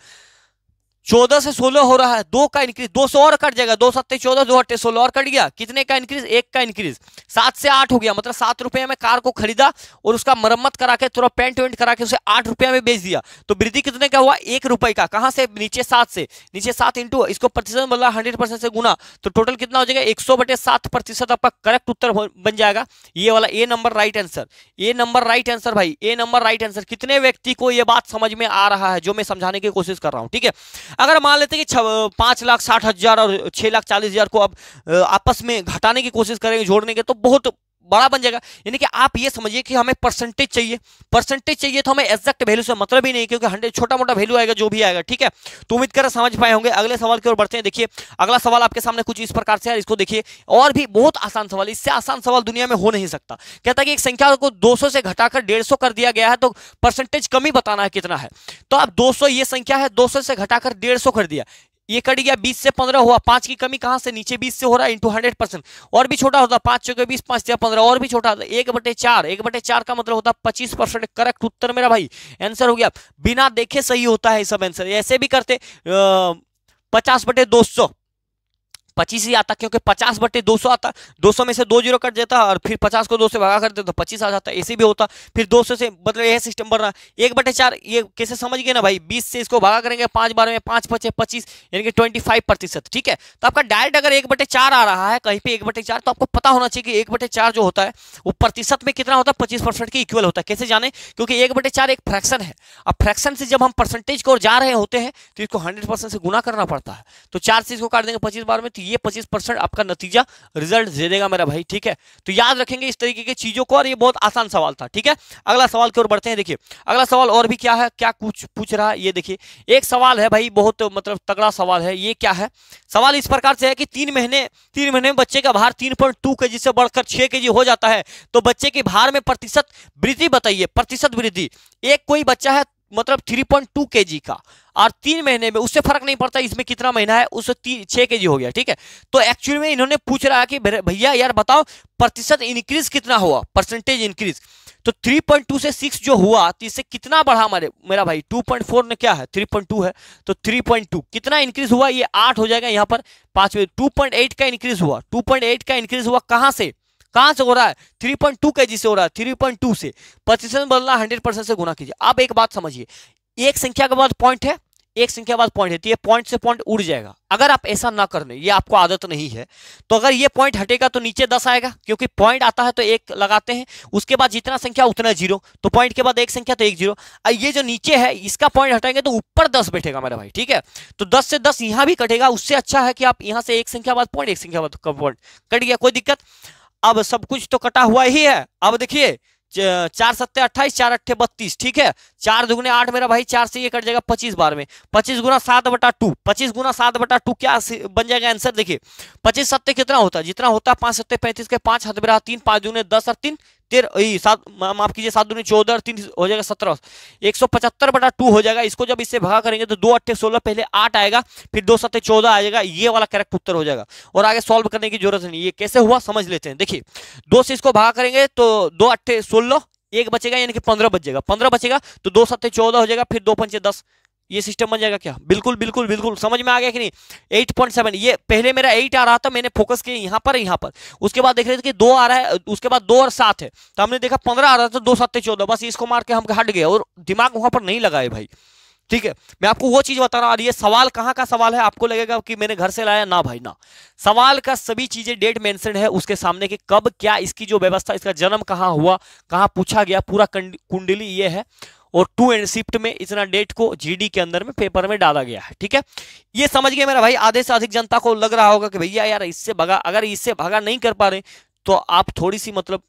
चौदह से सोलह हो रहा है दो का इंक्रीज दो सौ और कट जाएगा दो सत्ते चौदह दो अट्ठे सोलह और कट गया कितने का इंक्रीज एक का इंक्रीज सात से आठ हो गया मतलब सात रुपये में कार को खरीदा और उसका मरम्मत करा के थोड़ा पेंट वेंट करा के उसे आठ रुपये में बेच दिया तो वृद्धि कितने का हुआ एक रुपये का कहाँ से नीचे सात से नीचे सात इंटू इसको प्रतिशत मतलब हंड्रेड परसेंट से गुना तो टोटल कितना हो जाएगा एक सौ बटे सात प्रतिशत आपका करेक्ट उत्तर बन जाएगा ये वाला A number right answer A number right answer भाई ए नंबर राइट आंसर कितने व्यक्ति को ये बात समझ में आ रहा है जो मैं समझाने की कोशिश कर रहा हूँ ठीक है अगर मान लेते हैं कि पाँच लाख साठ हज़ार और छः लाख चालीस हज़ार को अब आपस में घटाने की कोशिश करेंगे जोड़ने के तो बहुत बड़ा बन जाएगा यानी कि आप ये समझिए कि हमें परसेंटेज चाहिए परसेंटेज चाहिए तो हमें एक्जैक्ट वैल्यू से मतलब ही नहीं क्योंकि हंड्रेड छोटा मोटा वैल्यू आएगा जो भी आएगा ठीक है तो उम्मीद कर समझ पाए होंगे अगले सवाल की ओर बढ़ते हैं देखिए अगला सवाल आपके सामने कुछ इस प्रकार से यार इसको देखिए और भी बहुत आसान सवाल इससे आसान सवाल दुनिया में हो नहीं सकता कहता है कि एक संख्या को दो से घटाकर डेढ़ कर दिया गया है तो परसेंटेज कमी बताना है कितना है तो आप दो ये संख्या है दो से घटाकर डेढ़ कर दिया ये कट गया बीस से पंद्रह हुआ पांच की कमी कहां से नीचे बीस से हो रहा है इंटू हंड्रेड परसेंट और भी छोटा होता पांच चौके बीस पांच या पंद्रह और भी छोटा होता एक बटे चार एक बटे चार का मतलब होता पच्चीस परसेंट करेक्ट उत्तर मेरा भाई आंसर हो गया बिना देखे सही होता है सब आंसर ऐसे भी करते पचास बटे दो सौ पच्चीस ही आता क्योंकि पचास बटे दो सौ आता दो सौ में से दो जीरो कट जाता और फिर पचास को दो से भागा करते तो पच्चीस आ जाता ऐसे भी होता फिर दो सौ से मतलब यह सिस्टम बन रहा एक बटे चार ये कैसे समझ गए ना भाई बीस से इसको भागा करेंगे पाँच बार में पाँच पचे पच्चीस यानी कि ट्वेंटी फाइव प्रतिशत ठीक है तो आपका डायरेक्ट अगर एक बटे चार आ रहा है कहीं पर एक बटे चार तो आपको पता होना चाहिए कि एक बटे चार जो होता है वो प्रतिशत में कितना होता है पच्चीस परसेंट के इक्वल होता है कैसे जाने क्योंकि एक बटे चार एक फ्रैक्शन है अब फ्रैक्शन से जब हम परसेंटेज को जा रहे होते हैं तो इसको हंड्रेड परसेंट से गुना करना पड़ता है तो चार से इसको काट देंगे पच्चीस बार में तो ये पच्चीस परसेंट आपका नतीजा रिजल्ट दे देगा मेरा भाई ठीक है तो याद रखेंगे इस तरीके की चीजों को और ये बहुत आसान सवाल था ठीक है अगला सवाल की ओर बढ़ते हैं देखिए अगला सवाल और भी क्या है क्या कुछ पूछ रहा है ये देखिए एक सवाल है भाई बहुत मतलब तगड़ा सवाल है ये क्या है सवाल इस प्रकार से है कि तीन महीने तीन महीने में बच्चे का भार तीन पॉइंट टू के जी से बढ़कर छह के जी हो जाता है तो बच्चे के भार में प्रतिशत वृद्धि बताइए प्रतिशत वृद्धि एक कोई बच्चा है मतलब 3.2 केजी का और तीन महीने में उससे फर्क नहीं पड़ता इसमें कितना महीना है उससे छह के हो गया ठीक है तो एक्चुअली में इन्होंने पूछ रहा है कि भैया यार बताओ प्रतिशत इंक्रीज कितना हुआ परसेंटेज इंक्रीज तो 3.2 से 6 जो हुआ तो इससे कितना बढ़ा हमारे मेरा भाई 2.4 ने क्या है 3.2 है तो 3.2 कितना इंक्रीज हुआ ये आठ हो जाएगा यहाँ पर पांचवे 2.8 का इंक्रीज हुआ 2.8 का इंक्रीज हुआ कहाँ से कहाँ से हो रहा है 3.2 के जी से हो रहा है 3.2 से प्रतिशत बदला 100 परसेंट से गुना कीजिए अब एक बात समझिए एक संख्या के बाद पॉइंट है एक संख्या बाद पॉइंट रहती है पॉइंट तो से पॉइंट उड़ जाएगा अगर आप ऐसा ना कर ये आपको आदत नहीं है तो अगर ये पॉइंट हटेगा तो नीचे दस आएगा क्योंकि पॉइंट आता है तो एक लगाते हैं उसके बाद जितना संख्या उतना जीरो तो पॉइंट के बाद एक संख्या तो एक जीरो ये जो नीचे है इसका पॉइंट हटाएंगे तो ऊपर दस बैठेगा मेरा भाई ठीक है तो दस से दस यहां भी कटेगा उससे अच्छा है कि आप यहां से एक संख्या बाद पॉइंट एक संख्या बाद पॉइंट कट गया कोई दिक्कत अब सब कुछ तो कटा हुआ ही है अब देखिए चार सत्ते अट्ठाईस चार अट्ठे बत्तीस ठीक है चार दुगुने आठ मेरा भाई चार से ये कट जाएगा पच्चीस बार में पच्चीस गुना सात बटा टू पच्चीस गुना सात बटा टू क्या बन जाएगा आंसर देखिए पच्चीस सत्ते कितना होता है जितना होता है पांच सत्ते पैंतीस के पांच हथ मेरा तीन पांच दुगुने दस और तीन तेरह सात माफ कीजिए सात दूनी चौदह तीन हो जाएगा सत्रह एक सौ पचहत्तर बटा टू हो जाएगा इसको जब इससे भगा करेंगे तो दो अट्ठे सोलह पहले आठ आएगा फिर दो सत्य चौदह आ जाएगा ये वाला करेक्ट उत्तर हो जाएगा और आगे सॉल्व करने की जरूरत नहीं ये कैसे हुआ समझ लेते हैं देखिए दो से इसको भगा करेंगे तो दो अट्ठे सोलह एक बचेगा यानी कि पंद्रह बचेगा पंद्रह बचेगा तो दो सत्य चौदह हो जाएगा फिर दो पंचे दस ये सिस्टम बन जाएगा क्या बिल्कुल बिल्कुल बिल्कुल समझ में आ गया कि नहीं 8.7 ये पहले मेरा 8 आ रहा था मैंने फोकस किया यहाँ पर यहाँ पर उसके बाद देख रहे थे कि दो आ रहा है उसके बाद दो और सात है तो हमने देखा पंद्रह आ रहा था दो सात थे चौदह बस इसको मार के हम हट गए और दिमाग वहां पर नहीं लगाए भाई ठीक है मैं आपको वो चीज बता रहा हूँ ये सवाल कहाँ का सवाल है आपको लगेगा कि मैंने घर से लाया ना भाई ना सवाल का सभी चीजें डेट मेंशन है उसके सामने कि कब क्या इसकी जो व्यवस्था इसका जन्म कहाँ हुआ कहाँ पूछा गया पूरा कुंडली ये है और टू एंड शिफ्ट में इतना डेट को जीडी के अंदर में पेपर में डाला गया है ठीक है ये समझ गए मेरा भाई आधे से अधिक जनता को लग रहा होगा कि भैया यार इससे भगा अगर इससे भगा नहीं कर पा रहे तो आप थोड़ी सी मतलब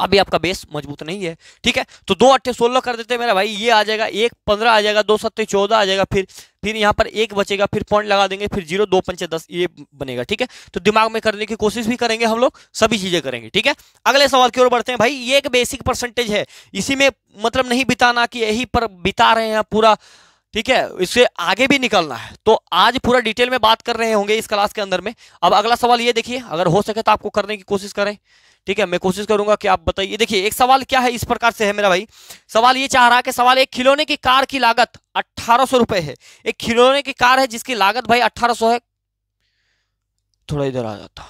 अभी आपका बेस मजबूत नहीं है ठीक है तो दो अट्ठे सोलह कर देते हैं मेरा भाई ये आ जाएगा एक पंद्रह आ जाएगा दो सत्ते चौदह आ जाएगा फिर फिर यहाँ पर एक बचेगा फिर पॉइंट लगा देंगे फिर जीरो दो पंचे दस ये बनेगा ठीक है तो दिमाग में करने की कोशिश भी करेंगे हम लोग सभी चीजें करेंगे ठीक है अगले सवाल की ओर बढ़ते हैं भाई ये एक बेसिक परसेंटेज है इसी में मतलब नहीं बिताना कि यही पर बिता रहे हैं पूरा ठीक है इससे आगे भी निकलना है तो आज पूरा डिटेल में बात कर रहे होंगे इस क्लास के अंदर में अब अगला सवाल ये देखिए अगर हो सके तो आपको करने की कोशिश करें ठीक है मैं कोशिश करूंगा कि आप बताइए देखिए एक सवाल क्या है इस प्रकार से है मेरा भाई सवाल ये चाह रहा है कि सवाल एक खिलौने की कार की लागत अट्ठारह रुपए है एक खिलौने की कार है जिसकी लागत भाई अट्ठारह है थोड़ा इधर आ जाता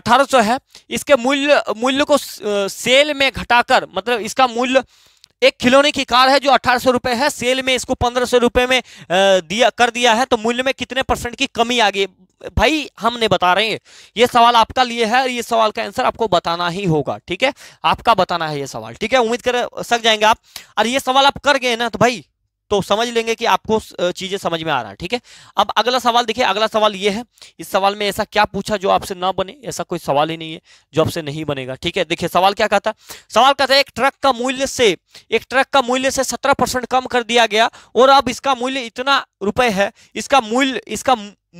अठारह है इसके मूल्य मूल्य को सेल में घटाकर मतलब इसका मूल्य एक खिलौने की कार है जो अठारह सौ रुपए है सेल में इसको पंद्रह सौ रुपए में दिया कर दिया है तो मूल्य में कितने परसेंट की कमी आ गई भाई हम नहीं बता रहे हैं ये सवाल आपका लिए है ये सवाल का आंसर आपको बताना ही होगा ठीक है आपका बताना है ये सवाल ठीक है उम्मीद कर सक जाएंगे आप और ये सवाल आप कर गए ना तो भाई तो समझ लेंगे कि आपको चीजें समझ में आ रहा है ठीक है अब अगला सवाल देखिए अगला सवाल ये है इस सवाल में ऐसा क्या पूछा जो आपसे ना बने ऐसा कोई सवाल ही नहीं है जो आपसे नहीं बनेगा ठीक है देखिए सवाल क्या कहता सवाल कहता है एक ट्रक का मूल्य से एक ट्रक का मूल्य से सत्रह कम कर दिया गया और अब इसका मूल्य इतना रुपए है इसका मूल्य इसका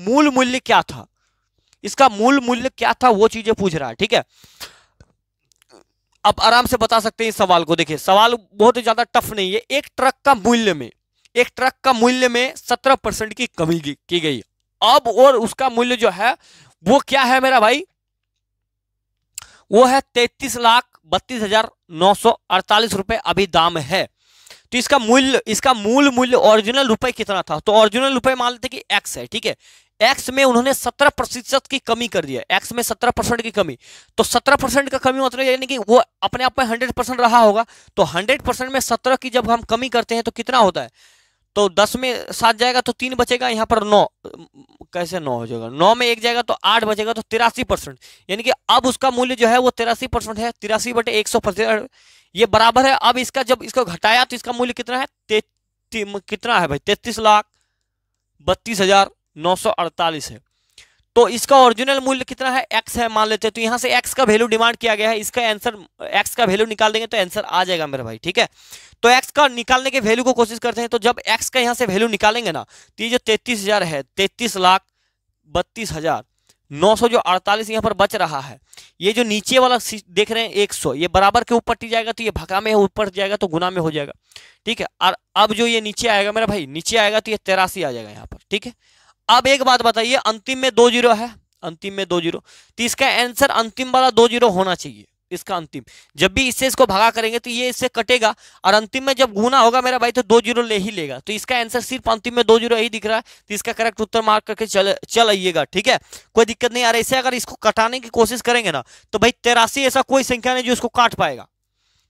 मूल मूल्य क्या था इसका मूल मूल्य क्या था वो चीजें पूछ रहा है ठीक है अब आराम से बता सकते हैं इस सवाल को देखिए सवाल बहुत ही ज्यादा टफ नहीं है एक ट्रक का मूल्य में एक ट्रक का मूल्य में सत्रह परसेंट की कमी की गई अब और उसका मूल्य जो है वो क्या है मेरा भाई वो है तैतीस लाख बत्तीस हजार नौ सौ अड़तालीस रुपए अभी दाम है तो इसका मूल्य इसका मूल मूल्य ओरिजिनल रुपए कितना था तो ओरिजिनल रुपए मान लेते कि एक्स है ठीक है एक्स में उन्होंने सत्रह प्रतिशत की कमी कर दिया एक्स में सत्रह परसेंट की कमी तो सत्रह परसेंट का कमी मतलब यानी कि वो अपने आप में हंड्रेड परसेंट रहा होगा तो हंड्रेड परसेंट में सत्रह की जब हम कमी करते हैं तो कितना होता है तो दस में सात जाएगा तो तीन बचेगा यहाँ पर नौ कैसे नौ हो जाएगा नौ में एक जाएगा तो आठ बचेगा तो तिरासी परसेंट यानी कि अब उसका मूल्य जो है वो तिरासी परसेंट है तिरासी बटे एक सौ परसेंट ये बराबर है अब इसका जब इसको घटाया तो इसका मूल्य कितना है कितना है भाई तैतीस लाख बत्तीस हजार नौ सौ अड़तालीस है तो इसका ओरिजिनल मूल्य कितना है एक्स है मान लेते हैं तो यहाँ से एक्स का वैल्यू डिमांड किया गया है इसका आंसर एक्स का वैल्यू निकाल देंगे तो आंसर आ जाएगा मेरा भाई ठीक है तो एक्स का निकालने के वैल्यू को कोशिश करते हैं तो जब एक्स का यहाँ से वैल्यू निकालेंगे ना तो ये जो तैतीस हजार है तैतीस लाख बत्तीस हजार नौ सौ जो अड़तालीस यहाँ पर बच रहा है ये जो नीचे वाला देख रहे हैं एक सौ ये बराबर के ऊपर टी जाएगा तो ये भका में ऊपर जाएगा तो गुना में हो जाएगा ठीक है और अब जो ये नीचे आएगा मेरा भाई नीचे आएगा तो ये तेरासी आ जाएगा यहाँ पर ठीक है अब एक बात बताइए अंतिम में दो जीरो है अंतिम में दो जीरो तो इसका आंसर अंतिम वाला दो जीरो होना चाहिए इसका अंतिम जब भी इससे इसको भगा करेंगे तो ये इससे कटेगा और अंतिम में जब गुना होगा मेरा भाई तो दो जीरो ले ही लेगा तो इसका आंसर सिर्फ अंतिम में दो जीरो ही दिख रहा है तो इसका करेक्ट उत्तर मार्क करके चल चल आइएगा ठीक है कोई दिक्कत नहीं आ रहा इसे अगर इसको कटाने की कोशिश करेंगे ना तो भाई तेरासी ऐसा कोई संख्या नहीं जो इसको काट पाएगा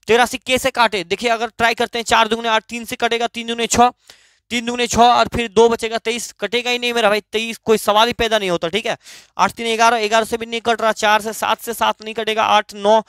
तेरासी कैसे काटे देखिए अगर ट्राई करते हैं चार दुगुने आठ तीन से कटेगा तीन दुगुने छः तीन दुगने छः और फिर दो बचेगा तेईस कटेगा ही नहीं मेरा भाई तेईस कोई सवाल ही पैदा नहीं होता ठीक है आठ तीन ग्यारह ग्यारह से भी नहीं कट रहा चार से सात से सात नहीं कटेगा आठ नौ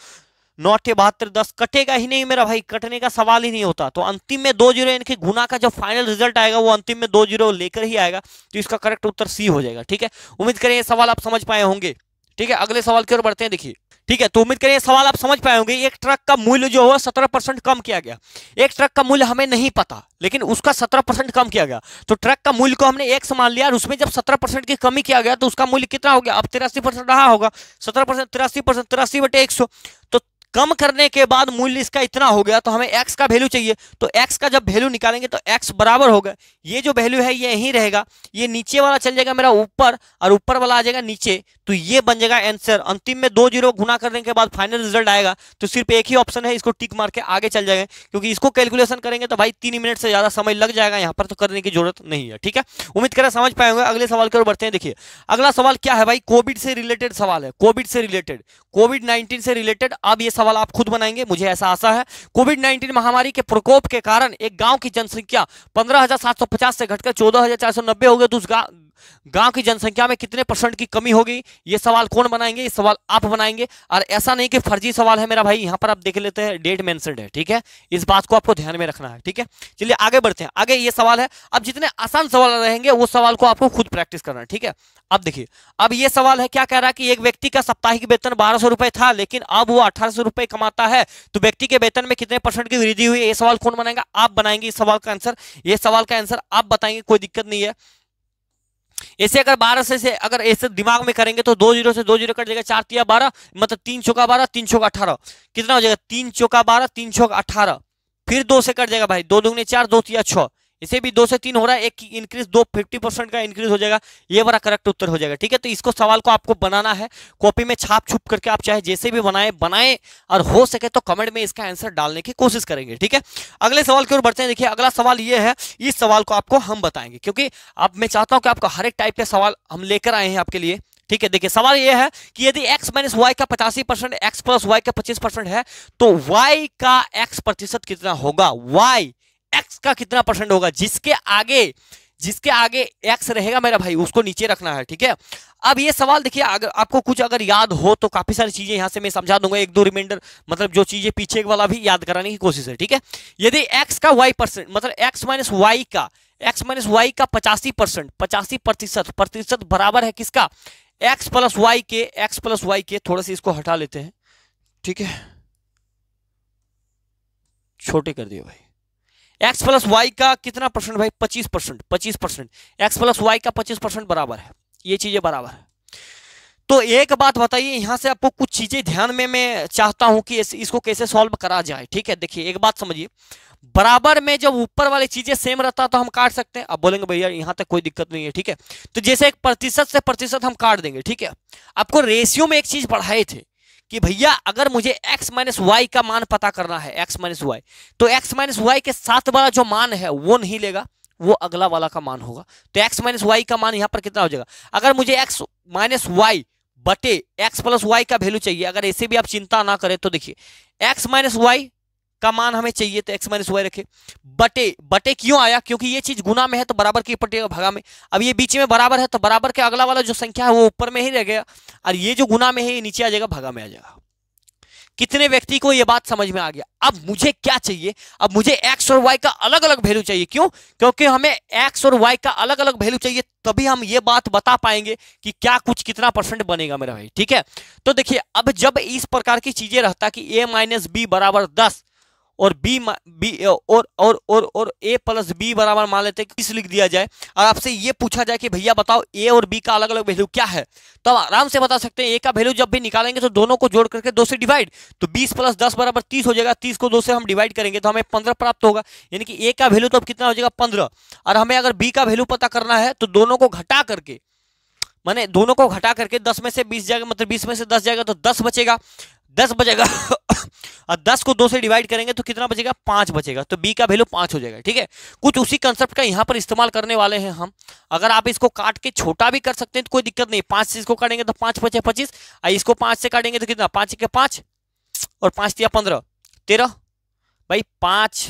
नौ अठे बहत्तर दस कटेगा ही नहीं मेरा भाई कटने का सवाल ही नहीं होता तो अंतिम में दो जीरो इनके गुना का जो फाइनल रिजल्ट आएगा वो अंतिम में दो जीरो लेकर ही आएगा तो इसका करेक्ट उत्तर सी हो जाएगा ठीक है उम्मीद करें ये सवाल आप समझ पाए होंगे ठीक है अगले सवाल की ओर बढ़ते हैं देखिए ठीक है तो उम्मीद करें सवाल आप समझ पाए होंगे एक ट्रक का मूल्य जो हुआ सत्रह परसेंट कम किया गया एक ट्रक का मूल्य हमें नहीं पता लेकिन उसका सत्रह परसेंट कम किया गया तो ट्रक का मूल्य को हमने एक समान लिया और उसमें जब सत्रह परसेंट की कमी किया गया तो उसका मूल्य कितना हो गया अब तिरासी परसेंट रहा होगा सत्रह परसेंट तिरासी परसेंट तिरासी बटे एक सौ तो कम करने के बाद मूल्य इसका इतना हो गया तो हमें एक्स का वैल्यू चाहिए तो एक्स का जब वैल्यू निकालेंगे तो एक्स बराबर होगा ये जो वैल्यू है ये यहीं रहेगा ये नीचे वाला चल जाएगा मेरा ऊपर और ऊपर वाला आ जाएगा नीचे तो ये बन जाएगा आंसर अंतिम में दो जीरो गुना करने के बाद फाइनल रिजल्ट आएगा तो सिर्फ एक ही ऑप्शन है इसको टिक मार के आगे चल जाएंगे क्योंकि इसको कैलकुलेशन करेंगे तो भाई तीन मिनट से ज़्यादा समय लग जाएगा यहाँ पर तो करने की जरूरत नहीं है ठीक है उम्मीद करें समझ पाएंगे अगले सवाल की ओर बढ़ते हैं देखिए अगला सवाल क्या है भाई कोविड से रिलेटेड सवाल है कोविड से रिलेटेड कोविड 19 से रिलेटेड अब ये सवाल आप खुद बनाएंगे मुझे ऐसा आशा है कोविड 19 महामारी के प्रकोप के कारण एक गांव की जनसंख्या 15,750 से घटकर 14,490 हो गया तो उस गांव की जनसंख्या में कितने परसेंट की कमी होगी ये सवाल कौन बनाएंगे ये सवाल आप बनाएंगे और ऐसा नहीं कि फर्जी सवाल है मेरा भाई यहाँ पर आप देख लेते हैं डेट मैंसनड है ठीक है इस बात को आपको ध्यान में रखना है ठीक है चलिए आगे बढ़ते हैं आगे ये सवाल है अब जितने आसान सवाल रहेंगे वो सवाल को आपको खुद प्रैक्टिस करना है ठीक है अब देखिए अब ये सवाल है क्या कह रहा है कि एक व्यक्ति का साप्ताहिक वेतन बारह सौ रुपए था लेकिन अब वो अठारह सौ रुपए कमाता है तो व्यक्ति के वेतन में कितने परसेंट की वृद्धि हुई ये सवाल कौन बनाएगा आप बनाएंगे इस सवाल का आंसर ये सवाल का आंसर आप बताएंगे कोई दिक्कत नहीं है ऐसे अगर बारह से, अगर ऐसे दिमाग में करेंगे तो दो जीरो से दो जीरो कट जाएगा चार तिया बारह मतलब तीन चौका बारह तीन चौका अठारह कितना हो जाएगा तीन चौका बारह तीन चौका अठारह फिर दो से कट जाएगा भाई दो दुगने चार दो तिया छः इसे भी दो से तीन हो रहा है एक इंक्रीज दो फिफ्टी परसेंट का इंक्रीज हो जाएगा ये बड़ा करेक्ट उत्तर हो जाएगा ठीक है तो इसको सवाल को आपको बनाना है कॉपी में छाप छुप करके आप चाहे जैसे भी बनाए बनाए और हो सके तो कमेंट में इसका आंसर डालने की कोशिश करेंगे ठीक है अगले सवाल की ओर बढ़ते हैं देखिए अगला सवाल ये है इस सवाल को आपको हम बताएंगे क्योंकि अब मैं चाहता हूँ कि आपको हर एक टाइप के सवाल हम लेकर आए हैं आपके लिए ठीक है देखिए सवाल यह है कि यदि x माइनस वाई का पचासी परसेंट एक्स प्लस वाई का पच्चीस परसेंट है तो y का x प्रतिशत कितना होगा y एक्स का कितना परसेंट होगा जिसके आगे जिसके आगे एक्स रहेगा मेरा भाई उसको नीचे रखना है ठीक है अब ये सवाल देखिए अगर आपको कुछ अगर याद हो तो काफी सारी चीजें यहां से मैं समझा दूंगा एक दो रिमाइंडर मतलब जो चीजें पीछे वाला भी याद कराने की कोशिश है ठीक है यदि एक्स का वाई परसेंट मतलब एक्स माइनस वाई का एक्स माइनस वाई का पचासी परसेंट पचासी प्रतिशत प्रतिशत बराबर है किसका एक्स प्लस वाई के एक्स प्लस वाई के थोड़ा सा इसको हटा लेते हैं ठीक है छोटे कर दिए भाई एक्स प्लस वाई का कितना परसेंट भाई पच्चीस परसेंट पच्चीस परसेंट एक्स प्लस वाई का पच्चीस परसेंट बराबर है ये चीज़ें बराबर है तो एक बात बताइए यहाँ से आपको कुछ चीज़ें ध्यान में मैं चाहता हूं कि इस, इसको कैसे सॉल्व करा जाए ठीक है देखिए एक बात समझिए बराबर में जब ऊपर वाली चीज़ें सेम रहता तो हम काट सकते हैं अब बोलेंगे भैया यहाँ तक कोई दिक्कत नहीं है ठीक है तो जैसे एक प्रतिशत से प्रतिशत हम काट देंगे ठीक है आपको रेशियो में एक चीज़ बढ़ाए थे कि भैया अगर मुझे x माइनस वाई का मान पता करना है x माइनस वाई तो x माइनस वाई के साथ वाला जो मान है वो नहीं लेगा वो अगला वाला का मान होगा तो x माइनस वाई का मान यहाँ पर कितना हो जाएगा अगर मुझे x माइनस वाई बटे एक्स प्लस वाई का वैल्यू चाहिए अगर ऐसे भी आप चिंता ना करें तो देखिए एक्स माइनस वाई का मान हमें चाहिए तो एक्स माइनस वाई रखे बटे बटे क्यों आया क्योंकि ये चीज गुना में है तो बराबर की पटेगा भगा में अब ये बीच में बराबर है तो बराबर के अगला वाला जो संख्या है वो ऊपर में ही रह गया और ये जो गुना में है ये नीचे आ जाएगा भगा में आ जाएगा कितने व्यक्ति को ये बात समझ में आ गया अब मुझे क्या चाहिए अब मुझे एक्स और वाई का अलग अलग वैल्यू चाहिए क्यों क्योंकि हमें एक्स और वाई का अलग अलग वैल्यू चाहिए तभी हम ये बात बता पाएंगे कि क्या कुछ कितना परसेंट बनेगा मेरा भाई ठीक है तो देखिए अब जब इस प्रकार की चीजें रहता कि ए माइनस बी बराबर दस और बी बी और और और और ए प्लस बी बराबर मान लेते हैं किस लिख दिया जाए और आपसे ये पूछा जाए कि भैया बताओ ए और बी का अलग अलग वैल्यू क्या है तो आप आराम से बता सकते हैं ए का वैल्यू जब भी निकालेंगे तो दोनों को जोड़ करके दो से डिवाइड तो बीस प्लस दस बराबर तीस हो जाएगा तीस को दो से हम डिवाइड करेंगे तो हमें पंद्रह प्राप्त होगा यानी कि ए का वैल्यू तो अब कितना हो जाएगा पंद्रह और हमें अगर बी का वैल्यू पता करना है तो दोनों को घटा करके मैंने दोनों को घटा करके दस में से बीस जाएगा मतलब बीस में से दस जाएगा तो दस बचेगा दस बजेगा और दस को दो से डिवाइड करेंगे तो कितना बचेगा पांच बचेगा तो बी का वैल्यू पांच हो जाएगा ठीक है कुछ उसी कंसेप्ट का यहाँ पर इस्तेमाल करने वाले हैं हम अगर आप इसको काट के छोटा भी कर सकते हैं तो कोई दिक्कत नहीं पांच से इसको काटेंगे तो पांच बचे पच्चीस और इसको पांच से काटेंगे तो कितना पांच के पांच और पांच दिया पंद्रह तेरह भाई पांच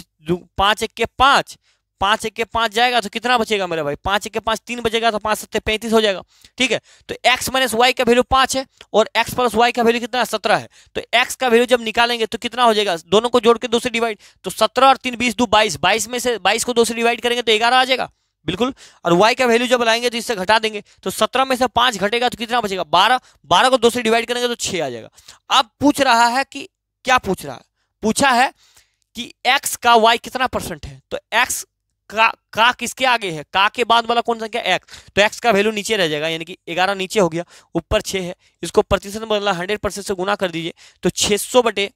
पांच एक के पांच पांच एक के पांच जाएगा तो कितना बचेगा मेरा भाई पांच एक के पांच तीन बचेगा तो पांच सत्तर पैंतीस हो जाएगा ठीक है तो एक्स माइनस वाई का वैल्यू पांच है और एक्स प्लस वाई का वैल्यू कितना सत्रह है तो एक्स का वैल्यू जब निकालेंगे तो कितना हो जाएगा दोनों को जोड़ के दो से डिवाइड तो सत्रह और तीन बीस दो बाईस बाईस में से बाईस को दो से डिवाइड करेंगे तो ग्यारह आ जाएगा बिल्कुल और वाई का वैल्यू जब लाएंगे तो इससे घटा देंगे तो सत्रह में से पांच घटेगा तो कितना बचेगा बारह बारह को दो से डिवाइड करेंगे तो छह आ जाएगा अब पूछ रहा है कि क्या पूछ रहा है पूछा है कि एक्स का वाई कितना परसेंट है तो एक्स का का किसके आगे है का के बाद वाला कौन संख्या एक्स तो एक्स का वैल्यू नीचे रह जाएगा यानी कि ग्यारह नीचे हो गया ऊपर छः है इसको प्रतिशत बदला हंड्रेड परसेंट से गुना कर दीजिए तो छः सौ बटे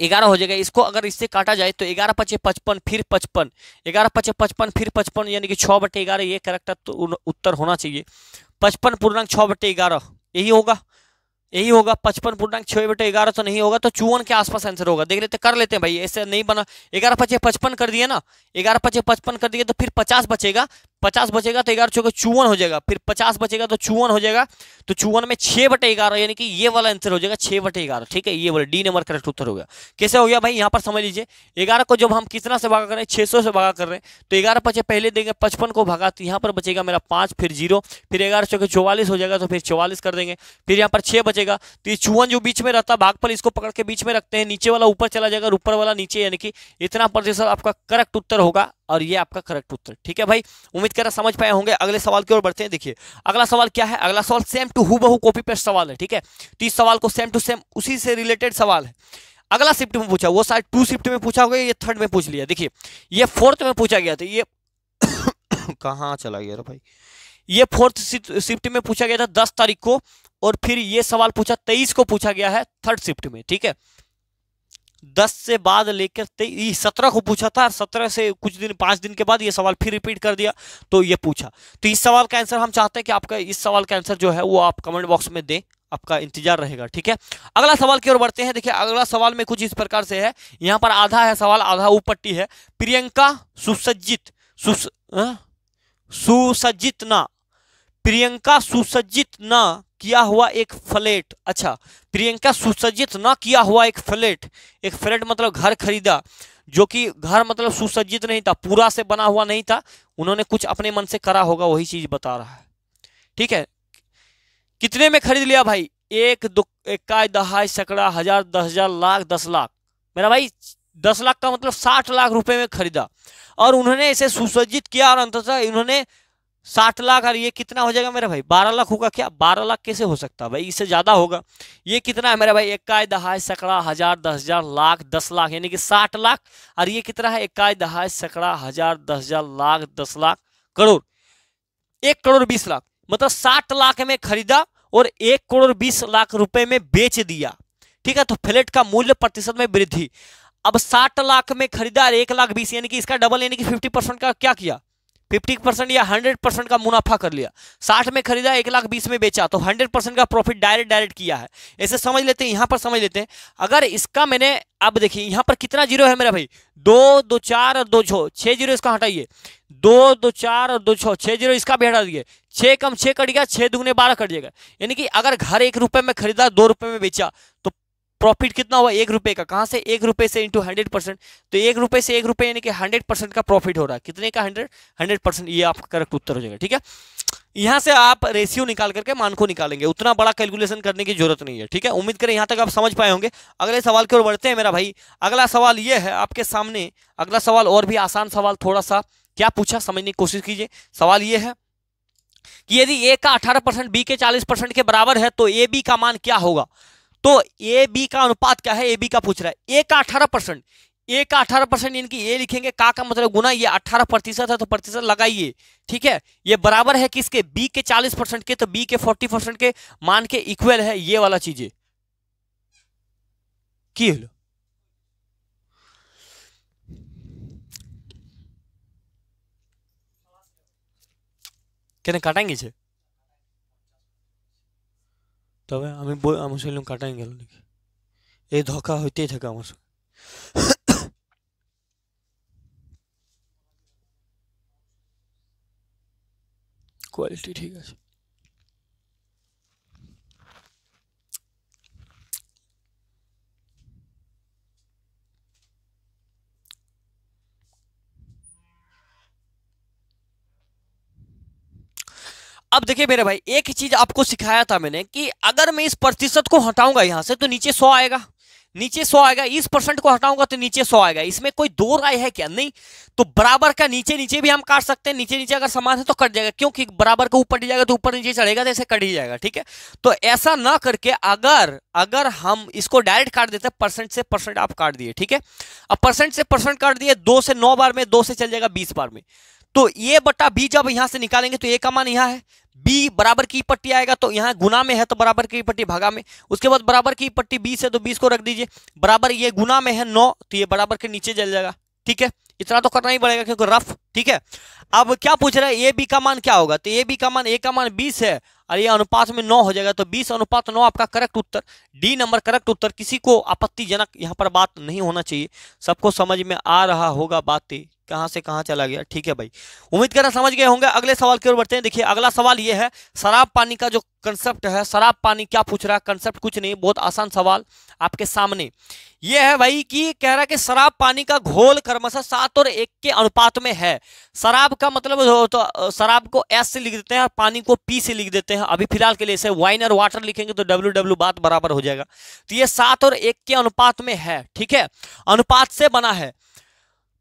ग्यारह हो जाएगा इसको अगर इससे काटा जाए तो ग्यारह पचे पचपन फिर पचपन ग्यारह पचे पचपन फिर पचपन यानी कि छः बटे ग्यारह ये करेक्ट तो उत्तर होना चाहिए पचपन पूर्णांक छः बटे ग्यारह यही होगा यही होगा पचपन पूर्णांक छः बेटे ग्यारह तो नहीं होगा तो चौवन के आसपास आंसर होगा देख लेते कर लेते हैं भाई ऐसे नहीं बना ग्यारह पचे पचपन कर दिए ना ग्यारह पचे पचपन कर दिए तो फिर पचास बचेगा पचास बचेगा तो ग्यारह चौके चौवन हो जाएगा फिर पचास बचेगा तो चौवन हो जाएगा तो चौवन में छह बटे ग्यारह यानी कि ये वाला आंसर हो जाएगा छह बटे ग्यारह ठीक है ये वाला डी नंबर करेक्ट उत्तर हो गया कैसे हो गया भाई यहाँ पर समझ लीजिए ग्यारह को जब हम कितना से भागा कर रहे हैं छः से भागा कर रहे हैं तो ग्यारह पचे पहले देंगे पचपन को भागा तो यहाँ पर बचेगा मेरा पाँच फिर जीरो फिर ग्यारह चौके चौवालीस हो जाएगा तो फिर चौवालीस कर देंगे फिर यहाँ पर छः बचेगा तो ये चौवन जो बीच में रहता भागफल इसको पकड़ के बीच में रखते हैं नीचे वाला ऊपर चला जाएगा ऊपर वाला नीचे यानी कि इतना प्रतिशत आपका करेक्ट उत्तर होगा और ये आपका करेक्ट उत्तर ठीक है भाई उम्मीद करा समझ पाए होंगे अगले सवाल की ओर बढ़ते हैं देखिए अगला सवाल क्या है अगला सवाल सेम टू हु बहु कॉपी पेस्ट सवाल है ठीक है तो इस सवाल को सेम टू सेम उसी से रिलेटेड सवाल है अगला शिफ्ट में पूछा वो शायद टू शिफ्ट में पूछा होगा ये थर्ड में पूछ लिया देखिए ये फोर्थ में पूछा गया था ये कहाँ चला गया भाई ये फोर्थ शिफ्ट में पूछा गया था दस तारीख को और फिर ये सवाल पूछा तेईस को पूछा गया है थर्ड शिफ्ट में ठीक है दस से बाद लेकर तेईस सत्रह को पूछा था सत्रह से कुछ दिन पांच दिन के बाद ये सवाल फिर रिपीट कर दिया तो ये पूछा तो इस सवाल का आंसर हम चाहते हैं कि आपका इस सवाल का आंसर जो है वो आप कमेंट बॉक्स में दें आपका इंतजार रहेगा ठीक है अगला सवाल की ओर बढ़ते हैं देखिए अगला सवाल में कुछ इस प्रकार से है यहाँ पर आधा है सवाल आधा ऊपट्टी है प्रियंका सुसज्जित सुस सुसज्जित ना प्रियंका सुसज्जित न किया हुआ एक फ्लैट अच्छा प्रियंका सुसज्जित न किया हुआ एक फ्लैट एक फ्लैट मतलब घर खरीदा जो कि घर मतलब सुसज्जित नहीं था पूरा से बना हुआ नहीं था उन्होंने कुछ अपने मन से करा होगा वही चीज बता रहा है ठीक है कितने में खरीद लिया भाई एक दो इक्काई दहाई सैकड़ा हजार दस हजार लाख दस लाख मेरा भाई दस लाख का मतलब साठ लाख रुपए में खरीदा और उन्होंने इसे सुसज्जित किया और अंततः इन्होंने साठ लाख और ये कितना हो जाएगा मेरा भाई बारह लाख होगा क्या बारह लाख कैसे हो सकता है भाई इससे ज़्यादा होगा ये कितना है मेरा भाई इक्काई दहाई सकड़ा हज़ार दस हज़ार लाख दस लाख यानी कि साठ लाख और ये कितना है इक्काई दहाई सकड़ा हज़ार दस हज़ार लाख दस लाख करोड़ एक करोड़ बीस लाख मतलब साठ लाख में खरीदा और एक करोड़ बीस लाख रुपए में बेच दिया ठीक है तो फ्लेट का मूल्य प्रतिशत में वृद्धि अब साठ लाख में खरीदा और एक लाख बीस यानी कि इसका डबल यानी कि फिफ्टी परसेंट का क्या किया फिफ्टी परसेंट या हंड्रेड परसेंट का मुनाफा कर लिया साठ में खरीदा एक लाख बीस में बेचा तो हंड्रेड परसेंट का प्रॉफिट डायरेक्ट डायरेक्ट किया है ऐसे समझ लेते हैं यहाँ पर समझ लेते हैं अगर इसका मैंने अब देखिए यहाँ पर कितना जीरो है मेरा भाई दो दो चार और दो छो छः जीरो इसका हटाइए दो दो चार और दो छो छः जीरो इसका भी हटा दिए छः कम छः कट गया छः दुगने बारह कट जाएगा यानी कि अगर घर एक रुपये में खरीदा दो रुपये में बेचा तो प्रॉफिट कितना हुआ एक रुपए का कहां से एक रुपए से इंटू हंड्रेड परसेंट तो एक रुपए से एक रुपए यानी कि हंड्रेड परसेंट का प्रॉफिट हो रहा है कितने का हंड्रेड हंड्रेड परसेंट ये आपका करेक्ट उत्तर हो जाएगा ठीक है यहाँ से आप रेशियो निकाल करके मान को निकालेंगे उतना बड़ा कैलकुलेशन करने की जरूरत नहीं है ठीक है उम्मीद करें यहाँ तक आप समझ पाए होंगे अगले सवाल की ओर बढ़ते हैं मेरा भाई अगला सवाल ये है आपके सामने अगला सवाल और भी आसान सवाल थोड़ा सा क्या पूछा समझने की कोशिश कीजिए सवाल ये है कि यदि ए का अठारह परसेंट बी के चालीस परसेंट के बराबर है तो ए बी का मान क्या होगा तो ए बी का अनुपात क्या है ए बी का पूछ रहा है ए का अठारह परसेंट ए का अठारह परसेंट इनकी ए लिखेंगे का का मतलब गुना ये अठारह प्रतिशत है तो प्रतिशत लगाइए ठीक है ये बराबर है किसके बी के चालीस परसेंट के तो बी के फोर्टी परसेंट के मान के इक्वल है ये वाला चीजें की हलो कहने काटेंगे छे তবে আমি আমার শুনলাম কাটাই গেল নাকি এই ধোকা হইতেই থাকে আমার কোয়ালিটি ঠিক আছে अब देखिए मेरे भाई एक ही चीज आपको सिखाया था मैंने कि अगर मैं इस प्रतिशत को हटाऊंगा यहां से तो नीचे सौ आएगा नीचे सौ आएगा इस परसेंट को हटाऊंगा तो नीचे सौ आएगा इसमें कोई दो राय है क्या नहीं तो बराबर का नीचे नीचे भी हम काट सकते हैं नीचे नीचे अगर समान है तो कट जाएगा क्योंकि बराबर का ऊपर जाएगा तो ऊपर नीचे चढ़ेगा तो ऐसे कट ही जाएगा ठीक है तो ऐसा ना करके अगर अगर हम इसको डायरेक्ट काट देते हैं परसेंट से परसेंट आप काट दिए ठीक है अब परसेंट से परसेंट काट दिए दो से नौ बार में दो से चल जाएगा बीस बार में तो ये बटा बी जब यहां से निकालेंगे तो ए का मान यहां है बी बराबर की पट्टी आएगा तो यहाँ गुना में है तो बराबर की पट्टी भागा में उसके बाद बराबर की पट्टी बीस है तो बीस को रख दीजिए बराबर ये गुना में है नौ तो ये बराबर के नीचे जल जाएगा ठीक है इतना तो करना ही पड़ेगा क्योंकि रफ ठीक है अब क्या पूछ रहा है ए बी का मान क्या होगा तो ए बी का मान ए का मान बीस है और ये अनुपात में नौ हो जाएगा तो बीस अनुपात नौ आपका करेक्ट उत्तर डी नंबर करेक्ट उत्तर किसी को आपत्तिजनक यहाँ पर बात नहीं होना चाहिए सबको समझ में आ रहा होगा बातें कहाँ से कहाँ चला गया ठीक है भाई उम्मीद करा समझ गए होंगे अगले सवाल की ओर बढ़ते हैं देखिए अगला सवाल ये है शराब पानी का जो कंसेप्ट है शराब पानी क्या पूछ रहा है कंसेप्ट कुछ नहीं बहुत आसान सवाल आपके सामने ये है भाई कि कह रहा है कि शराब पानी का घोल क्रमशः सात और एक के अनुपात में है शराब का मतलब तो शराब को एस से लिख देते हैं और पानी को पी से लिख देते हैं अभी फिलहाल के लिए इसे वाइन और वाटर लिखेंगे तो डब्ल्यू डब्ल्यू बात बराबर हो जाएगा तो ये सात और एक के अनुपात में है ठीक है अनुपात से बना है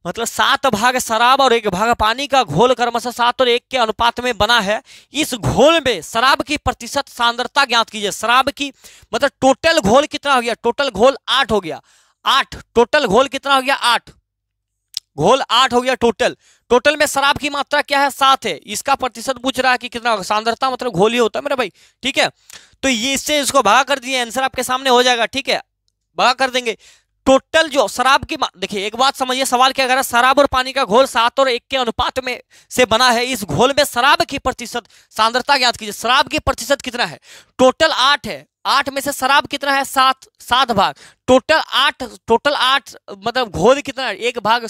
मतलब सात भाग शराब और एक भाग पानी का घोल क्रमशः सात और एक के अनुपात में बना है इस घोल में शराब की प्रतिशत सांद्रता ज्ञात कीजिए शराब की मतलब टोटल घोल कितना हो गया टोटल घोल आठ हो गया आठ टोटल घोल कितना हो गया आठ घोल आठ हो गया टोटल टोटल में शराब की मात्रा क्या है सात है इसका प्रतिशत पूछ रहा है कि कितना सांद्रता मतलब घोल ही होता है मेरा भाई ठीक है तो ये इससे इसको भागा कर दिए आंसर आपके सामने हो जाएगा ठीक है भागा कर देंगे टोटल जो शराब की देखिए एक बात समझिए सवाल क्या कह रहा है शराब और पानी का घोल सात और एक के अनुपात में से बना है इस घोल में शराब की प्रतिशत सांद्रता याद कीजिए शराब की प्रतिशत कितना है टोटल आठ है आठ में से शराब कितना है सात सात भाग टोटल आठ टोटल आठ मतलब घोल कितना है एक भाग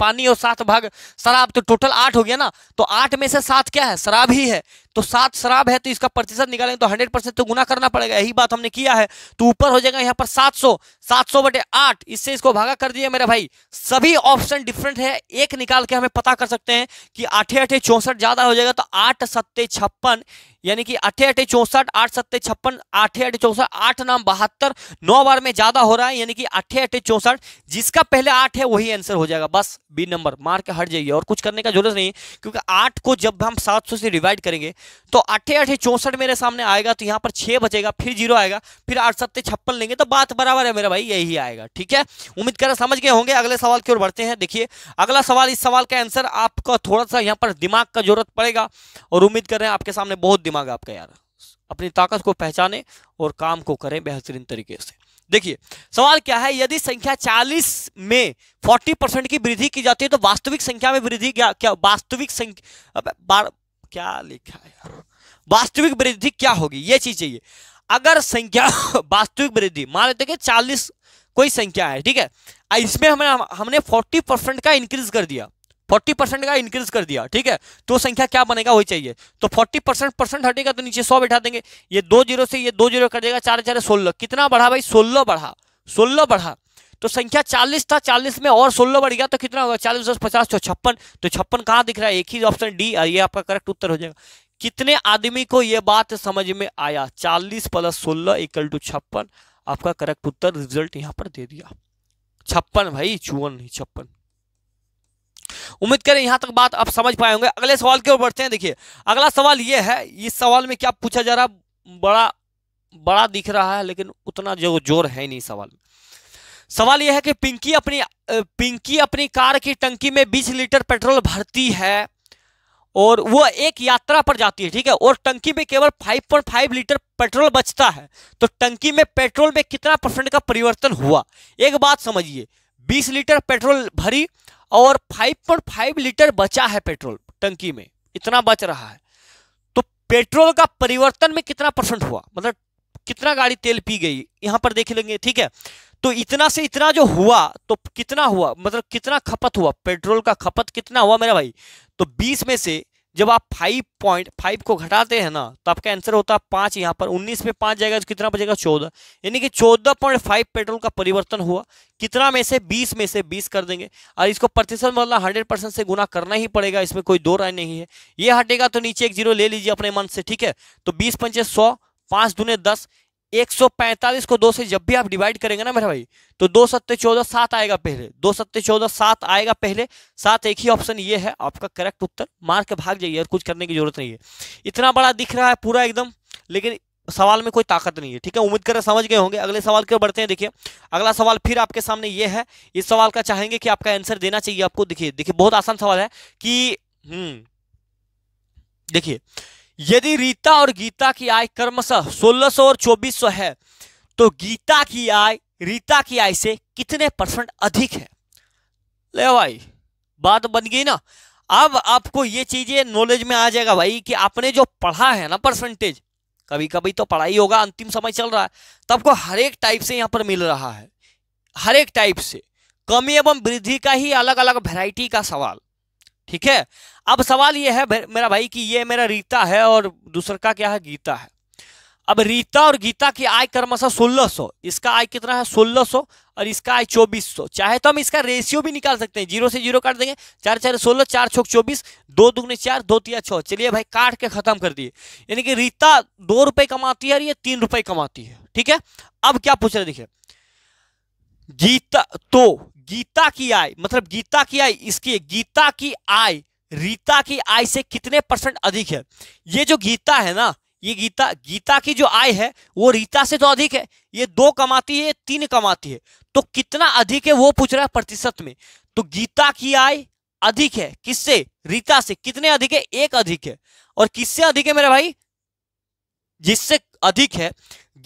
पानी और सात भाग शराब तो टोटल आठ हो गया ना तो आठ में से सात क्या है शराब ही है तो सात शराब है तो इसका प्रतिशत निकालेंगे तो हंड्रेड परसेंट तो गुना करना पड़ेगा यही बात हमने किया है तो ऊपर हो जाएगा यहाँ पर सात सौ सात सौ बटे आठ इससे इसको भागा कर दिया मेरे भाई सभी ऑप्शन डिफरेंट है एक निकाल के हमें पता कर सकते हैं कि आठे आठे चौंसठ ज्यादा हो जाएगा तो आठ सत्ते छप्पन यानी कि अठे अठे चौसठ आठ सत्ते छप्पन आठे अठे चौसठ आठ नाम बहत्तर नौ बार में ज्यादा हो रहा है यानी कि अठे अठे चौसठ जिसका पहले आठ है वही आंसर हो जाएगा बस बी नंबर मार के हट जाइए और कुछ करने का जरूरत नहीं है क्योंकि आठ को जब हम सात सौ से डिवाइड करेंगे तो अठे अठे चौसठ मेरे सामने आएगा तो यहाँ पर छः बचेगा फिर जीरो आएगा फिर आठ सत्ते छप्पन लेंगे तो बात बराबर है मेरा भाई यही आएगा ठीक है उम्मीद करें समझ गए होंगे अगले सवाल की ओर बढ़ते हैं देखिए अगला सवाल इस सवाल का आंसर आपका थोड़ा सा यहाँ पर दिमाग का जरूरत पड़ेगा और उम्मीद कर रहे हैं आपके सामने बहुत दिमाग दिमाग आपका यार अपनी ताकत को पहचाने और काम को करें बेहतरीन तरीके से देखिए सवाल क्या है यदि संख्या 40 में 40 परसेंट की वृद्धि की जाती है तो वास्तविक संख्या में वृद्धि क्या क्या वास्तविक संख्या क्या लिखा है वास्तविक वृद्धि क्या होगी ये चीज चाहिए अगर संख्या वास्तविक वृद्धि मान लेते चालीस कोई संख्या है ठीक है इसमें हमने हमने फोर्टी परसेंट का इंक्रीज कर दिया फोर्टी परसेंट का इंक्रीज कर दिया ठीक है तो संख्या क्या बनेगा वही चाहिए तो फोर्टी परसेंट परसेंट हटेगा तो नीचे सौ बैठा देंगे ये दो जीरो से ये दो जीरो कर देगा चार चार सोलह कितना बढ़ा भाई सोलह बढ़ा सोलह बढ़ा तो संख्या 40 था 40 में और सोलह बढ़ गया तो कितना होगा चालीस दस पचास तो छप्पन तो छप्पन कहाँ दिख रहा है एक ही ऑप्शन डी ये आपका करेक्ट उत्तर हो जाएगा कितने आदमी को यह बात समझ में आया चालीस प्लस सोलह इक्वल टू छप्पन आपका करेक्ट उत्तर रिजल्ट यहाँ पर दे दिया छप्पन भाई चुवन नहीं छप्पन उम्मीद करें यहां तक बात आप समझ पाए होंगे अगले सवाल की ओर बढ़ते हैं देखिए अगला सवाल यह है इस सवाल में क्या पूछा जा रहा बड़ा बड़ा दिख रहा है लेकिन उतना जो जोर है नहीं सवाल सवाल यह है कि पिंकी अपनी पिंकी अपनी कार की टंकी में बीस लीटर पेट्रोल भरती है और वो एक यात्रा पर जाती है ठीक है और टंकी में केवल 5.5 लीटर पेट्रोल बचता है तो टंकी में पेट्रोल में कितना परसेंट का परिवर्तन हुआ एक बात समझिए बीस लीटर पेट्रोल भरी और 5.5 लीटर बचा है पेट्रोल टंकी में इतना बच रहा है तो पेट्रोल का परिवर्तन में कितना परसेंट हुआ मतलब कितना गाड़ी तेल पी गई यहां पर देख लेंगे ठीक है तो इतना से इतना जो हुआ तो कितना हुआ मतलब कितना खपत हुआ पेट्रोल का खपत कितना हुआ मेरा भाई तो 20 में से जब आप फाइव पॉइंट फाइव को घटाते हैं ना तो आपका आंसर होता है पाँच यहाँ पर उन्नीस में पाँच जाएगा तो कितना बचेगा चौदह यानी कि चौदह पॉइंट फाइव पेट्रोल का परिवर्तन हुआ कितना में से बीस में से बीस कर देंगे और इसको प्रतिशत मतलब हंड्रेड परसेंट से गुना करना ही पड़ेगा इसमें कोई दो राय नहीं है ये हटेगा तो नीचे एक जीरो ले लीजिए अपने मन से ठीक है तो बीस पंचे सौ पाँच दुने दस 145 को दो से जब भी आप डिवाइड करेंगे ना मेरा भाई तो दो सत्य चौदह सात आएगा पहले दो सत्य चौदह सात आएगा पहले सात एक ही ऑप्शन ये है आपका करेक्ट उत्तर मार के भाग जाइए और कुछ करने की जरूरत नहीं है इतना बड़ा दिख रहा है पूरा एकदम लेकिन सवाल में कोई ताकत नहीं है ठीक है उम्मीद कर समझ गए होंगे अगले सवाल क्यों बढ़ते हैं देखिए अगला सवाल फिर आपके सामने ये है इस सवाल का चाहेंगे कि आपका आंसर देना चाहिए आपको देखिए देखिए बहुत आसान सवाल है कि हम्म देखिए यदि रीता और गीता की आय क्रमशः 1600 और 2400 है तो गीता की आय रीता की आय से कितने परसेंट अधिक है ले भाई बात बन गई ना अब आपको ये चीजें नॉलेज में आ जाएगा भाई कि आपने जो पढ़ा है ना परसेंटेज कभी कभी तो पढ़ाई होगा अंतिम समय चल रहा है तो आपको हर एक टाइप से यहाँ पर मिल रहा है हर एक टाइप से कमी एवं वृद्धि का ही अलग अलग वेराइटी का सवाल ठीक है अब सवाल यह है मेरा भाई कि ये मेरा रीता है और दूसरा का क्या है गीता है अब रीता और गीता की आय क्रमशः सोलह सौ इसका आय कितना है सोलह सौ और इसका आय चौबीस सौ चाहे तो हम इसका रेशियो भी निकाल सकते हैं जीरो से जीरो काट देंगे चार चार सोलह चार छो चौबीस दो दुगने चार दो तिया छः चलिए भाई काट के खत्म कर दिए यानी कि रीता दो रुपए कमाती है और ये तीन रुपए कमाती है ठीक है अब क्या पूछ रहे देखिए गीता तो गीता की आय मतलब गीता की आय इसकी गीता की आय रीता की आय से कितने परसेंट अधिक है ये जो गीता है ना ये गीता गीता की जो आय है वो रीता से तो अधिक है ये दो कमाती है तीन कमाती है तो कितना अधिक है वो पूछ रहा है प्रतिशत में तो गीता की आय अधिक है किससे रीता से कितने अधिक है एक अधिक है और किससे अधिक है मेरे भाई जिससे अधिक है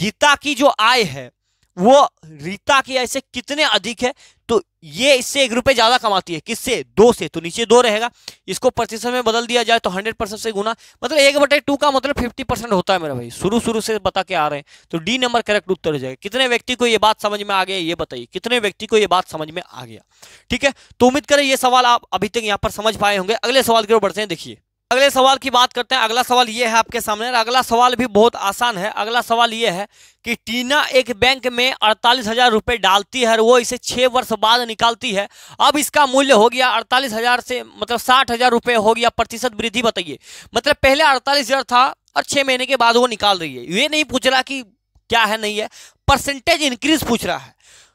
गीता की जो आय है वो रीता के ऐसे कितने अधिक है तो ये इससे एक रुपये ज़्यादा कमाती है किससे दो से तो नीचे दो रहेगा इसको प्रतिशत में बदल दिया जाए तो हंड्रेड परसेंट से गुना मतलब एक बटे टू का मतलब फिफ्टी परसेंट होता है मेरा भाई शुरू शुरू से बता के आ रहे हैं तो डी नंबर करेक्ट उत्तर हो जाएगा कितने व्यक्ति को ये बात समझ में आ गया ये बताइए कितने व्यक्ति को ये बात समझ में आ गया ठीक है तो उम्मीद करें ये सवाल आप अभी तक यहाँ पर समझ पाए होंगे अगले सवाल की ओर बढ़ते हैं देखिए अगले सवाल की बात करते हैं अगला सवाल ये है आपके सामने अगला सवाल भी बहुत आसान है अगला सवाल ये है कि टीना एक बैंक में अड़तालीस हजार रुपये डालती है और वो इसे छः वर्ष बाद निकालती है अब इसका मूल्य हो गया अड़तालीस हजार से मतलब साठ हजार रुपये हो गया प्रतिशत वृद्धि बताइए मतलब पहले अड़तालीस हजार था और छः महीने के बाद वो निकाल रही है ये नहीं पूछ रहा कि क्या है नहीं है परसेंटेज इंक्रीज पूछ रहा है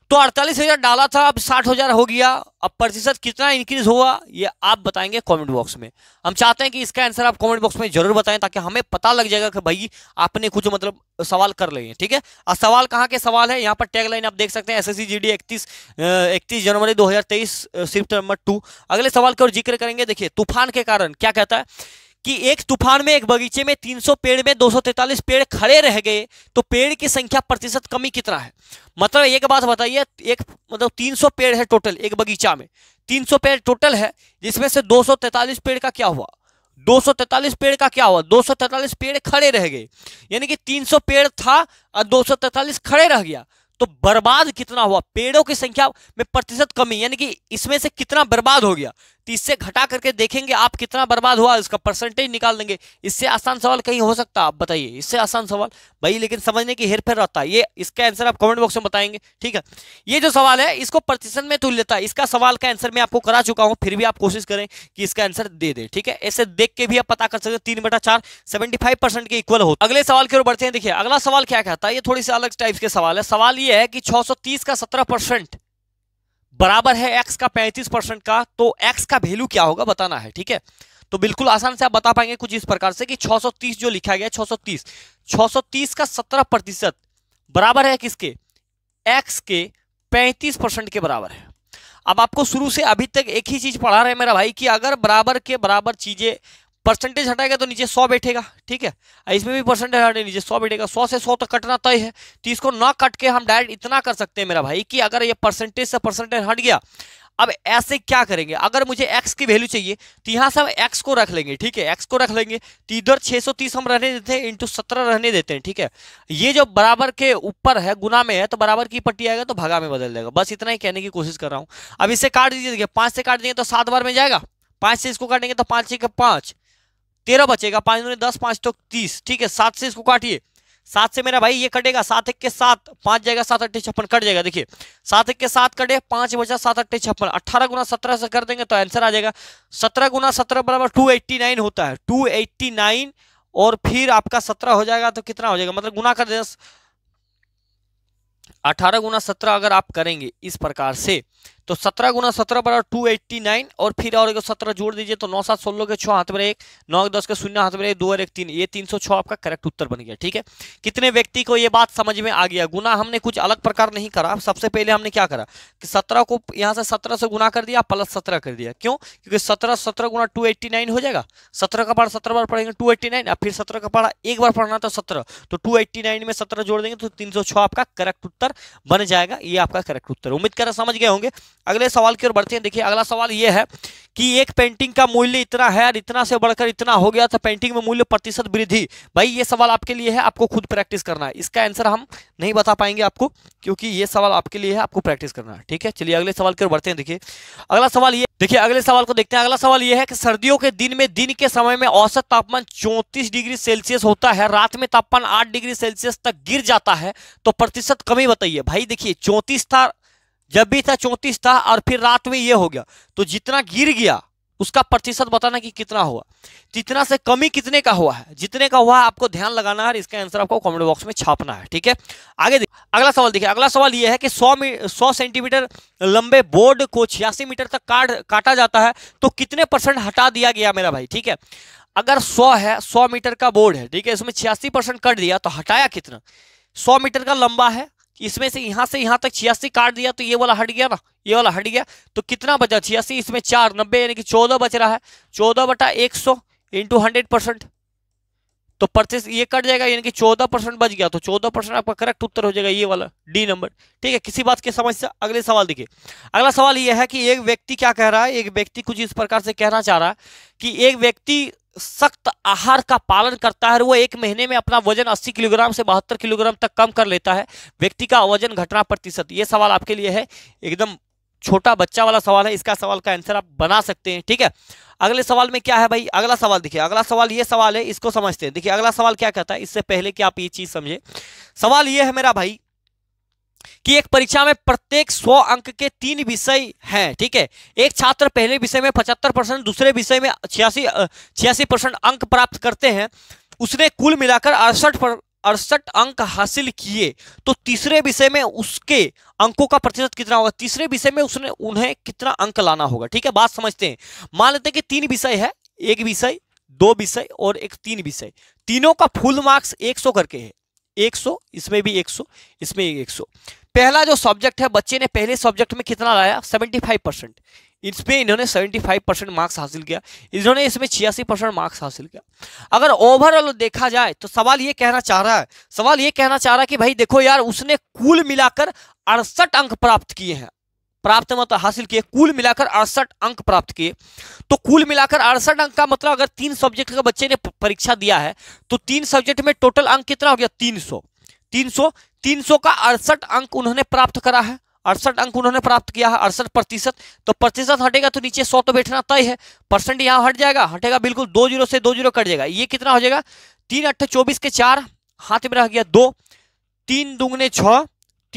तो अड़तालीस हज़ार डाला था अब साठ हज़ार हो गया अब प्रतिशत कितना इंक्रीज हुआ ये आप बताएंगे कमेंट बॉक्स में हम चाहते हैं कि इसका आंसर आप कमेंट बॉक्स में जरूर बताएं ताकि हमें पता लग जाएगा कि भाई आपने कुछ मतलब सवाल कर लिए ठीक है और सवाल कहाँ के सवाल है यहाँ पर टैग लाइन आप देख सकते हैं S S C G D इकतीस जनवरी दो हज़ार तेईस नंबर टू अगले सवाल का और जिक्र करेंगे देखिए तूफान के कारण क्या कहता है कि एक तूफान में एक बगीचे में 300 पेड़ में दो पेड़ खड़े रह गए तो पेड़ की संख्या प्रतिशत कमी कितना है मतलब एक बात बताइए एक मतलब 300 पेड़ है टोटल एक बगीचा में 300 पेड़ टोटल है जिसमें से 243 पेड़ का क्या हुआ 243 पेड़ का क्या हुआ 243 पेड़ खड़े रह गए यानी कि 300 पेड़ था और 243 खड़े रह गया तो बर्बाद कितना हुआ पेड़ों की संख्या में प्रतिशत कमी यानी कि इसमें से कितना बर्बाद हो गया तीस से घटा करके देखेंगे आप कितना बर्बाद हुआ उसका परसेंटेज निकाल देंगे इससे आसान सवाल कहीं हो सकता आप बताइए इससे आसान सवाल भाई लेकिन समझने की हेर फेर रहता है ये इसका आंसर आप कमेंट बॉक्स में बताएंगे ठीक है ये जो सवाल है इसको प्रतिशत में है इसका सवाल का आंसर मैं आपको करा चुका हूँ फिर भी आप कोशिश करें कि इसका आंसर दे दे ठीक है ऐसे देख के भी आप पता कर सकते तीन बटा चार सेवेंटी फाइव परसेंट के इक्वल हो अगले सवाल की ओर बढ़ते हैं देखिए अगला सवाल क्या कहता है ये थोड़ी सी अलग टाइप के सवाल है सवाल ये है कि छह का सत्रह परसेंट बराबर है एक्स का पैंतीस परसेंट का तो एक्स का वैल्यू क्या होगा बताना है ठीक है तो बिल्कुल आसान से आप बता पाएंगे कुछ इस प्रकार से कि 630 जो लिखा गया 630 630 का 17 प्रतिशत बराबर है किसके एक्स के 35 परसेंट के बराबर है अब आपको शुरू से अभी तक एक ही चीज पढ़ा रहे मेरा भाई कि अगर बराबर के बराबर चीजें परसेंटेज हटाएगा तो नीचे सौ बैठेगा ठीक है इसमें भी परसेंटेज हटे नीचे सौ बैठेगा सौ से सौ तो कटना तय है तो इसको ना कट के हम डायरेक्ट इतना कर सकते हैं मेरा भाई कि अगर ये परसेंटेज से परसेंटेज हट गया अब ऐसे क्या करेंगे अगर मुझे एक्स की वैल्यू चाहिए तो यहाँ से हम एक्स को रख लेंगे ठीक है एक्स को रख लेंगे तो इधर 630 हम रहने देते हैं इंटू सत्रह रहने देते हैं ठीक है ये जो बराबर के ऊपर है गुना में है तो बराबर की पट्टी आएगा तो भागा में बदल देगा बस इतना ही कहने की कोशिश कर रहा हूँ अब इसे काट दीजिए पाँच से काट देंगे तो सात बार में जाएगा पाँच से इसको काटेंगे तो पाँच एक पाँच तेरह बचेगा पाँच दूनी दस पाँच तो तीस ठीक है सात से इसको काटिए सात से मेरा भाई ये कटेगा सात एक के सात पाँच जाएगा सात अट्ठे छप्पन कट जाएगा देखिए सात एक के सात कटे पाँच बचा सात अट्ठे छप्पन अट्ठारह गुना सत्रह से कर देंगे तो आंसर आ जाएगा सत्रह गुना सत्रह बराबर टू एट्टी नाइन होता है टू एट्टी नाइन और फिर आपका सत्रह हो जाएगा तो कितना हो जाएगा मतलब गुना कर देना अठारह गुना सत्रह अगर आप करेंगे इस प्रकार से तो सत्रह गुना सत्रह बराबर टू एट्टी नाइन और फिर और सत्रह जोड़ दीजिए तो नौ सात सोलह के छः हाथ में एक नौ दस के शून्य हाथ में एक दो और एक तीन ये तीन सौ छः आपका करेक्ट उत्तर बन गया ठीक है कितने व्यक्ति को ये बात समझ में आ गया गुना हमने कुछ अलग प्रकार नहीं करा सबसे पहले हमने क्या करा कि सत्रह को यहाँ से सत्रह से गुना कर दिया प्लस सत्रह कर दिया क्यों क्योंकि सत्रह सत्रह गुना टू एट्टी नाइन हो जाएगा सत्रह का पढ़ा सत्रह बार पढ़ेंगे टू एट्टी नाइन फिर सत्रह का पढ़ा एक बार पढ़ना था सत्रह तो टू एट्टी नाइन में सत्रह जोड़ देंगे तो तीन सौ छः आपका करेक्ट उत्तर बन जाएगा ये आपका करेक्ट उत्तर उम्मीद करें समझ गए होंगे अगले सवाल की ओर बढ़ते हैं देखिए अगला सवाल ये है कि एक पेंटिंग का मूल्य इतना है और इतना से बढ़कर इतना हो गया था पेंटिंग में मूल्य प्रतिशत वृद्धि भाई ये सवाल आपके लिए है आपको खुद प्रैक्टिस करना है इसका आंसर हम नहीं बता पाएंगे आपको क्योंकि ये सवाल आपके लिए है आपको प्रैक्टिस करना है ठीक है चलिए अगले सवाल की ओर बढ़ते हैं देखिए अगला सवाल ये देखिए अगले सवाल को देखते हैं अगला सवाल ये है कि सर्दियों के दिन में दिन के समय में औसत तापमान चौंतीस डिग्री सेल्सियस होता है रात में तापमान आठ डिग्री सेल्सियस तक गिर जाता है तो प्रतिशत कमी बताइए भाई देखिए चौंतीस था जब भी था चौंतीस था और फिर रात में ये हो गया तो जितना गिर गया उसका प्रतिशत बताना कि कितना हुआ जितना से कमी कितने का हुआ है जितने का हुआ है आपको ध्यान लगाना है इसका आंसर आपको कमेंट बॉक्स में छापना है ठीक है आगे अगला सवाल देखिए अगला सवाल यह है कि 100 100 सेंटीमीटर लंबे बोर्ड को छियासी मीटर तक काट काटा जाता है तो कितने परसेंट हटा दिया गया मेरा भाई ठीक है अगर सौ है सौ मीटर का बोर्ड है ठीक है इसमें छियासी परसेंट कट दिया तो हटाया कितना सौ मीटर का लंबा है इसमें से यहां से यहां तक छियासी काट दिया तो ये वाला हट गया ना ये वाला हट गया तो कितना बचा छियासी इसमें चार नब्बे यानी कि चौदह बच रहा है चौदह बटा एक सौ इंटू हंड्रेड परसेंट तो परचेस ये कट जाएगा यानी कि चौदह परसेंट बच गया तो चौदह परसेंट आपका करेक्ट उत्तर हो जाएगा ये वाला डी नंबर ठीक है किसी बात की समस्या अगले सवाल देखिए अगला सवाल ये है कि एक व्यक्ति क्या कह रहा है एक व्यक्ति कुछ इस प्रकार से कहना चाह रहा है कि एक व्यक्ति सख्त आहार का पालन करता है वो एक महीने में अपना वजन 80 किलोग्राम से बहत्तर किलोग्राम तक कम कर लेता है व्यक्ति का वजन घटना प्रतिशत ये सवाल आपके लिए है एकदम छोटा बच्चा वाला सवाल है इसका सवाल का आंसर आप बना सकते हैं ठीक है अगले सवाल में क्या है भाई अगला सवाल देखिए अगला सवाल ये सवाल है इसको समझते हैं देखिए अगला सवाल क्या कहता है इससे पहले कि आप ये चीज़ समझे सवाल ये है मेरा भाई कि एक परीक्षा में प्रत्येक 100 अंक के तीन विषय हैं ठीक है एक छात्र पहले विषय में 75 परसेंट दूसरे विषय में छियासी छियासी परसेंट अंक प्राप्त करते हैं उसने कुल मिलाकर अड़सठ अड़सठ अंक हासिल किए तो तीसरे विषय में उसके अंकों का प्रतिशत कितना होगा तीसरे विषय में उसने उन्हें कितना अंक लाना होगा ठीक है बात समझते हैं मान लेते हैं कि तीन विषय है एक विषय दो विषय और एक तीन विषय तीनों का फुल मार्क्स 100 करके है एक सौ इसमें भी एक सौ इसमें एक सौ पहला जो सब्जेक्ट है बच्चे ने पहले सब्जेक्ट में कितना लाया सेवेंटी फाइव परसेंट इसमें इन्होंने सेवेंटी फाइव परसेंट मार्क्स हासिल किया इन्होंने इसमें छियासी परसेंट मार्क्स हासिल किया अगर ओवरऑल देखा जाए तो सवाल ये कहना चाह रहा है सवाल ये कहना चाह रहा है कि भाई देखो यार उसने कुल मिलाकर अड़सठ अंक प्राप्त किए हैं प्राप्त मतलब हासिल किए कुल मिलाकर अड़सठ अंक प्राप्त किए तो कुल मिलाकर अड़सठ अंक का मतलब अगर तीन सब्जेक्ट का बच्चे ने परीक्षा दिया है तो तीन सब्जेक्ट में टोटल अंक कितना हो गया तीन सौ तीन सौ तीन सौ का अड़सठ अंक उन्होंने प्राप्त करा है अड़सठ अंक उन्होंने प्राप्त किया है अड़सठ प्रतिशत तो प्रतिशत हटेगा तो नीचे सौ तो बैठना तय है परसेंट यहाँ हट जाएगा हटेगा बिल्कुल दो जीरो से दो जीरो कट जाएगा ये कितना हो जाएगा तीन अट्ठे चौबीस के चार हाथ में रह गया दो तीन दुगने छ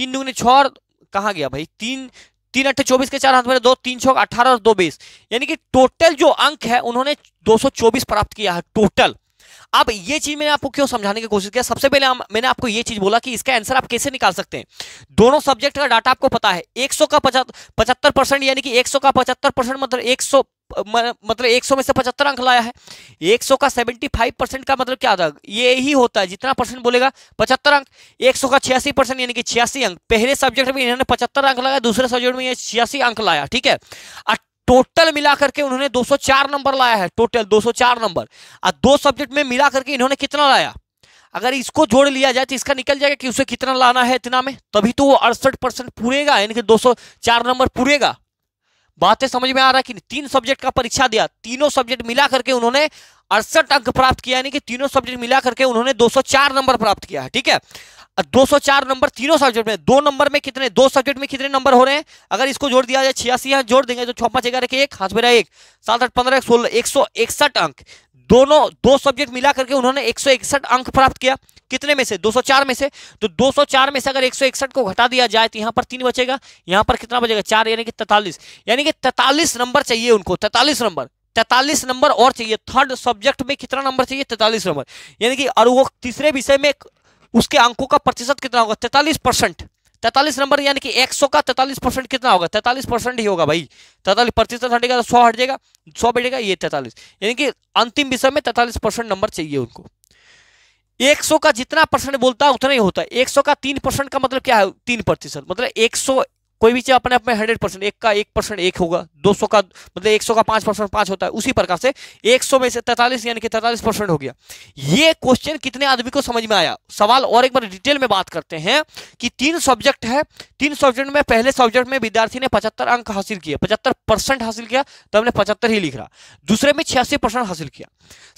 तीन दुगने छ और कहाँ गया भाई तीन तीन अट्ठे चौबीस के चार हाथ में दो तीन छो अठारह और दो बीस यानी कि टोटल जो अंक है उन्होंने दो सौ चौबीस प्राप्त किया है टोटल अब ये चीज मैंने आपको क्यों समझाने की कोशिश किया सबसे पहले मैंने आपको ये चीज बोला कि इसका आंसर आप कैसे निकाल सकते हैं दोनों सब्जेक्ट का डाटा आपको पता है 100 का पचहत्तर परसेंट यानी कि 100 का पचहत्तर परसेंट मतलब 100 मतलब 100 में से पचहत्तर अंक लाया है 100 का 75 परसेंट का मतलब क्या था ये ही होता है जितना परसेंट बोलेगा पचहत्तर अंक 100 का छियासी परसेंट यानी कि छियासी अंक पहले सब्जेक्ट में इन्होंने पचहत्तर अंक लाया दूसरे सब्जेक्ट में ये छियासी अंक लाया ठीक है और टोटल मिला करके उन्होंने 204 नंबर लाया है टोटल 204 नंबर और दो सब्जेक्ट में मिला करके इन्होंने कितना लाया अगर इसको जोड़ लिया जाए तो इसका निकल जाएगा कि उसे कितना लाना है इतना में तभी तो वो अड़सठ परसेंट पूरेगा यानी कि 204 नंबर पूरेगा बातें समझ में आ रहा है कि तीन सब्जेक्ट का परीक्षा दिया तीनों सब्जेक्ट मिला करके उन्होंने अड़सठ अंक प्राप्त किया यानी कि तीनों सब्जेक्ट मिला करके उन्होंने दो नंबर प्राप्त किया है ठीक है दो सौ चार नंबर तीनों सब्जेक्ट में दो नंबर में कितने दो सब्जेक्ट में कितने नंबर हो रहे हैं अगर इसको जोड़ दिया जाए छियासी यहाँ जोड़ देंगे तो छप्पा जगह रखे एक हाथ मेरा एक सात आठ पंद्रह सोलह एक सौ इकसठ अंक दोनों दो सब्जेक्ट मिला करके उन्होंने एक अंक प्राप्त किया कितने में से 204 में से तो 204 में से अगर एक को घटा दिया जाए तो यहाँ पर तीन बचेगा यहाँ पर कितना बचेगा चार यानी कि तैतालीस यानी कि तैतालीस नंबर चाहिए उनको तैतालीस नंबर तैतालीस नंबर और चाहिए थर्ड सब्जेक्ट में कितना नंबर चाहिए तैतालीस नंबर यानी कि और वो तीसरे विषय में उसके अंकों का प्रतिशत कितना होगा तैतालीस परसेंट तैतालीस नंबर यानी कि एक सौ का तैतालीस परसेंट कितना होगा तैतालीस परसेंट ही होगा भाई तैतालीस प्रतिशत हटेगा तो सौ हट जाएगा सौ बैठेगा ये तैतालीस यानी कि अंतिम विषय में तैतालीस परसेंट नंबर चाहिए उनको एक सौ का जितना परसेंट बोलता है उतना ही होता है एक सौ का तीन परसेंट का मतलब क्या है तीन प्रतिशत मतलब एक सौ कोई भी चीज अपने आप में हंड्रेड परसेंट एक का एक परसेंट एक होगा दो सौ का मतलब एक सौ का पांच परसेंट पांच होता है उसी प्रकार से एक सौ में से तैतालीस यानी कि तैतालीस परसेंट हो गया ये क्वेश्चन कितने आदमी को समझ में आया सवाल और एक बार डिटेल में बात करते हैं कि तीन सब्जेक्ट है तीन सब्जेक्ट में पहले सब्जेक्ट में विद्यार्थी ने पचहत्तर अंक हासिल किया पचहत्तर परसेंट हासिल किया तो हमने पचहत्तर ही लिख रहा दूसरे में छियासी हासिल किया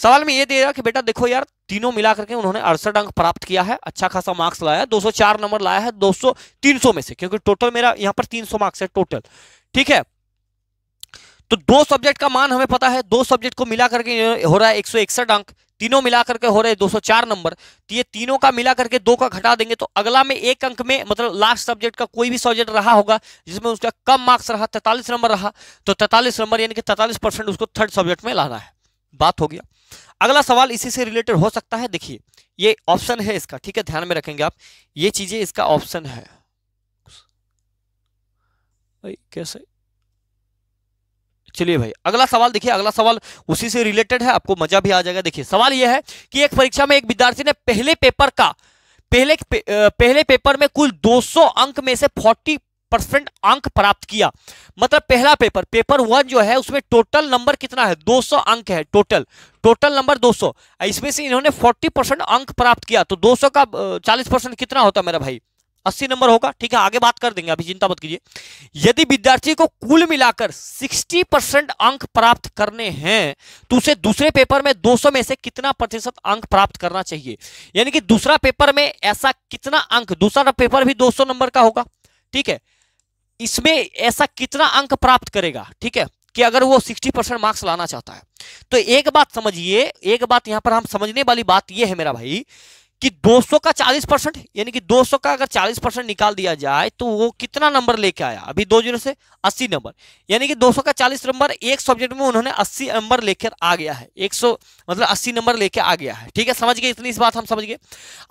सवाल में यह दे रहा कि बेटा देखो यार तीनों मिला करके उन्होंने अड़सठ अंक प्राप्त किया है अच्छा खासा मार्क्स लाया सौ चार नंबर लाया है दो सौ में से क्योंकि टोटल मेरा यहाँ पर 300 मार्क्स है टोटल ठीक है तो दो सब्जेक्ट का मान हमें पता है दो सब्जेक्ट को मिला करके हो रहा है एक अंक तीनों मिला करके हो रहे 204 नंबर तो ये तीनों का मिला करके दो का घटा देंगे तो अगला में एक अंक में मतलब लास्ट सब्जेक्ट का कोई भी सब्जेक्ट रहा होगा जिसमें उसका कम मार्क्स रहा तैतालीस नंबर रहा तो तैतालीस नंबर यानी कि तैतालीस परसेंट उसको थर्ड सब्जेक्ट में लाना है बात हो गया अगला सवाल इसी से रिलेटेड हो सकता है देखिए ये ऑप्शन है इसका ठीक है ध्यान में रखेंगे आप ये चीजें इसका ऑप्शन है भाई कैसे चलिए भाई अगला सवाल देखिए अगला सवाल उसी से रिलेटेड है आपको मजा भी आ जाएगा देखिए सवाल यह है कि एक परीक्षा में एक विद्यार्थी ने पहले पेपर का पहले पे, पहले पेपर में कुल 200 अंक में से परसेंट अंक प्राप्त किया मतलब पहला पेपर पेपर वन जो है उसमें टोटल नंबर कितना है 200 अंक है टोटल टोटल नंबर 200 सौ इसमें से इन्होंने 40 परसेंट अंक प्राप्त किया तो 200 का 40 परसेंट कितना होता मेरा भाई 80 नंबर होगा ठीक है आगे बात कर देंगे अभी चिंता मत कीजिए यदि विद्यार्थी को कुल मिलाकर 60 परसेंट अंक प्राप्त करने हैं तो उसे दूसरे पेपर में 200 में से कितना प्रतिशत अंक प्राप्त करना चाहिए यानी कि दूसरा पेपर में ऐसा कितना अंक दूसरा पेपर भी 200 नंबर का होगा ठीक है इसमें ऐसा कितना अंक प्राप्त करेगा ठीक है कि अगर वो 60 परसेंट मार्क्स लाना चाहता है तो एक बात समझिए एक बात यहां पर हम समझने वाली बात ये है मेरा भाई कि 200 का 40 परसेंट यानी कि 200 का अगर 40 परसेंट निकाल दिया जाए तो वो कितना नंबर लेके आया अभी दो जीरो से 80 नंबर यानी कि 200 का 40 नंबर एक सब्जेक्ट में उन्होंने 80 नंबर लेकर आ गया है 100 मतलब 80 नंबर लेके आ गया है ठीक है समझ गए इतनी इस बात हम समझ गए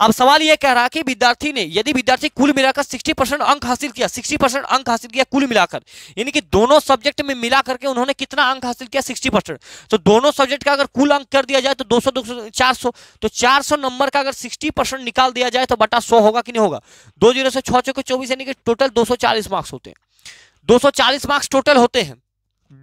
अब सवाल यह कह रहा कि विद्यार्थी ने यदि विद्यार्थी कुल मिलाकर सिक्सटी अंक हासिल किया सिक्सटी अंक हासिल किया कुल मिलाकर यानी कि दोनों सब्जेक्ट में मिला करके उन्होंने कितना अंक हासिल किया सिक्सटी तो दोनों सब्जेक्ट का अगर कुल अंक कर दिया जाए तो दो सौ तो चार नंबर का अगर सिक्सटी सिक्सटी परसेंट निकाल दिया जाए तो बटा सौ होगा कि नहीं होगा दो जीरो से छः चौके चौबीस यानी कि टोटल दो सौ चालीस मार्क्स होते हैं दो सौ चालीस मार्क्स टोटल होते हैं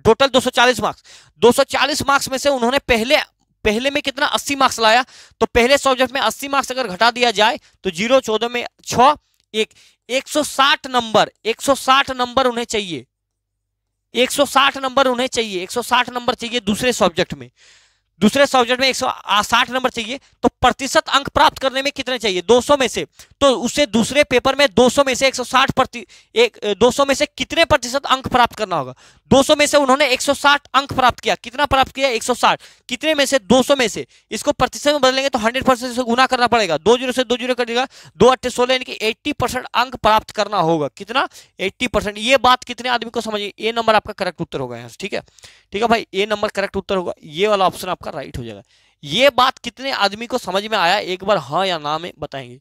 टोटल दो सौ चालीस मार्क्स दो सौ चालीस मार्क्स में से उन्होंने पहले पहले में कितना अस्सी मार्क्स लाया तो पहले सब्जेक्ट में अस्सी मार्क्स अगर घटा दिया जाए तो जीरो चौदह में छ एक 160 नंबर 160 नंबर उन्हें चाहिए 160 नंबर उन्हें चाहिए 160 नंबर चाहिए दूसरे सब्जेक्ट में दूसरे सब्जेक्ट में एक साठ नंबर चाहिए तो प्रतिशत अंक प्राप्त करने में कितने चाहिए 200 में से तो उसे दूसरे पेपर में 200 में से 160 प्रति एक 200 में से कितने प्रतिशत अंक प्राप्त करना होगा 200 में से उन्होंने 160 अंक प्राप्त किया कितना प्राप्त किया 160 कितने में से 200 में से इसको प्रतिशत में बदलेंगे तो हंड्रेड परसेंट से गुना करना पड़ेगा दो जीरो से दो जीरो देगा दो अट्ठे सोलह यानी कि एट्टी परसेंट अंक प्राप्त करना होगा कितना एट्टी परसेंट ये बात कितने आदमी को समझिए ये नंबर आपका करेक्ट उत्तर होगा यहाँ ठीक है ठीक है भाई ए नंबर करेक्ट उत्तर होगा ये वाला ऑप्शन आपका राइट हो जाएगा ये बात कितने आदमी को समझ में आया एक बार हाँ या ना में बताएंगे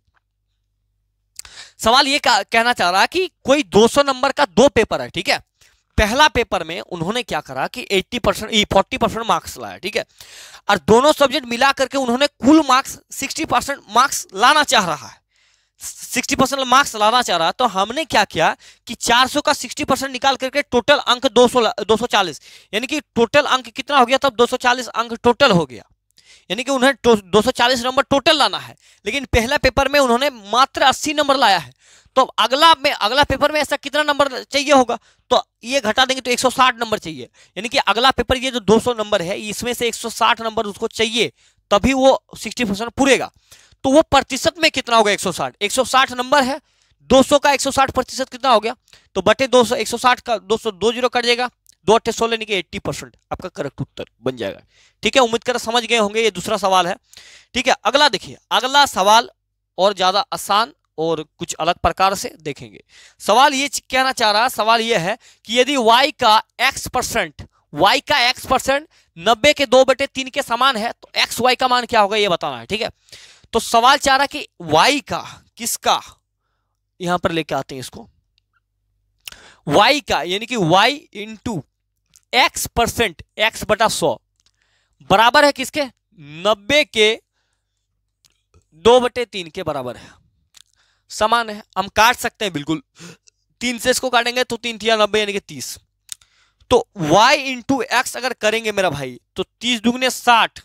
सवाल ये कहना चाह रहा कि कोई 200 नंबर का दो पेपर है ठीक है पहला पेपर में उन्होंने क्या करा कि 80 परसेंट फोर्टी परसेंट मार्क्स लाया ठीक है और दोनों सब्जेक्ट मिला करके उन्होंने कुल मार्क्स 60 परसेंट मार्क्स लाना चाह रहा है 60 परसेंट मार्क्स लाना चाह रहा तो हमने क्या किया कि 400 का 60 परसेंट निकाल करके टोटल अंक 200 240 यानी कि टोटल अंक कितना हो गया तब 240 अंक टोटल हो गया यानी कि उन्हें दो नंबर टोटल लाना है लेकिन पहला पेपर में उन्होंने मात्र अस्सी नंबर लाया है तो अगला में अगला पेपर में ऐसा कितना नंबर चाहिए होगा तो ये घटा देंगे तो 160 नंबर चाहिए यानी कि अगला पेपर ये जो 200 नंबर है इसमें से 160 नंबर उसको चाहिए तभी वो 60 परसेंट पूरेगा तो वो प्रतिशत में कितना होगा 160 160 नंबर है 200 का 160 प्रतिशत कितना हो गया तो बटे 200 160 का 200 दो जीरो कट जाएगा दो अट्ठे सोलह यानी एट्टी परसेंट आपका करेक्ट उत्तर बन जाएगा ठीक है उम्मीद कर समझ गए होंगे ये दूसरा सवाल है ठीक है अगला देखिए अगला सवाल और ज़्यादा आसान और कुछ अलग प्रकार से देखेंगे सवाल ये कहना चाह रहा सवाल ये है कि यदि y का x परसेंट y का x परसेंट नब्बे के दो बटे तीन के समान है तो एक्स वाई का मान क्या होगा ये बताना है ठीक है तो सवाल चाह रहा कि वाई का किसका यहां पर लेके आते हैं इसको वाई का यानी कि Y into X percent X बटा सौ बराबर है किसके नब्बे के दो बटे तीन के बराबर है समान है हम काट सकते हैं बिल्कुल तीन से इसको काटेंगे तो तीन थिया नब्बे यानी कि तीस तो y इंटू एक्स अगर करेंगे मेरा भाई तो तीस दुगने साठ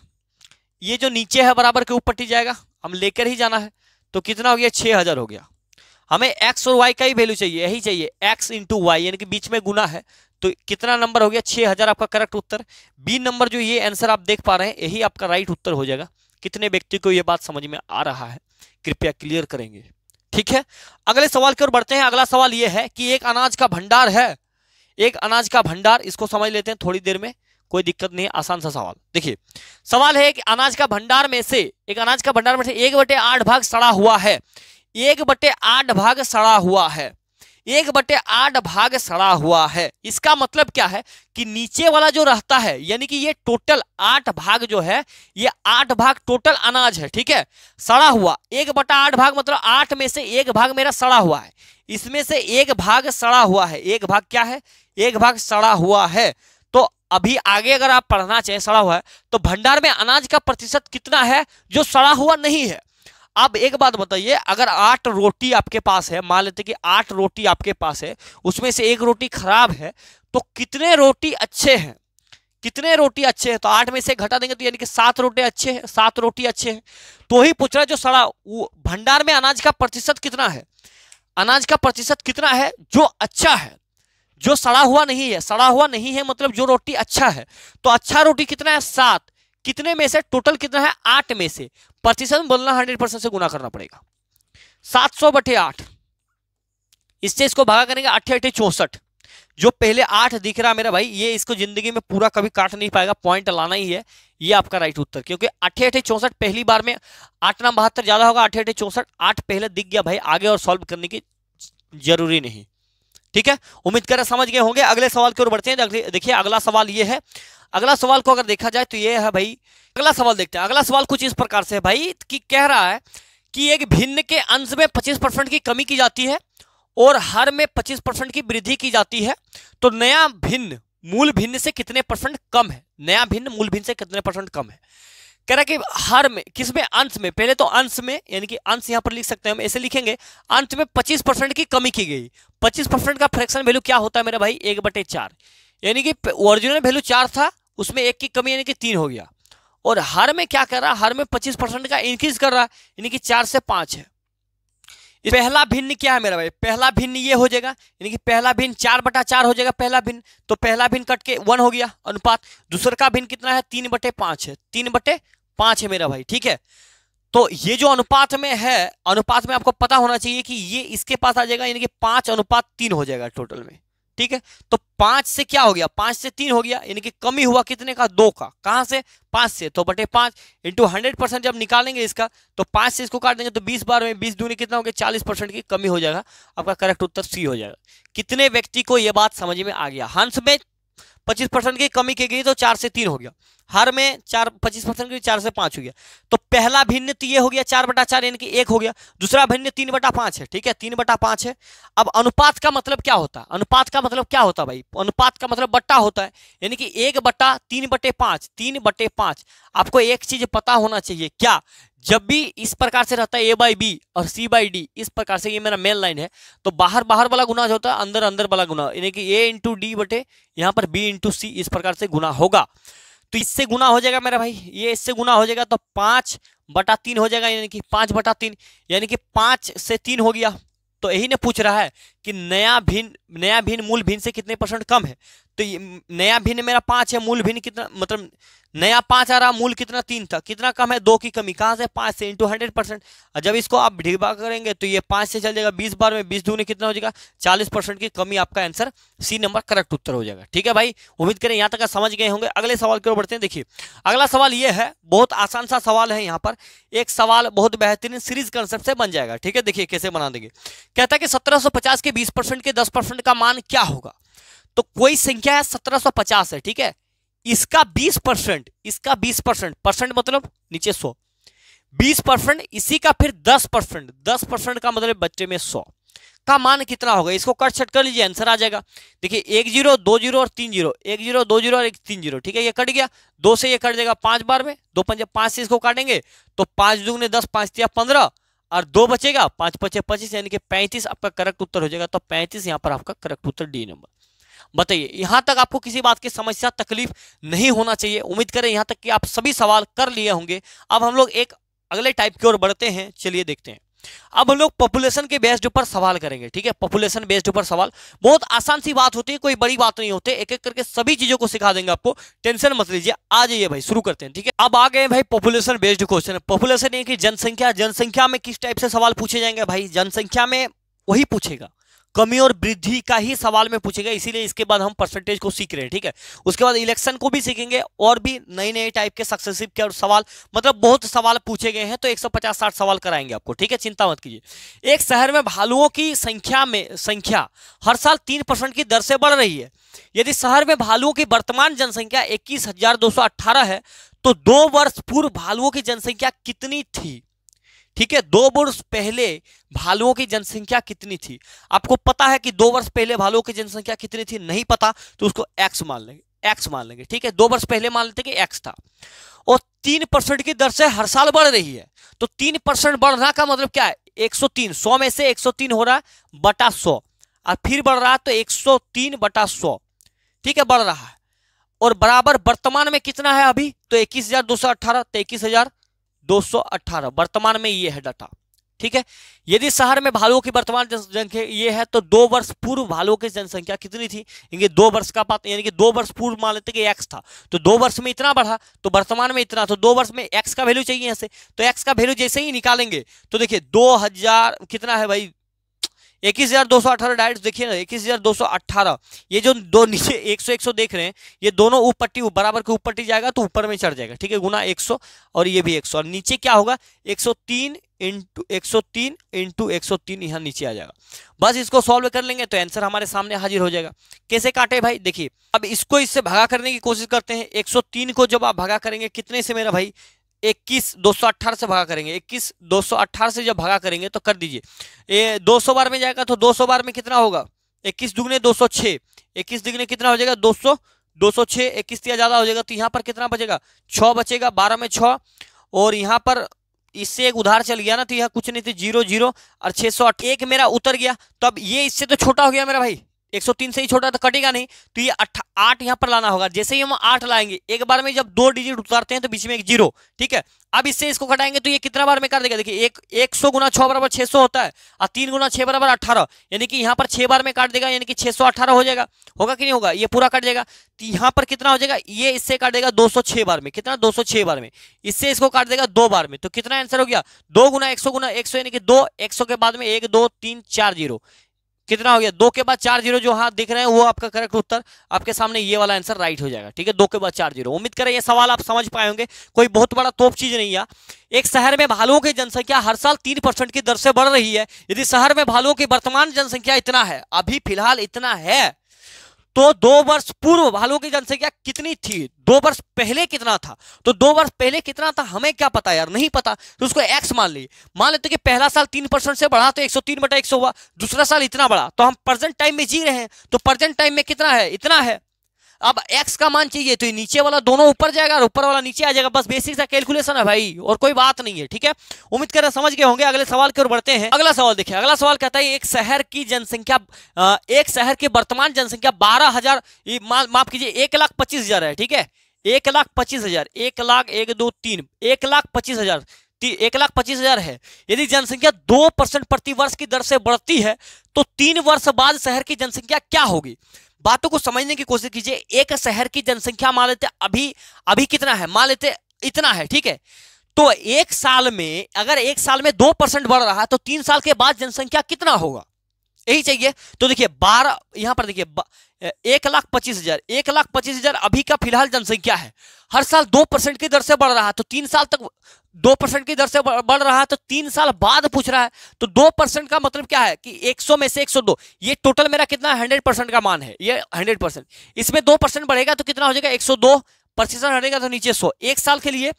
ये जो नीचे है बराबर के ऊपर टी जाएगा हम लेकर ही जाना है तो कितना हो गया छह हज़ार हो गया हमें एक्स और वाई का ही वैल्यू चाहिए यही चाहिए एक्स इंटू वाई यानी कि बीच में गुना है तो कितना नंबर हो गया छह हज़ार आपका करेक्ट उत्तर बी नंबर जो ये आंसर आप देख पा रहे हैं यही आपका राइट उत्तर हो जाएगा कितने व्यक्ति को यह बात समझ में आ रहा है कृपया क्लियर करेंगे ठीक है अगले सवाल की ओर बढ़ते हैं अगला सवाल यह है कि एक अनाज का भंडार है एक अनाज का भंडार इसको समझ लेते हैं थोड़ी देर में कोई दिक्कत नहीं आसान सा सवाल देखिए सवाल है कि अनाज का भंडार में से एक अनाज का भंडार में से एक बटे आठ भाग सड़ा हुआ है एक बटे आठ भाग सड़ा हुआ है एक बटे आठ भाग सड़ा हुआ है इसका मतलब क्या है कि नीचे वाला जो रहता है यानी कि ये टोटल आठ भाग जो है ये आठ भाग टोटल अनाज है ठीक है सड़ा हुआ एक बटा आठ भाग मतलब आठ में से एक भाग मेरा सड़ा हुआ है इसमें से एक भाग सड़ा हुआ है एक भाग क्या है एक भाग सड़ा हुआ है अभी आगे अगर आप पढ़ना चाहें सड़ा हुआ है तो भंडार में अनाज का प्रतिशत कितना है जो सड़ा हुआ नहीं है अब एक बात बताइए अगर आठ रोटी आपके पास है मान लेते कि आठ रोटी आपके पास है उसमें से एक रोटी खराब है तो कितने रोटी अच्छे हैं कितने रोटी अच्छे हैं तो आठ में से घटा देंगे तो यानी कि सात रोटी अच्छे हैं सात रोटी अच्छे हैं तो ही पूछ रहा जो सड़ा भंडार में अनाज का प्रतिशत कितना है अनाज का प्रतिशत कितना है जो अच्छा है जो सड़ा हुआ नहीं है सड़ा हुआ नहीं है मतलब जो रोटी अच्छा है तो अच्छा रोटी कितना है सात कितने में से टोटल कितना है आठ में से प्रतिशत बोलना हंड्रेड परसेंट से गुना करना पड़ेगा सात सौ बटे आठ इससे इसको भागा करेंगे अट्ठे अट्ठे चौसठ जो पहले आठ दिख रहा मेरा भाई ये इसको जिंदगी में पूरा कभी काट नहीं पाएगा पॉइंट लाना ही है ये आपका राइट उत्तर क्योंकि अठे अठे चौसठ पहली बार में आठ नाम बहत्तर ज्यादा होगा अठे अठे चौसठ आठ पहले दिख गया भाई आगे और सॉल्व करने की जरूरी नहीं ठीक है उम्मीद करें समझ गए होंगे अगले सवाल की ओर बढ़ते हैं देखिए अगला सवाल ये है अगला सवाल को अगर देखा जाए तो ये है भाई अगला सवाल देखते हैं अगला सवाल कुछ इस प्रकार से है भाई कि कह रहा है कि एक भिन्न के अंश में पच्चीस परसेंट की कमी की जाती है और हर में पच्चीस परसेंट की वृद्धि की जाती है तो नया भिन्न मूल भिन्न से कितने परसेंट कम है नया भिन्न मूल भिन्न से कितने परसेंट कम है कह रहा कि हर में किस में अंश में पहले तो अंश में यानी कि अंश यहाँ पर लिख सकते हैं हम ऐसे लिखेंगे अंश में 25 परसेंट की कमी की गई 25 परसेंट का फ्रैक्शन वैल्यू क्या होता है मेरा भाई एक बटे चार यानी कि ओरिजिनल वैल्यू चार था उसमें एक की कमी यानी कि तीन हो गया और हर में क्या कर रहा हर में पच्चीस परसेंट का इंक्रीज कर रहा यानी कि चार से पाँच है पहला भिन्न क्या है मेरा भाई पहला भिन्न ये हो जाएगा यानी कि पहला भिन्न चार बटा चार हो जाएगा पहला भिन्न तो पहला भिन्न कट के वन हो गया अनुपात दूसरा का भिन्न कितना है तीन बटे पांच है तीन बटे पांच है मेरा भाई ठीक है तो ये जो अनुपात में है अनुपात में आपको पता होना चाहिए कि ये इसके पास आ जाएगा यानी कि पांच अनुपात तीन हो जाएगा टोटल में ठीक है तो पांच से क्या हो गया पांच से तीन हो गया यानी कि कमी हुआ कितने का दो का कहां से पांच से तो बटे पांच इंटू हंड्रेड परसेंट जब निकालेंगे इसका तो पांच से इसको काट देंगे तो बीस बार में बीस दूनी कितना हो गया चालीस परसेंट की कमी हो जाएगा आपका करेक्ट उत्तर सी हो जाएगा कितने व्यक्ति को यह बात समझ में आ गया हंस में पच्चीस परसेंट की कमी की गई तो चार से तीन हो गया हर में चार पच्चीस परसेंट की चार से पांच हो गया तो पहला भिन्न तो ये हो गया चार बटा चार यानी कि एक हो गया दूसरा भिन्न तीन बटा पांच है ठीक है तीन बटा पांच है अब अनुपात का मतलब क्या होता है अनुपात का मतलब क्या होता है भाई अनुपात का मतलब बट्टा होता है यानी कि एक बट्टा तीन बटे पांच तीन बटे पाँच आपको एक चीज पता होना चाहिए क्या जब भी इस प्रकार से रहता है ए बाई बी और सी बाई डी इस प्रकार से ये मेरा मेन लाइन है तो बाहर बाहर वाला गुना जो होता है अंदर अंदर वाला गुना यानी कि ए इंटू डी बटे यहाँ पर बी इंटू सी इस प्रकार से गुना होगा तो इससे गुना हो जाएगा मेरा भाई ये इससे गुना हो जाएगा तो पाँच बटा तीन हो जाएगा यानी कि पाँच बटा तीन यानी कि पाँच से तीन हो गया तो यही ने पूछ रहा है कि नया भिन्न नया भिन्न मूल भिन्न से कितने परसेंट कम है तो ये नया भिन्न मेरा पांच है मूल भिन्न कितना मतलब नया पांच आ रहा मूल कितना तीन था कितना कम है दो की कमी कहां से पांच से इंटू हंड्रेड परसेंट जब इसको आप ढिबा करेंगे तो ये पांच से चल जाएगा बीस बार में बीस दूने कितना हो जाएगा चालीस परसेंट की कमी आपका आंसर सी नंबर करेक्ट उत्तर हो जाएगा ठीक है भाई उम्मीद करें यहां तक समझ गए होंगे अगले सवाल की ओर बढ़ते हैं देखिए अगला सवाल यह है बहुत आसान सा सवाल है यहाँ पर एक सवाल बहुत बेहतरीन सीरीज कंसेप्ट से बन जाएगा ठीक है देखिए कैसे बना देंगे कहता है कि सत्रह के बीस के दस का मान क्या होगा तो कोई संख्या है 1750 है ठीक है इसका 20 परसेंट इसका 20 परसेंट परसेंट मतलब नीचे 100 20 परसेंट इसी का फिर 10 परसेंट दस परसेंट का मतलब बच्चे में 100 का मान कितना होगा इसको कट छट कर लीजिए आंसर आ जाएगा देखिए एक जीरो दो जीरो और तीन जीरो एक जीरो दो जीरो और एक तीन जीरो ठीक है ये कट गया दो से ये कट जाएगा पांच बार में दो पंजे पांच से इसको काटेंगे तो पांच दुगने दस पांच दिया पंद्रह और दो बचेगा पांच पचे पच्चीस यानी कि पैंतीस आपका करेक्ट उत्तर हो जाएगा तो पैंतीस यहां पर आपका करेक्ट उत्तर डी नंबर बताइए यहां तक आपको किसी बात की समस्या तकलीफ नहीं होना चाहिए उम्मीद करें यहां तक कि आप सभी सवाल कर लिए होंगे अब हम लोग एक अगले टाइप की ओर बढ़ते हैं चलिए देखते हैं अब हम लोग पॉपुलेशन के बेस्ड ऊपर सवाल करेंगे ठीक है पॉपुलेशन बेस्ड ऊपर सवाल बहुत आसान सी बात होती है कोई बड़ी बात नहीं होती एक एक करके सभी चीजों को सिखा देंगे आपको टेंशन मत लीजिए आ जाइए भाई शुरू करते हैं ठीक है अब आ गए भाई पॉपुलेशन बेस्ड क्वेश्चन पॉपुलेशन ये कि जनसंख्या जनसंख्या में किस टाइप से सवाल पूछे जाएंगे भाई जनसंख्या में वही पूछेगा कमी और वृद्धि का ही सवाल में पूछेगा इसीलिए इसके बाद हम परसेंटेज को सीख रहे हैं ठीक है उसके बाद इलेक्शन को भी सीखेंगे और भी नई नए टाइप के सक्सेसिव के और सवाल मतलब बहुत सवाल पूछे गए हैं तो 150 साठ सवाल कराएंगे आपको ठीक है चिंता मत कीजिए एक शहर में भालुओं की संख्या में संख्या हर साल तीन की दर से बढ़ रही है यदि शहर में भालुओं की वर्तमान जनसंख्या इक्कीस है तो दो वर्ष पूर्व भालुओं की जनसंख्या कितनी थी ठीक है दो वर्ष पहले भालुओं की जनसंख्या कितनी थी आपको पता है कि दो वर्ष पहले भालुओं की जनसंख्या कितनी थी नहीं पता तो उसको एक्स मान लेंगे एक्स मान लेंगे ठीक है दो वर्ष पहले मान लेते कि एक्स था और तीन परसेंट की दर से हर साल बढ़ रही है तो तीन परसेंट बढ़ना का मतलब क्या है एक सौ तीन सौ में से एक सौ तीन हो रहा है बटा सौ और फिर बढ़ रहा है तो एक सौ तीन बटा सौ ठीक है बढ़ रहा है और बराबर वर्तमान में कितना है अभी तो इक्कीस हजार दो सौ अट्ठारह तो इक्कीस हजार 218 वर्तमान में ये है डाटा ठीक है यदि शहर में भालुओं की वर्तमान जनसंख्या ये है तो दो वर्ष पूर्व भालुओं की जनसंख्या कितनी थी यानी दो वर्ष का बात यानी कि दो वर्ष पूर्व मान लेते कि एक्स था तो दो वर्ष में इतना बढ़ा तो वर्तमान में इतना तो दो वर्ष में एक्स का वैल्यू चाहिए यहाँ से तो एक्स का वैल्यू जैसे ही निकालेंगे तो देखिए दो हजार कितना है भाई इक्कीस हजार दो सौ अठारह डायरेक्ट देखिए ना इक्कीस हजार दो सौ अट्ठारह ये जो दो नीचे एक सौ एक सौ देख रहे हैं ये दोनों ऊपर पट्टी बराबर के ऊपर पट्टी जाएगा तो ऊपर में चढ़ जाएगा ठीक है गुना एक सौ और ये भी एक सौ और नीचे क्या होगा एक सौ तीन इंटू एक सौ तीन इंटू एक सौ तीन यहाँ नीचे आ जाएगा बस इसको सॉल्व कर लेंगे तो आंसर हमारे सामने हाजिर हो जाएगा कैसे काटे भाई देखिए अब इसको इससे भगा करने की कोशिश करते हैं एक सौ तीन को जब आप भगा करेंगे कितने से मेरा भाई इक्कीस दो सौ अट्ठारह से भागा करेंगे इक्कीस दो सौ अट्ठारह से जब भागा करेंगे तो कर दीजिए ये दो सौ बार में जाएगा तो दो सौ बार में कितना होगा इक्कीस दुगने दो सौ छः इक्कीस दुगने कितना हो जाएगा दो सौ दो सौ छः इक्कीस या ज़्यादा हो जाएगा तो यहाँ पर कितना बचेगा छः बचेगा बारह में छः और यहाँ पर इससे एक उधार चल गया ना तो यहाँ कुछ नहीं थे तो जीरो जीरो और छः सौ एक मेरा उतर गया तो अब ये इससे तो छोटा हो गया मेरा भाई 103 से ही छोटा तो कटेगा नहीं तो ये आठ आठ यहाँ पर लाना होगा जैसे ही हम आठ लाएंगे एक बार में जब दो डिजिट उतारते हैं तो बीच में एक जीरो ठीक है अब इससे इसको कटाएंगे तो ये कितना बार में कर देगा देखिए एक एक सौ गुना छः बराबर छः सौ होता है और तीन गुना छः बराबर अठारह यानी कि यहाँ पर छः बार में काट देगा यानी कि छः सौ अठारह हो जाएगा होगा कि नहीं होगा ये पूरा कट जाएगा तो यहाँ पर कितना हो जाएगा ये इससे काट देगा दो सौ छः बार में कितना दो सौ छः बार में इससे इसको काट देगा दो बार में तो कितना आंसर हो गया दो गुना एक सौ गुना एक सौ यानी कि दो एक सौ के बाद में एक दो तीन चार जीरो कितना हो गया दो के बाद चार जीरो जो हाथ दिख रहे हैं वो आपका करेक्ट उत्तर आपके सामने ये वाला आंसर राइट हो जाएगा ठीक है दो के बाद चार जीरो उम्मीद करें ये सवाल आप समझ पाए होंगे कोई बहुत बड़ा तोप चीज नहीं है एक शहर में भालुओं की जनसंख्या हर साल तीन परसेंट की दर से बढ़ रही है यदि शहर में भालुओं की वर्तमान जनसंख्या इतना है अभी फिलहाल इतना है तो दो वर्ष पूर्व भालू की जनसंख्या कितनी थी दो वर्ष पहले कितना था तो दो वर्ष पहले कितना था हमें क्या पता यार नहीं पता तो उसको एक्स मान ली मान लेते कि पहला साल तीन परसेंट से बढ़ा तो एक सौ तीन बटा एक सौ हुआ दूसरा साल इतना बढ़ा तो हम प्रेजेंट टाइम में जी रहे हैं तो प्रेजेंट टाइम में कितना है इतना है अब एक्स का मान चाहिए तो नीचे वाला दोनों ऊपर जाएगा और ऊपर वाला नीचे आ जाएगा बस बेसिक सा कैलकुलेशन है भाई और कोई बात नहीं है ठीक है उम्मीद कर समझ गए होंगे अगले सवाल की ओर बढ़ते हैं अगला सवाल देखिए अगला सवाल कहता है एक शहर की जनसंख्या एक शहर की वर्तमान जनसंख्या बारह हजार माफ कीजिए एक लाख पच्चीस हजार है ठीक है एक लाख पच्चीस हजार एक लाख एक दो तीन एक लाख पच्चीस हजार एक लाख पच्चीस हजार है यदि जनसंख्या दो परसेंट प्रति वर्ष की दर से बढ़ती है तो तीन वर्ष बाद शहर की जनसंख्या क्या होगी बातों को समझने की कोशिश कीजिए एक शहर की जनसंख्या मान लेते अभी अभी कितना है मान लेते इतना है ठीक है तो एक साल में अगर एक साल में दो परसेंट बढ़ रहा है तो तीन साल के बाद जनसंख्या कितना होगा यही चाहिए तो देखिए बारह यहां पर देखिए एक लाख पच्चीस हजार एक लाख पच्चीस हजार अभी का फिलहाल जनसंख्या है हर साल दो परसेंट की दर से बढ़ रहा है तो तीन साल तक दो परसेंट की दर से बढ़ रहा है तो तीन साल बाद पूछ रहा है तो दो परसेंट का मतलब क्या है कि 100 में से 102 ये टोटल मेरा कितना 100 परसेंट का मान है ये 100 परसेंट इसमें दो परसेंट बढ़ेगा तो कितना हो जाएगा 102 सौ दो परसेंट हटेगा तो नीचे 100 एक साल के लिए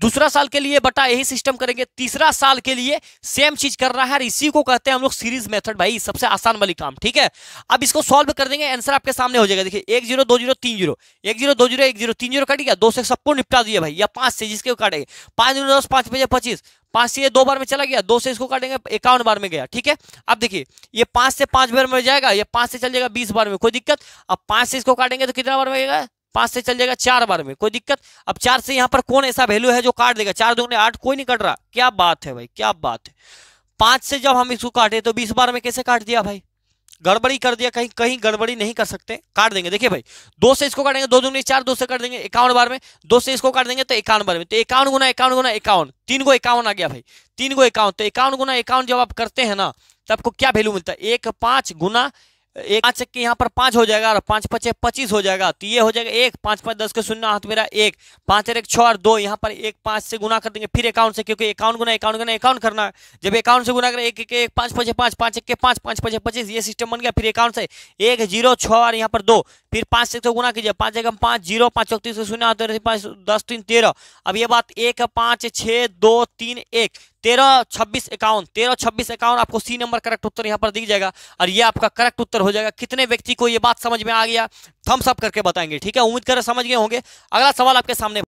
दूसरा साल के लिए बटा यही सिस्टम करेंगे तीसरा साल के लिए सेम चीज कर रहा है इसी को कहते हैं हम लोग सीरीज मेथड भाई सबसे आसान वाली काम ठीक है अब इसको सॉल्व कर देंगे आंसर आपके सामने हो जाएगा देखिए एक जीरो दो जीरो तीन जीरो एक जीरो दो जीरो एक जीरो तीन जीरो कट गया दो से सबको निपटा दिया भाई या पांच से जिसके काटेंगे पांच जीरो दस पांच बजे पच्चीस पांच से ये दो बार में चला गया दो से इसको काटेंगे इक्यावन बार में गया ठीक है अब देखिए ये पांच से पांच बार में जाएगा ये पांच से चल जाएगा बीस बार में कोई दिक्कत अब पांच से इसको काटेंगे तो कितना बार में पांच से चल जाएगा चार बार में कोई दिक्कत अब चार से यहां पर कौन ऐसा वैल्यू है जो काट देगा चार दोगुने आठ कोई नहीं कट रहा क्या बात है भाई क्या बात है पांच से जब हम इसको काटे तो बीस बार में कैसे काट दिया भाई गड़बड़ी कर दिया कहीं कहीं गड़बड़ी नहीं कर सकते काट देंगे देखिए भाई दो से इसको काटेंगे दो दूनी चार दो से काट देंगे इक्यावन बार में दो से इसको काट देंगे तो इक्यावन बार में तो इक्यावन गुना इक्यावन गुना इक्यावन तीन को इक्यावन आ गया भाई तीन को इक्यावन तो इक्यावन गुना इक्यावन जब आप करते हैं ना तो आपको क्या वैल्यू मिलता है एक पांच गुना एक पाँच के यहाँ पर पाँच हो जाएगा और पाँच पचे पच्चीस हो जाएगा तो ये हो जाएगा एक पाँच पाँच दस के शून्य हाथ मेरा एक पाँच एक छः और दो यहाँ पर एक पाँच से गुना कर देंगे फिर अकाउंट से क्योंकि अकाउंट गुना अकाउंट गुना अकाउंट करना जब अकाउंट से गुना करें एक एक पाँच पचे पाँच पाँच एक के पाँच पाँच पचे पच्चीस ये सिस्टम बन गया फिर अकाउंट से एक जीरो छः और यहाँ पर दो फिर पाँच से तो गुना कीजिए पाँच एक पाँच जीरो पाँच चौतीस के शून्य हाथ पाँच दस तीन तेरह अब ये बात एक पाँच छः दो तीन एक तेरह छब्बीस इक्यावन तेरह छब्बीस इक्यावन आपको सी नंबर करेक्ट उत्तर यहाँ पर दिख जाएगा और ये आपका करेक्ट उत्तर हो जाएगा कितने व्यक्ति को ये बात समझ में आ गया थम्स अप करके बताएंगे ठीक है उम्मीद करें समझ गए होंगे अगला सवाल आपके सामने